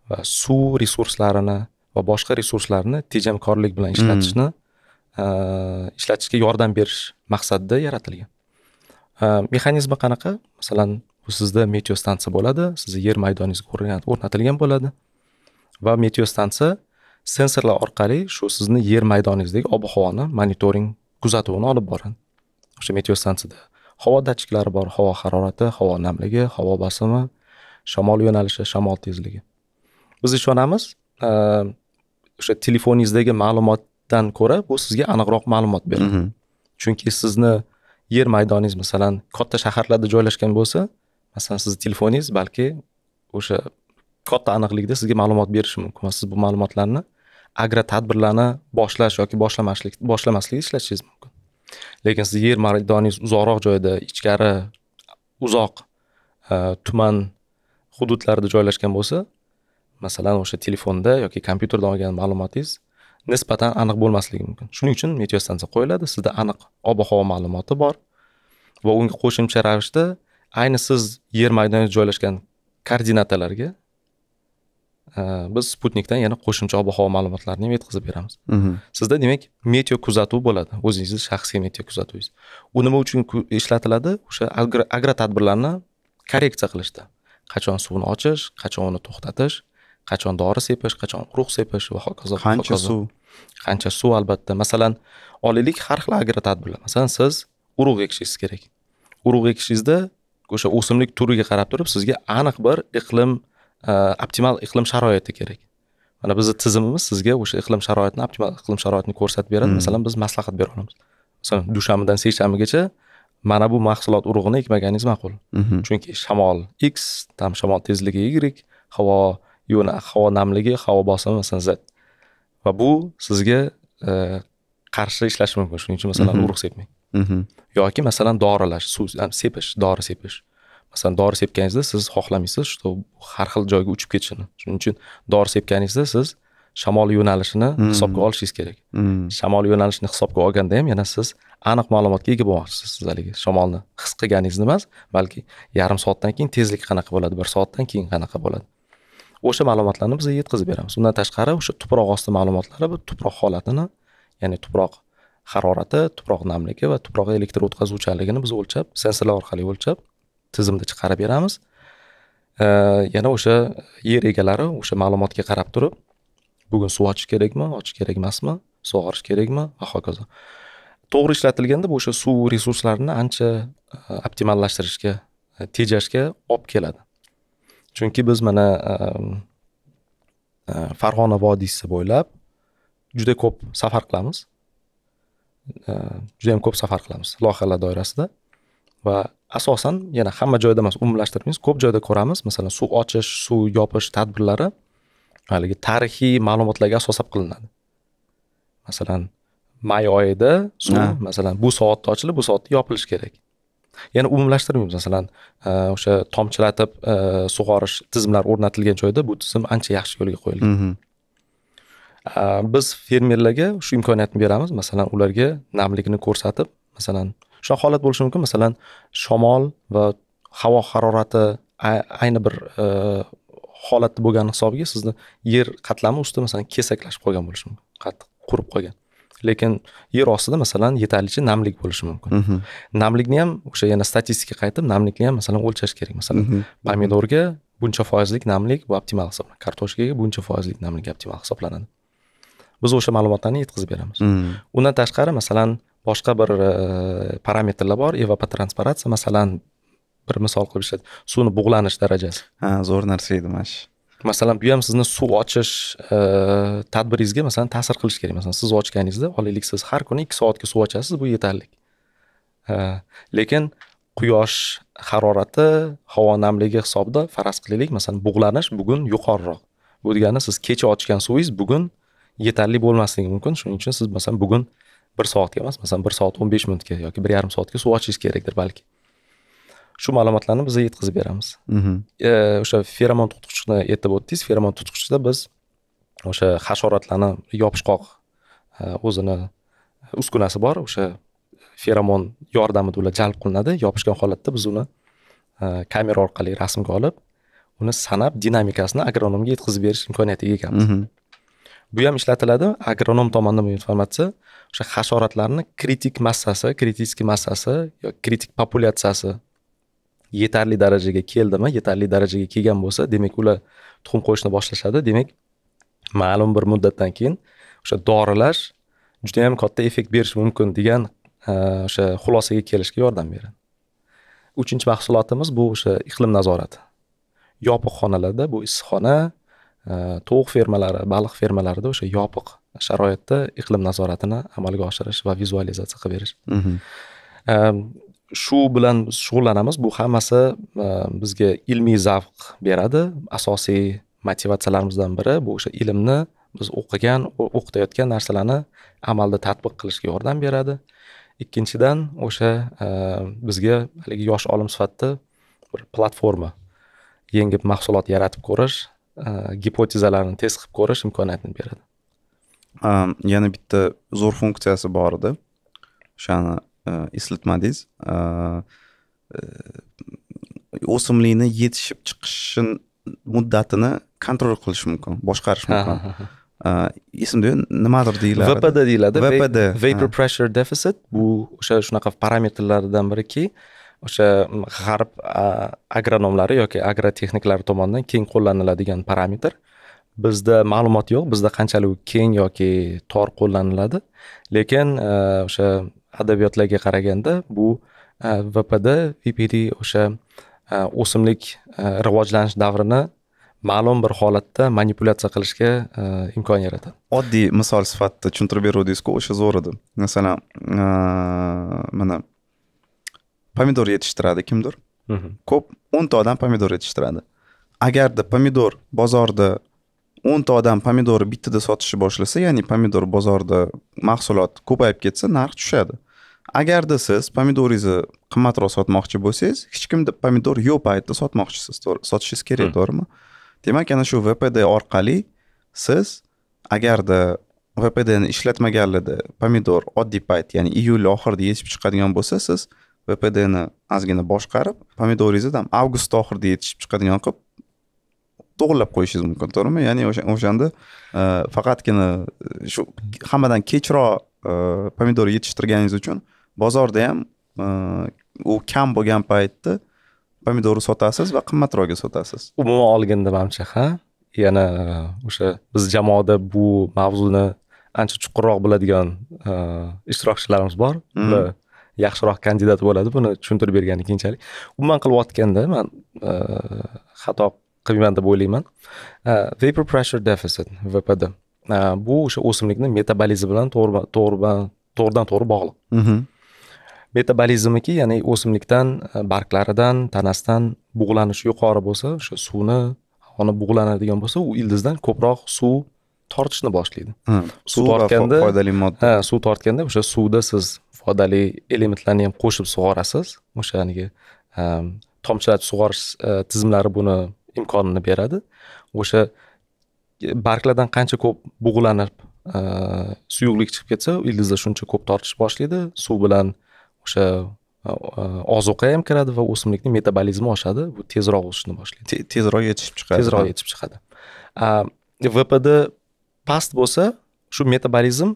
va suv resurslarini va boshqa resurslarni tejamkorlik bilan ishlatishni hmm. ishlatishga yordam berish maqsadida yaratilgan mexanizmi qanaqa masalan sizda meteostansiya bo'ladi sizni yer maydoningizga o'rnatilgan bo'ladi va meteostansiya sensorlar orqali shu sizni yer maydoningizdagi ob havoni monitoring kuzatuvini olib boradi o'sha meteostansiyada havo datchiklari bor havo harorati havo namligi havo bosimi shamol yo'nalishi shamol tezligi biz ishonamiz o'sha telefoningizdagi ma'lumotdan ko'ra bu sizga aniqroq ma'lumot beradi mhm. chunki sizni yer maydoningiz masalan katta shaharlarda joylashgan bo'lsa masalan sizni telefoningiz balki o'sha katta aniqlikda sizga ma'lumot berishi mumkin va siz bu ma'lumotlarni agro tadbirlarni boshlash yoki boshlamaslik boshlamaslikda ishlatishingiz mumkin lekin siz yer maydoningiz uzoqroq joyda ichkari uzoq e, tuman hududlarida joylashgan bo'lsa masalan o'sha telefonda yoki kompyuterda olgan ma'lumotingiz nisbatan aniq bo'lmasligi mumkin shuning uchun meteostansiya qo'yiladi sizda aniq ob havo ma'lumoti bor va unga qo'shimcha ravishda ayni siz yer maydoniga joylashgan koordinatalarga e, biz sputnikdan yana qo'shimcha ob havo ma'lumotlarini ham yetkazib beramiz mhm. sizda demak meteo kuzatuv bo'ladi o'zingizni shaxsiy meteo kuzatuvingiz u nima uchun ishlatiladi o'sha agro tadbirlarni korreksiya qilishda qachon suvni ochish qachon uni to'xtatish qachon dori sepish qachon urug' sepish va hokazo qancha suv qancha suv albatta masalan olaylik har xil agro tadbirlar masalan siz urug' ekishingiz kerak urug' ekishingizda o'sha o'simlik turiga qarab turib sizga aniq bir iqlim e, optimal iqlim sharoiti kerak mana bizni tizimimiz sizga o'sha iqlim sharoitini optimal iqlim sharoitini ko'rsatib beradi hmm. masalan biz maslahat bera olamiz masalan dushanbadan seshanbagacha mana bu mahsulot urug'ini ekmaganingiz ma'qul mhm. chunki shamol x там shamol tezligi y havo yo'na havo namligi havo bosimi masalan z va bu sizga e, qarshi ishlashi mumkin shuning uchun masalan mhm. urug' sepmang mhm. yoki masalan dorilash suv sepish dori sepish masalan dori sepganingizda siz xohlamaysiz что har xil joyga uchib ketishini shuning uchun dori sepganingizda siz shamol yo'nalishini mhm. hisobga olishingiz kerak shamol yo'nalishini hisobga olganda ham yana siz aniq ma'lumotga ega bo'lmoqchisiz siz haligi shamolni his qilganingizni emas balki yarim soatdan keyin tezlik qanaqa bo'ladi bir soatdan keyin qanaqa bo'ladi o'sha ma'lumotlarni bizga yetkazib beramiz undan tashqari o'sha tuproq osti ma'lumotlari bu tuproq holatini ya'ni tuproq harorati tuproq namligi va tuproq elektr o'tkazuvchanligini biz o'lchab sensorlar orqali o'lchab tizimda chiqarib beramiz yana o'sha yer egalari o'sha ma'lumotga qarab turib bugun suv ochish kerakmi ochish kerak emasmi sug'orish kerakmi va hokazo to'g'ri ishlatilganda bu o'sha suv resurslarini ancha e, optimallashtirishga e, tejashga olib keladi chunki biz mana ehm, e, farg'ona vodiysi bo'ylab juda ko'p safar qilamiz e, juda ko'p safar qilamiz loyihalar doirasida va asosan yana hamma joyda emas umumlashtirmaymiz ko'p joyda ko'ramiz masalan suv ochish suv yopish tadbirlari haligi tarixiy ma'lumotlarga asoslab qilinadi masalan may oyida suv masalan bu soatda ochilib bu soatda yopilishi kerak yana umumlashtirmaymiz masalan e, o'sha tomchilatib e, sug'orish tizimlari o'rnatilgan joyda bu tizim ancha yaxshi yo'lga qo'yilgan mm-hmm. e, biz fermerlarga shu imkoniyatni beramiz masalan ularga namlikni ko'rsatib masalan shunaqa holat bo'lishi mumkin masalan shamol va havo harorati ayni bir holatda bo'lgani hisobiga sizni yer qatlami usti masalan kesaklashib qolgan bo'lishi mumkin qattiq qurib qolgan lekin yer ostida masalan yetarlicha namlik bo'lishi mumkin mm -hmm. namlikni ham o'sha yana statistikaga qaytib namlikni ham masalan o'lchash kerak masalan mm -hmm. pomidorga buncha foizlik namlik bu optimal hisoblanadi kartoshkaga buncha foizlik namlik optimal hisoblanadi biz o'sha ma'lumotlarni yetkazib beramiz mhmm. undan tashqari masalan boshqa bir e, parametrlar bor evapotranspiratsiya masalan bir misol qilib ishlat suvni bug'lanish darajasi ha zo'r narsa edi mana shu masalan bu ham sizni suv ochish e, tadbiringizga masalan ta'sir qilishi kerak masalan siz ochganingizda olaylik siz har kuni ikki soatga suv ochasiz bu yetarli e, lekin quyosh harorati havo namligi hisobida faraz qilaylik masalan bug'lanish bugun yuqoriroq bu degani siz kecha ochgan suvingiz bugun yetarli bo'lmasligi mumkin shuning uchun siz masalan bugun bir soatga emas masalan bir soat o'n besh minutga yoki bir yarim soatga suv ochishingiz kerakdir balki shu ma'lumotlarni biz yetkazib beramiz mhm. e, o'sha feromon tutqichni aytib o'tdingiz feromon tutqichda biz o'sha hasharotlarni yopishqoq e, o'zini uskunasi bor o'sha feromon yordamida ular jalb qilinadi yopishgan holatda biz uni e, kamera orqali rasmga olib uni sanab dinamikasini agronomga yetkazib berish imkoniyatiga egamiz mhm. bu ham ishlatiladi agronom tomonidan bu informatsiya o'sha hasharotlarni kritik massasi kritiskiy massasi yo kritik populyatsiyasi yetarli darajaga keldimi yetarli darajaga kelgan bo'lsa demak ular tuxum qo'yishni boshlashadi demak ma'lum bir muddatdan keyin o'sha dorilash judayam katta effekt berishi mumkin degan e, o'sha xulosaga kelishga yordam beradi uchinchi mahsulotimiz bu o'sha iqlim nazorati yopiq xonalarda bu issiqxona e, tovuq fermalari baliq fermalarida o'sha yopiq sharoitda iqlim nazoratini amalga oshirish va vizualizatsiya qilib berish mhmm. e, shu bilan shug'ullanamiz bu hammasi e, bizga ilmiy zavq beradi asosiy motivatsiyalarimizdan biri bu o'sha ilmni biz o'qigan o'qitayotgan narsalarni amalda tatbiq qilishga yordam beradi ikkinchidan o'sha e, bizga haligi yosh olim sifatida bir platforma yengib mahsulot yaratib ko'rish e, gipotezalarni test qilib ko'rish imkoniyatini beradi yana bitta zo'r funksiyasi bor edi o'shani eslatmadingiz э, o'simlikni э, э, yetishib chiqishi muddatini kontrol qilish mumkin boshqarish mumkin esimda nimadir deyiladi vpd deyiladi vpd vapor pressure deficit bu o'sha shunaqa parametrlardan biriki o'sha g'arb agronomlari yoki agrotexniklari tomonidan keng qo'llaniladigan parametr bizda ma'lumot yo'q bizda qanchalik keng yoki tor qo'llaniladi lekin e, o'sha adabiyotlarga qaraganda bu e, vpd vpd o'sha e, o'simlik e, rivojlanish davrini ma'lum bir holatda manipulyatsiya qilishga imkon yaratadi oddiy misol sifatida tushuntirib beruvdingizku o'sha zo'r edi masalan mana pomidor yetishtiradi kimdir mhm. ko'p o'nta odam pomidor yetishtiradi agarda pomidor bozorda o'nta odam pomidorni bittada sotishni boshlasa ya'ni pomidor bozorida mahsulot ko'payib ketsa narx tushadi agarda siz pomidoringizni qimmatroq sotmoqchi bo'lsangiz hech kimda pomidor yo'q paytda sotmoqchisiz sotishingiz kerak hmm. to'g'rimi demak ana shu vpd orqali siz agarda vpdni ishlatmaganlarda pomidor oddiy payt ya'ni iyul oxirida yetishib chiqadigan bo'lsa siz vpdni ozgina boshqarib pomidoringizni там avgust oxirida yetishib chiqadigan qilib to'g'irlab qo'yishingiz mumkin to'g'rimi ya'ni o'shanda e, faqatgina e, shu hammadan kechroq e, pomidor yetishtirganingiz uchun bozorda ham u kam bo'lgan paytda pomidorni sotasiz va qimmatroqga sotasiz umuman olganda manimcha ha yana o'sha biz jamoada bu mavzuni ancha chuqurroq biladigan ishtirokchilarimiz bor ular hmm. yaxshiroq kandidat bo'ladi buni tushuntirib bergani keyinchalik umuman qilayotganda man xato qilgan deb o'ylayman э, vapor pressure deficit vpd э, bu o'sha o'simlikni metabolizmi bilan to'g'ri to'g'ri to'g'ridan to'g'ri bog'liq mm-hmm. metabolizmiki ya'ni o'simlikdan e, barglaridan tanasidan bug'lanishi yuqori bo'lsa o'sha suvni havoni bug'lanadigan bo'lsa u ildizdan ko'proq suv tortishni boshlaydi mm. suv tortganda foydali modda ha suv tortganda o'sha suvda siz foydali elementlarni ham qo'shib sug'orasiz o'sha haligi e, tomchilatib sug'orish e, tizimlari buni imkonini beradi o'sha e, barglardan qancha ko'p bug'lanib e, suyuqlik chiqib ketsa ildizlar shuncha ko'p tortish boshlaydi suv bilan o'sha e, ozuqa ham kiradi va o'simlikning metabolizmi oshadi bu tezroq o'sishni boshlaydi tezroq yetishib chiqadi tezroq yetishib chiqadi vpd past bo'lsa shu metabolizm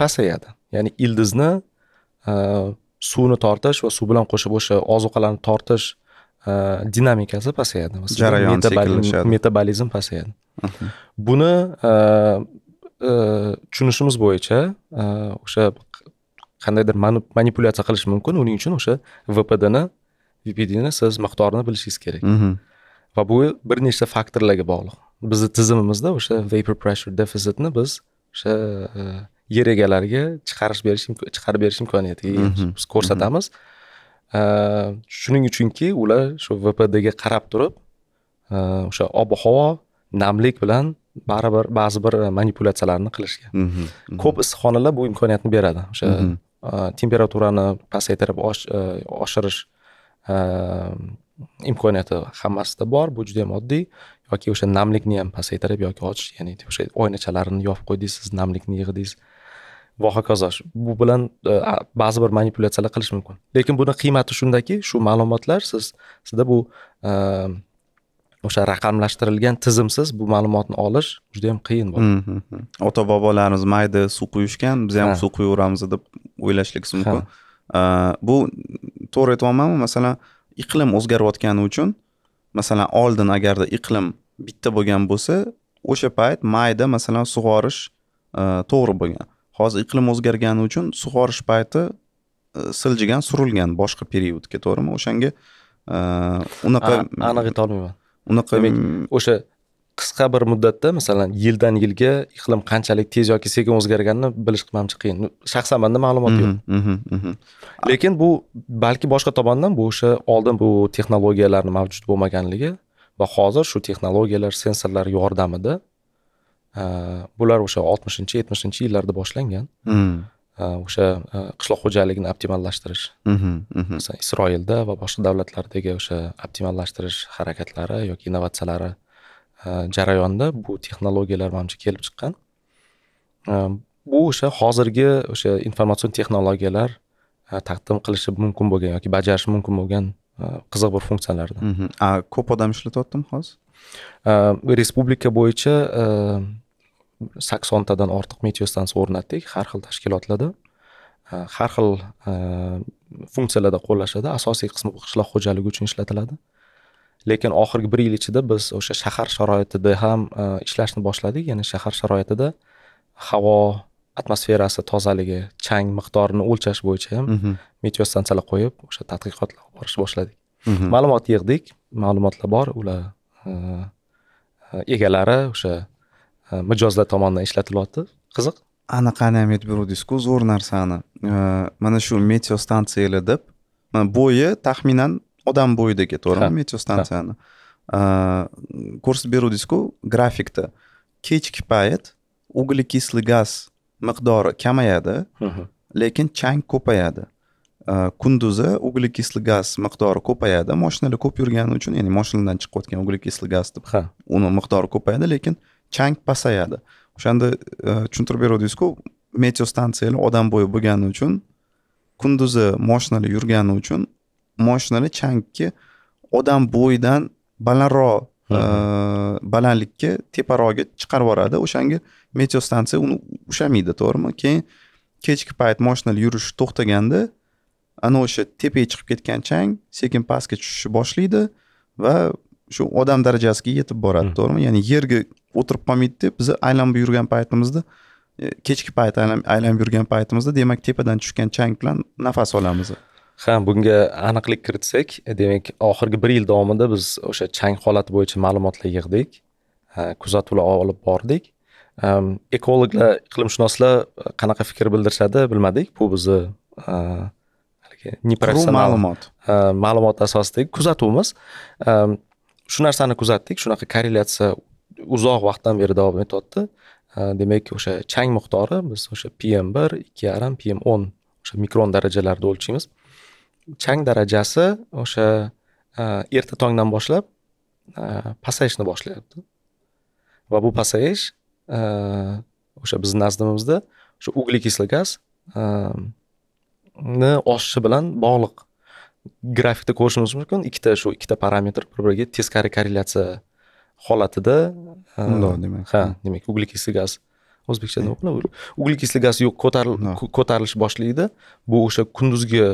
pasayadi ya'ni ildizni suvni tortish va suv bilan qo'shib o'sha ozuqalarni tortish dinamikasi pasayadi jarayon metabol metabolizm pasayadi buni tushunishimiz bo'yicha o'sha qandaydir manipulyatsiya qilish mumkin uning uchun o'sha vpdni vpdni siz miqdorini bilishingiz kerak va bu bir nechta faktorlarga bog'liq bizni tizimimizda o'sha vapor pressure defisitni biz o'sha yer egalariga chiqarish berish chiqarib berish imkoniyatiga biz ko'rsatamiz mm -hmm. shuning uchunki ular shu vpdga qarab turib o'sha ob havo namlik bilan baribir ba'zi bir manipulyatsiyalarni qilishgan ko'p issiqxonalar bu imkoniyatni beradi o'sha temperaturani э, pasaytirib э, oshirish imkoniyati hammasida bor bu juda yam oddiy yoki o'sha namlikni ham pasaytirib yoki ochish ya'ni o'sha oynachalarni yopib qo'ydingiz siz namlikni yig'dingiz va hokazo bu bilan e, ba'zi bir manipulyatsiyalar qilish mumkin lekin buni qiymati shundaki shu ma'lumotlar siz sizda bu e, o'sha raqamlashtirilgan tizimsiz bu ma'lumotni olish juda yam qiyin bo'ladi mm-hmm, mm-hmm. ota bobolarimiz mayda suv quyishgan biz ham suv quyaveramiz deb o'ylashligimiz mumkin e, bu to'g'ri aytyapmanmi masalan iqlim o'zgarayotgani uchun masalan oldin agarda iqlim bitta bo'lgan bo'lsa o'sha payt mayda masalan sug'orish to'g'ri bo'lgan hozir iqlim o'zgargani uchun sug'orish payti e, siljigan surilgan boshqa periodga to'g'rimi o'shanga e, unaqa aniq aytolmayman unaqa demak o'sha qisqa bir muddatda masalan yildan yilga iqlim qanchalik tez yoki sekin o'zgarganini bilish manimcha qiyin shaxsan manda ma'lumot yo'q mhm, mhm, mhm. lekin bu balki boshqa tomondan bu o'sha oldin bu texnologiyalarni mavjud bo'lmaganligi va hozir shu texnologiyalar sensorlar yordamida Э, bular o'sha oltmishinchi yetmishinchi yillarda boshlangan hmm. э, o'sha э, qishloq xo'jaligini optimallashtirish mm-hmm, mm-hmm. masalan isroilda va boshqa davlatlardagi o'sha optimallashtirish harakatlari yoki innovatsiyalari e, jarayonida bu texnologiyalar manimcha kelib chiqqan e, bu o'sha hozirgi o'sha informatsion texnologiyalar e, taqdim qilishi mumkin bo'lgan yoki bajarishi mumkin bo'lgan qiziq bir funksiyalardan mm-hmm. ko'p odam ishlatyaptimi hozir respublika bo'yicha saksontadan ortiq meteo o'rnatdik har xil tashkilotlarda har xil funksiyalarda qo'llashadi asosiy qismi qishloq xo'jaligi uchun ishlatiladi lekin oxirgi bir yil ichida biz o'sha shahar sharoitida ham ishlashni boshladik ya'ni shahar sharoitida havo atmosferasi tozaligi chang miqdorini o'lchash bo'yicha ham meteo stansiyalar qo'yib o'sha tadqiqotlar olib borish boshladik ma'lumot yig'dik ma'lumotlar bor ular Э, э, egalari o'sha э, mijozlar tomonidan ishlatilyapti qiziq anaqani ham aytib beruvdingizku zo'r narsani mana shu meteo stansiyalar deb bo'yi taxminan odam bo'yidagi to'g'rimi meteo stansiyani ko'rsatib beruvdingizku grafikda kechki payt uglekislый gaz miqdori kamayadi lekin chang ko'payadi kunduzi uglekislый gaz miqdori ko'payadi moshinalar ko'p yurgani uchun ya'ni moshinadan chiqayotgan uglekislый gaz deb ha uni miqdori ko'payadi lekin chang pasayadi o'shanda tushuntirib beruvdingizku stansiyalar odam bo'yi bo'lgani uchun kunduzi moshinalar yurgani uchun moshinalar changga odam bo'yidan balandroq balandlikka teparoqga chiqarib yuboradi o'shanga meteo stansiya uni ushlamaydi to'g'rimi keyin kechki payt moshinalar yurishi to'xtaganda ana o'sha tepaga chiqib ketgan chang sekin pastga tushishni boshlaydi va shu odam darajasiga yetib boradi hmm. to'g'rimi ya'ni yerga o'tirib qolmaydida biza aylanib yurgan paytimizda e, kechki payt aylanib yurgan paytimizda demak tepadan tushgan chang bilan nafas olamiz ha bunga aniqlik kiritsak e, demak oxirgi bir yil davomida biz o'sha chang holati bo'yicha ma'lumotlar yig'dik kuzatuvlar olib bordik ekologlar iqlimshunoslar e, qanaqa fikr bildirishadi bilmadik bu bizni yoki непрофессионал ma'lumot ma'lumot asosida kuzatuvimiz shu narsani kuzatdik shunaqa korrelyatsiya uzoq vaqtdan beri davom etyapti demak o'sha chang miqdori biz o'sha pm bir ikki yarim pm o'n o'sha mikron darajalarida o'lchaymiz chang darajasi o'sha erta tongdan boshlab pasayishni boshlayapti va bu pasayish o'sha bizni nazdimizda o'sha uglekislый gaz ni oshishi bilan bog'liq grafikda ko'rishimiz mumkin ikkita shu ikkita parametr bir biriga teskari korrelyatsiya holatida undoq demak ha demak uglikisli gaz o'zbekcha nima bo'ladi uglikisli gaz yo'q ko'tarilish boshlaydi bu o'sha kunduzgi e,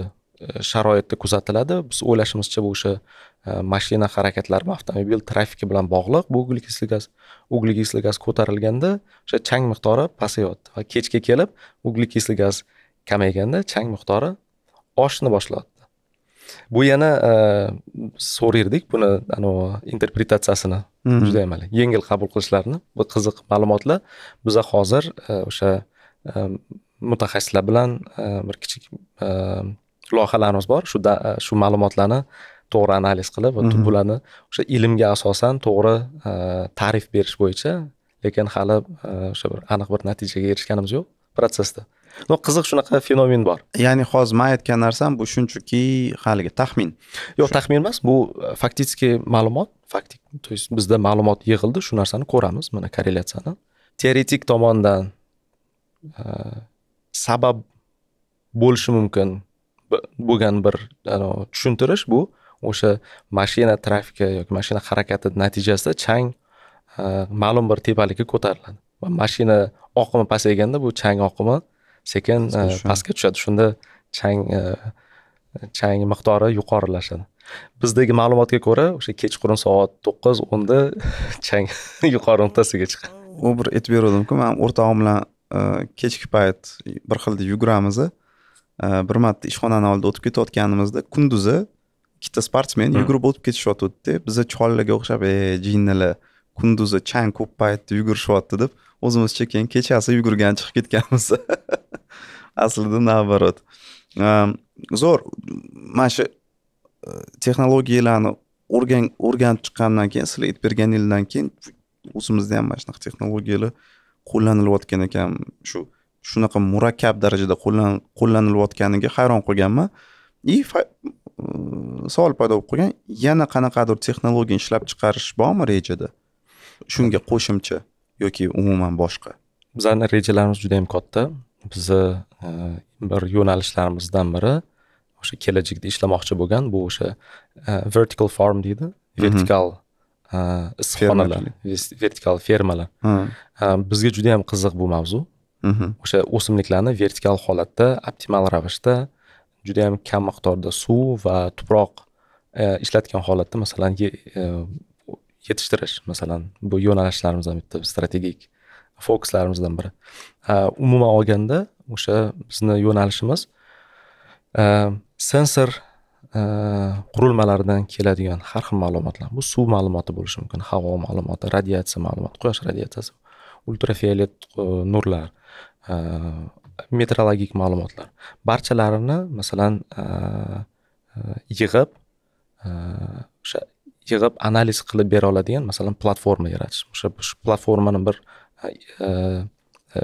sharoitda kuzatiladi biz o'ylashimizcha bu o'sha e, mashina harakatlari avtomobil trafiki bilan bog'liq bu uglikisli gaz uglikisli gaz ko'tarilganda o'sha chang miqdori pasayadi va kechga kelib uglikisli gaz kamayganda chang miqdori oshni boshlayapti bu yana e, so'raydik buni anavi interpretatsiyasini mm-hmm. juda ham yengil qabul qilishlarini bu qiziq ma'lumotlar biza hozir e, o'sha e, mutaxassislar bilan bir kichik loyihalarimiz bor shu shu ma'lumotlarni to'g'ri analiz qilib va mm-hmm. bularni o'sha ilmga asosan to'g'ri ta'rif berish bo'yicha lekin hali o'sha bir aniq bir natijaga erishganimiz yo'q protsessda no qiziq shunaqa fenomen bor ya'ni hozir man aytgan narsam bu shunchaki haligi taxmin yo'q taxmin emas bu faktiski ma'lumot faktik то есть bizda ma'lumot yig'ildi shu narsani ko'ramiz mana korrelyatsiyani teoretik tomondan sabab bo'lishi mumkin bo'lgan bir tushuntirish bu o'sha mashina trafiki yoki mashina harakati natijasida chang ma'lum bir tepalikka ko'tariladi va mashina oqimi pasayganda bu chang oqimi sekin e, pastga tushadi shunda chang e, chang miqdori yuqorilashadi bizdagi ma'lumotga ko'ra o'sha kechqurun soat to'qqiz o'nda <laughs> chang <laughs> yuqori nuqtasiga chiqadi u bir aytib beruvdimku man o'rtog'im bilan e, kechki payt bir xilda yuguramiz bir marta ishxonani oldida o'tib ketayotganimizda kunduzi ikkita sportsmen hmm. yugurib o'tib ketishayotgandida biza chollarga o'xshab e jinnilar kunduzi chang ko'p paytda yugurishyapti deb o'zimizcha keyin kechasi yugurgan chiqib ketganmiz <laughs> aslida наоборот zo'r mana shu e, texnologiyalarni o'rganib chiqqandan keyin sizlar aytib bergan yildan keyin o'zimizda ham mana shunaqa texnologiyalar qo'llanilayotgan ekan shu shunaqa murakkab darajada qo'llanilayotganiga hayron qolganman и e, savol paydo bo'lib qolgan yana qanaqadir texnologiya ishlab chiqarish bormi rejada shunga qo'shimcha yoki umuman boshqa bizlarni rejalarimiz juda yam katta bizni e, bir yo'nalishlarimizdan biri o'sha kelajakda ishlamoqchi bo'lgan bu o'sha e, vertical farm deydi mhm. vertikal e, issiqxonalar vertikal fermalar bizga juda yam qiziq bu mavzu mhm. o'sha o'simliklarni vertikal holatda optimal ravishda juda yam kam miqdorda suv va tuproq ishlatgan holatda masalan yetishtirish masalan bu yo'nalishlarimizdan bitta strategik fokuslarimizdan biri umuman olganda o'sha bizni yo'nalishimiz e, sensor e, qurilmalaridan keladigan har xil ma'lumotlar bu suv ma'lumoti bo'lishi mumkin havo ma'lumoti radiatsiya ma'lumoti quyosh radiatsiyasi ultrafiolet e, nurlar meteorologik ma'lumotlar barchalarini masalan yig'ib o'sha yig'ib analiz qilib bera oladigan masalan platforma yaratish o'sha shu platformani bir e, e,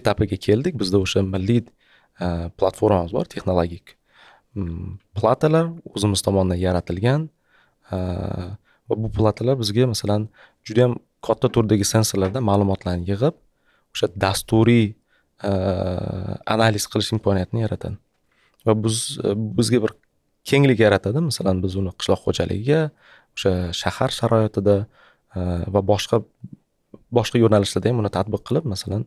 etapiga keldik bizda o'sha milliy e, platformamiz bor texnologik mm, platalar o'zimiz tomonidan yaratilgan va bu platalar bizga masalan juda yam katta turdagi sensorlardan ma'lumotlarni yig'ib o'sha dasturiy analiz qilish imkoniyatini yaratadi va biz bizga bir kenglik yaratadi masalan biz uni qishloq xo'jaligiga o'sha shahar sharoitida e, va boshqa boshqa yo'nalishlarda ham buni tadbiq qilib masalan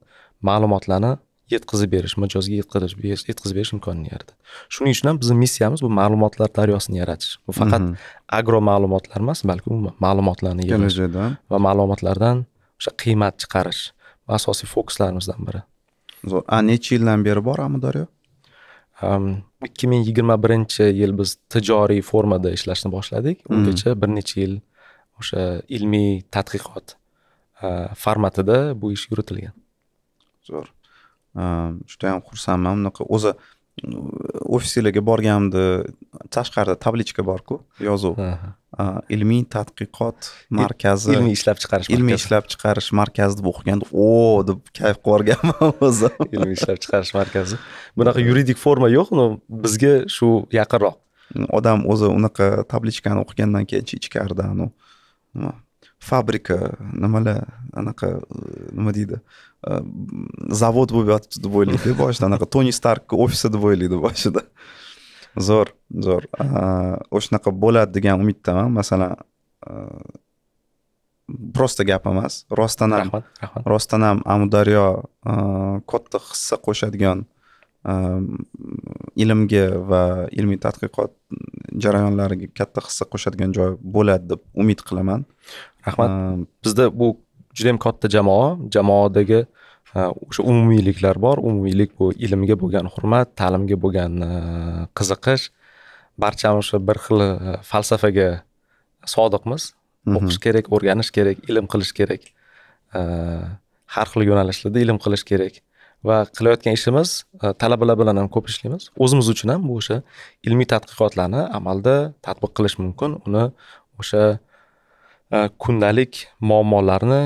ma'lumotlarni yetkazib berish mijozga yetkazib berish berish imkonini yaratadi shuning uchun ham bizni missiyamiz bu ma'lumotlar daryosini yaratish bu faqat mhm. agro ma'lumotlar emas balki ma'lumotlarni yig'ish va ma'lumotlardan o'sha qiymat chiqarish asosiy fokuslarimizdan biri zo'r a necha yildan beri bor amudaryo ikki ming yigirma birinchi yil biz tijoriy formada ishlashni boshladik hmm. ungacha bir necha yil o'sha ilmiy tadqiqot formatida bu ish yuritilgan zo'r yam xursandman bunaqa o'zi ofisinglarga borganimda tashqarida tablichka borku yozuv Э, ilmiy tadqiqot markazi ilmiy ishlab chiqarish ilmiy ishlab chiqarish markazi deb o'qiganda o deb kayf qilib yuborganman <laughs> o'zim ilmiy ishlab chiqarish markazi bunaqa yuridik forma yo'q но bizga shu yaqinroq odam o'zi unaqa tablichkani o'qigandan keyin ichkarida nima fabrika nimalar anaqa e, nima deydi e, zavod bo'lib yotibdi deb o'ylaydi boshida anaqa toni starkni ofisi deb o'ylaydi boshida zo'r zo'r o'shanaqa bo'ladi degan umiddaman masalan prosta gap emas rostdan ham rostdan ham amudaryo katta hissa qo'shadigan ilmga va ilmiy tadqiqot jarayonlariga katta hissa qo'shadigan joy bo'ladi deb umid qilaman rahmat bizda bu juda yam katta jamoa jamoadagi o'sha umumiyliklar bor umumiylik bu ilmga bo'lgan hurmat ta'limga bo'lgan e, qiziqish barchamiz o'sha bir xil e, falsafaga sodiqmiz mhm. o'qish kerak o'rganish kerak ilm qilish kerak e, har xil yo'nalishlarda ilm qilish kerak va qilayotgan ishimiz talabalar bilan ham ko'p ishlaymiz o'zimiz uchun ham bu o'sha ilmiy tadqiqotlarni amalda tatbiq qilish mumkin uni o'sha kundalik muammolarni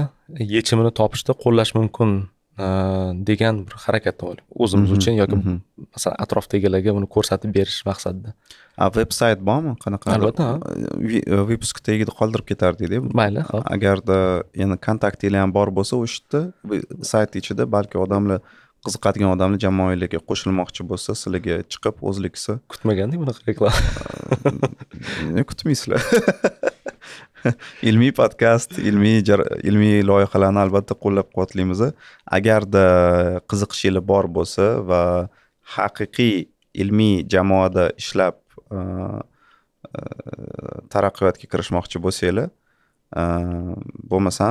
yechimini topishda qo'llash mumkin Э, degan bir harakatni olib o'zimiz uchun yoki masalan atrofdagilarga buni ko'rsatib berish maqsadida a veb sayt bormi qanaqa albatta э, э, выпуск tagida qoldirib ketardikda mayli ho'p agarda yana kontaktinglar ham bor bo'lsa o'sha yerda sayt ichida balki odamlar qiziqadigan odamlar jamoalarga qo'shilmoqchi bo'lsa sizlarga chiqib o'zliksi kutmagandik bunaqa reklama kutmaysizlar <laughs> <laughs> ilmiy podkast ilmiy ilmiy loyihalarni albatta qo'llab quvvatlaymiz agarda qiziqishinglar bor bo'lsa va haqiqiy ilmiy jamoada ishlab taraqqiyotga kirishmoqchi bo'lsanglar bo'lmasa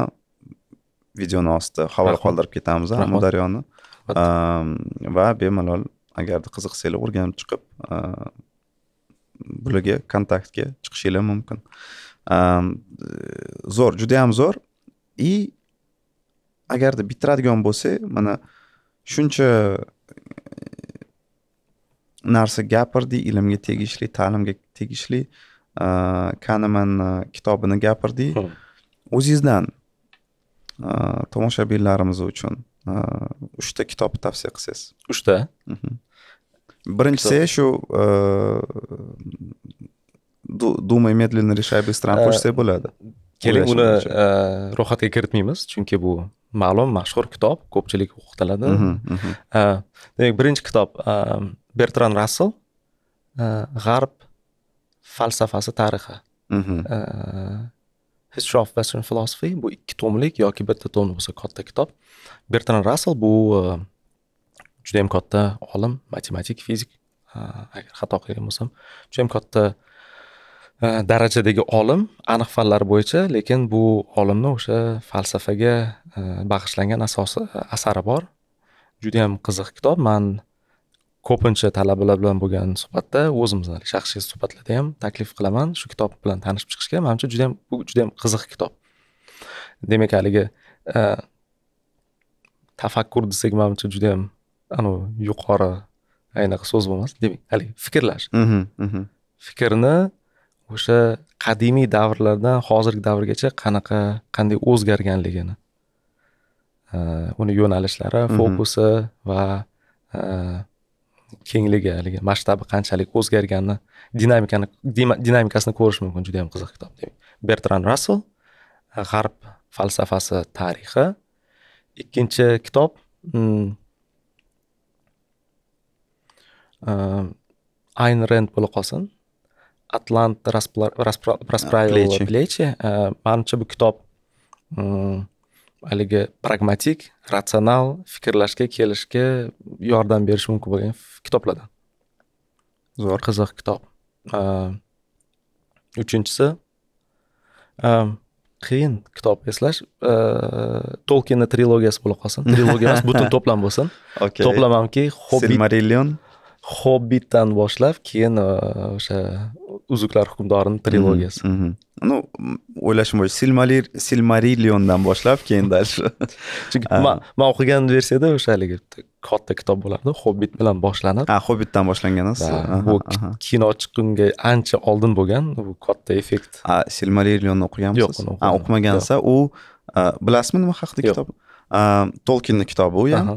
videoni osti havola qoldirib ketamiz amudaryoni va bemalol agarda qiziqsanglar o'rganib chiqib bularga kontaktga chiqishinglar mumkin zo'r juda yam zo'r и agarda bitiradigan bo'lsak mana shuncha e, narsa gapirdi ilmga tegishli ta'limga tegishli e, kahneman e, kitobini gapirdi o'zingizdan tomoshabinlarimiz uchun uchta kitobni tavsiya qilsangiz uchta mhm. birinchisi shu думай медленно решай bistran qo'shsak bo'ladi keling uni ro'yxatga kiritmaymiz chunki bu ma'lum mashhur kitob ko'pchilik o'qitiladi demak birinchi kitob bertran rassel g'arb falsafasi tarixi history of western philosophy bu ikki tomlik yoki bitta tomli bo'lsa katta kitob bertran rassel bu judayam katta olim matematik fizik agar xato qilgan bo'lsam judayam katta Э, darajadagi olim aniq fanlar bo'yicha lekin bu olimni o'sha falsafaga e, bag'ishlangan asosi asari bor juda yam qiziq kitob man ko'pincha talabalar bilan bo'lgan suhbatda o'zimizni shaxsiy suhbatlarda ham taklif qilaman shu kitob bilan tanishib chiqishga manimcha judayam bu judayam qiziq kitob demak haligi e, tafakkur desak manimcha judayam anavi yuqori aniq so'z bo'lmas demak haligi fikrlash mhm, mhm. fikrni o'sha qadimiy davrlardan hozirgi davrgacha qanaqa qanday o'zgarganligini e, uni yo'nalishlari mhm. fokusi va e, kengligi haligi masshtabi qanchalik o'zgarganini dinamikani dinamikasini ko'rish mumkin juda yam qiziq kitob bertran rassel e, g'arb falsafasi tarixi ikkinchi kitob mm, ayn rend bo'la qolsin атлант распла... распра... расправил плечи, плечи manimcha bu kitob haligi pragmatik ratsional fikrlashga kelishga yordam berishi mumkin bo'lgan kitoblardan zo'r qiziq kitob uchinchisi qiyin kitob eslash китоб эслаш bo'lib qolsin trilogiya emas butun эмас бутун топлам бўлсин hamki hobbit silmarillion hobbitdan boshlab uzuklar hukmdorini trilogiyasi ну o'ylashim bo'yicha silmali silmarilliondan boshlab keyin дальше <laughs> chunki man o'qigan versiyada o'sha haligi katta kitob bo'lardi hobbit bilan boshlanib ha hobbitdan boshlangan bu kino chiqqunga ancha oldin bo'lgan bu katta effekt a silmarillionn o'qiganmisiz yo'q uni o'qimagansiz u e, bilasizmi nima haqida kitob e, tolkinni kitobi u ham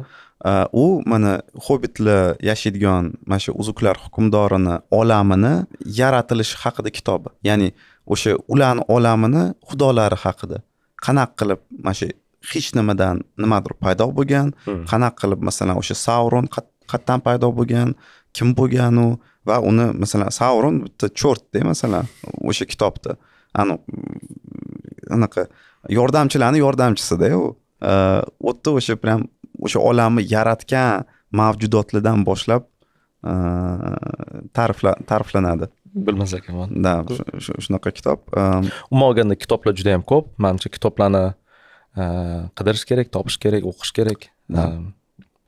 u э, mana hobbitlar yashaydigan mana shu uzuklar hukmdorini olamini yaratilishi haqida kitobi ya'ni o'sha ularni olamini xudolari haqida qanaqa qilib mana shu hech nimadan nimadir paydo bo'lgan hmm. qanaqa qilib masalan o'sha sauron qayerdan paydo bo'lgan kim bo'lgan u va uni masalan sauron bitta cho'rtda masalan o'sha kitobda anavi anaqa yordamchilarni yordamchisida u u yerda o'sha прям o'sha olamni yaratgan mavjudotlardan boshlab e, ta'riflanadi bilmas ekanman да shunaqa kitob e, umuman olganda kitoblar juda yam ko'p manimcha kitoblarni e, qidirish kerak topish kerak o'qish kerak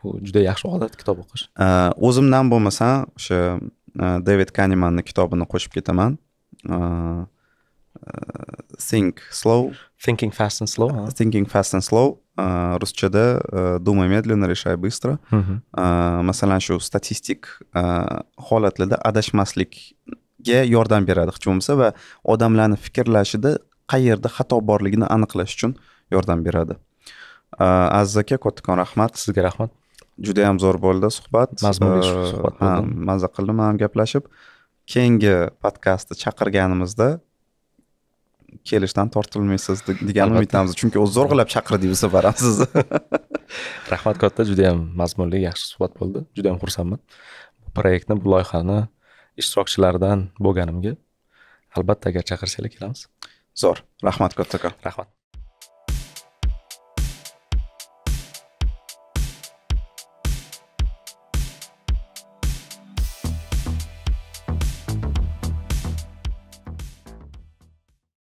bu juda yaxshi odat kitob o'qish o'zimdan bo'lmasa o'sha david kanimanni kitobini qo'shib ketaman think slow thinking fast and slow thinking fast and slow Русчада, э, думай медленно, решай быстро. Масалан, что статистик, холят ли, да, адаш маслик, ге, йордан берады, хочу вам сэвэ, одам лэн фикер лэши, да, кайерда хато барлигина анак лэш чун, йордан берады. Аззаке, коткан рахмат. Сызге рахмат. Judayam zo'r bo'ldi suhbat mazmunli suhbat bo'ldi maza qildim ham gaplashib keyingi podkastni chaqirganimizda kelishdan tortilmaysiz degan umiddamiz chunki o'zi zo'rg'alab chaqirdik bu safar ham sizni <laughs> rahmat katta judayam mazmunli yaxshi suhbat bo'ldi juda judayam xursandman bu proyektni bu loyihani ishtirokchilaridan bo'lganimga albatta agar chaqirsanglar kelamiz zo'r rahmat kattakon rahmat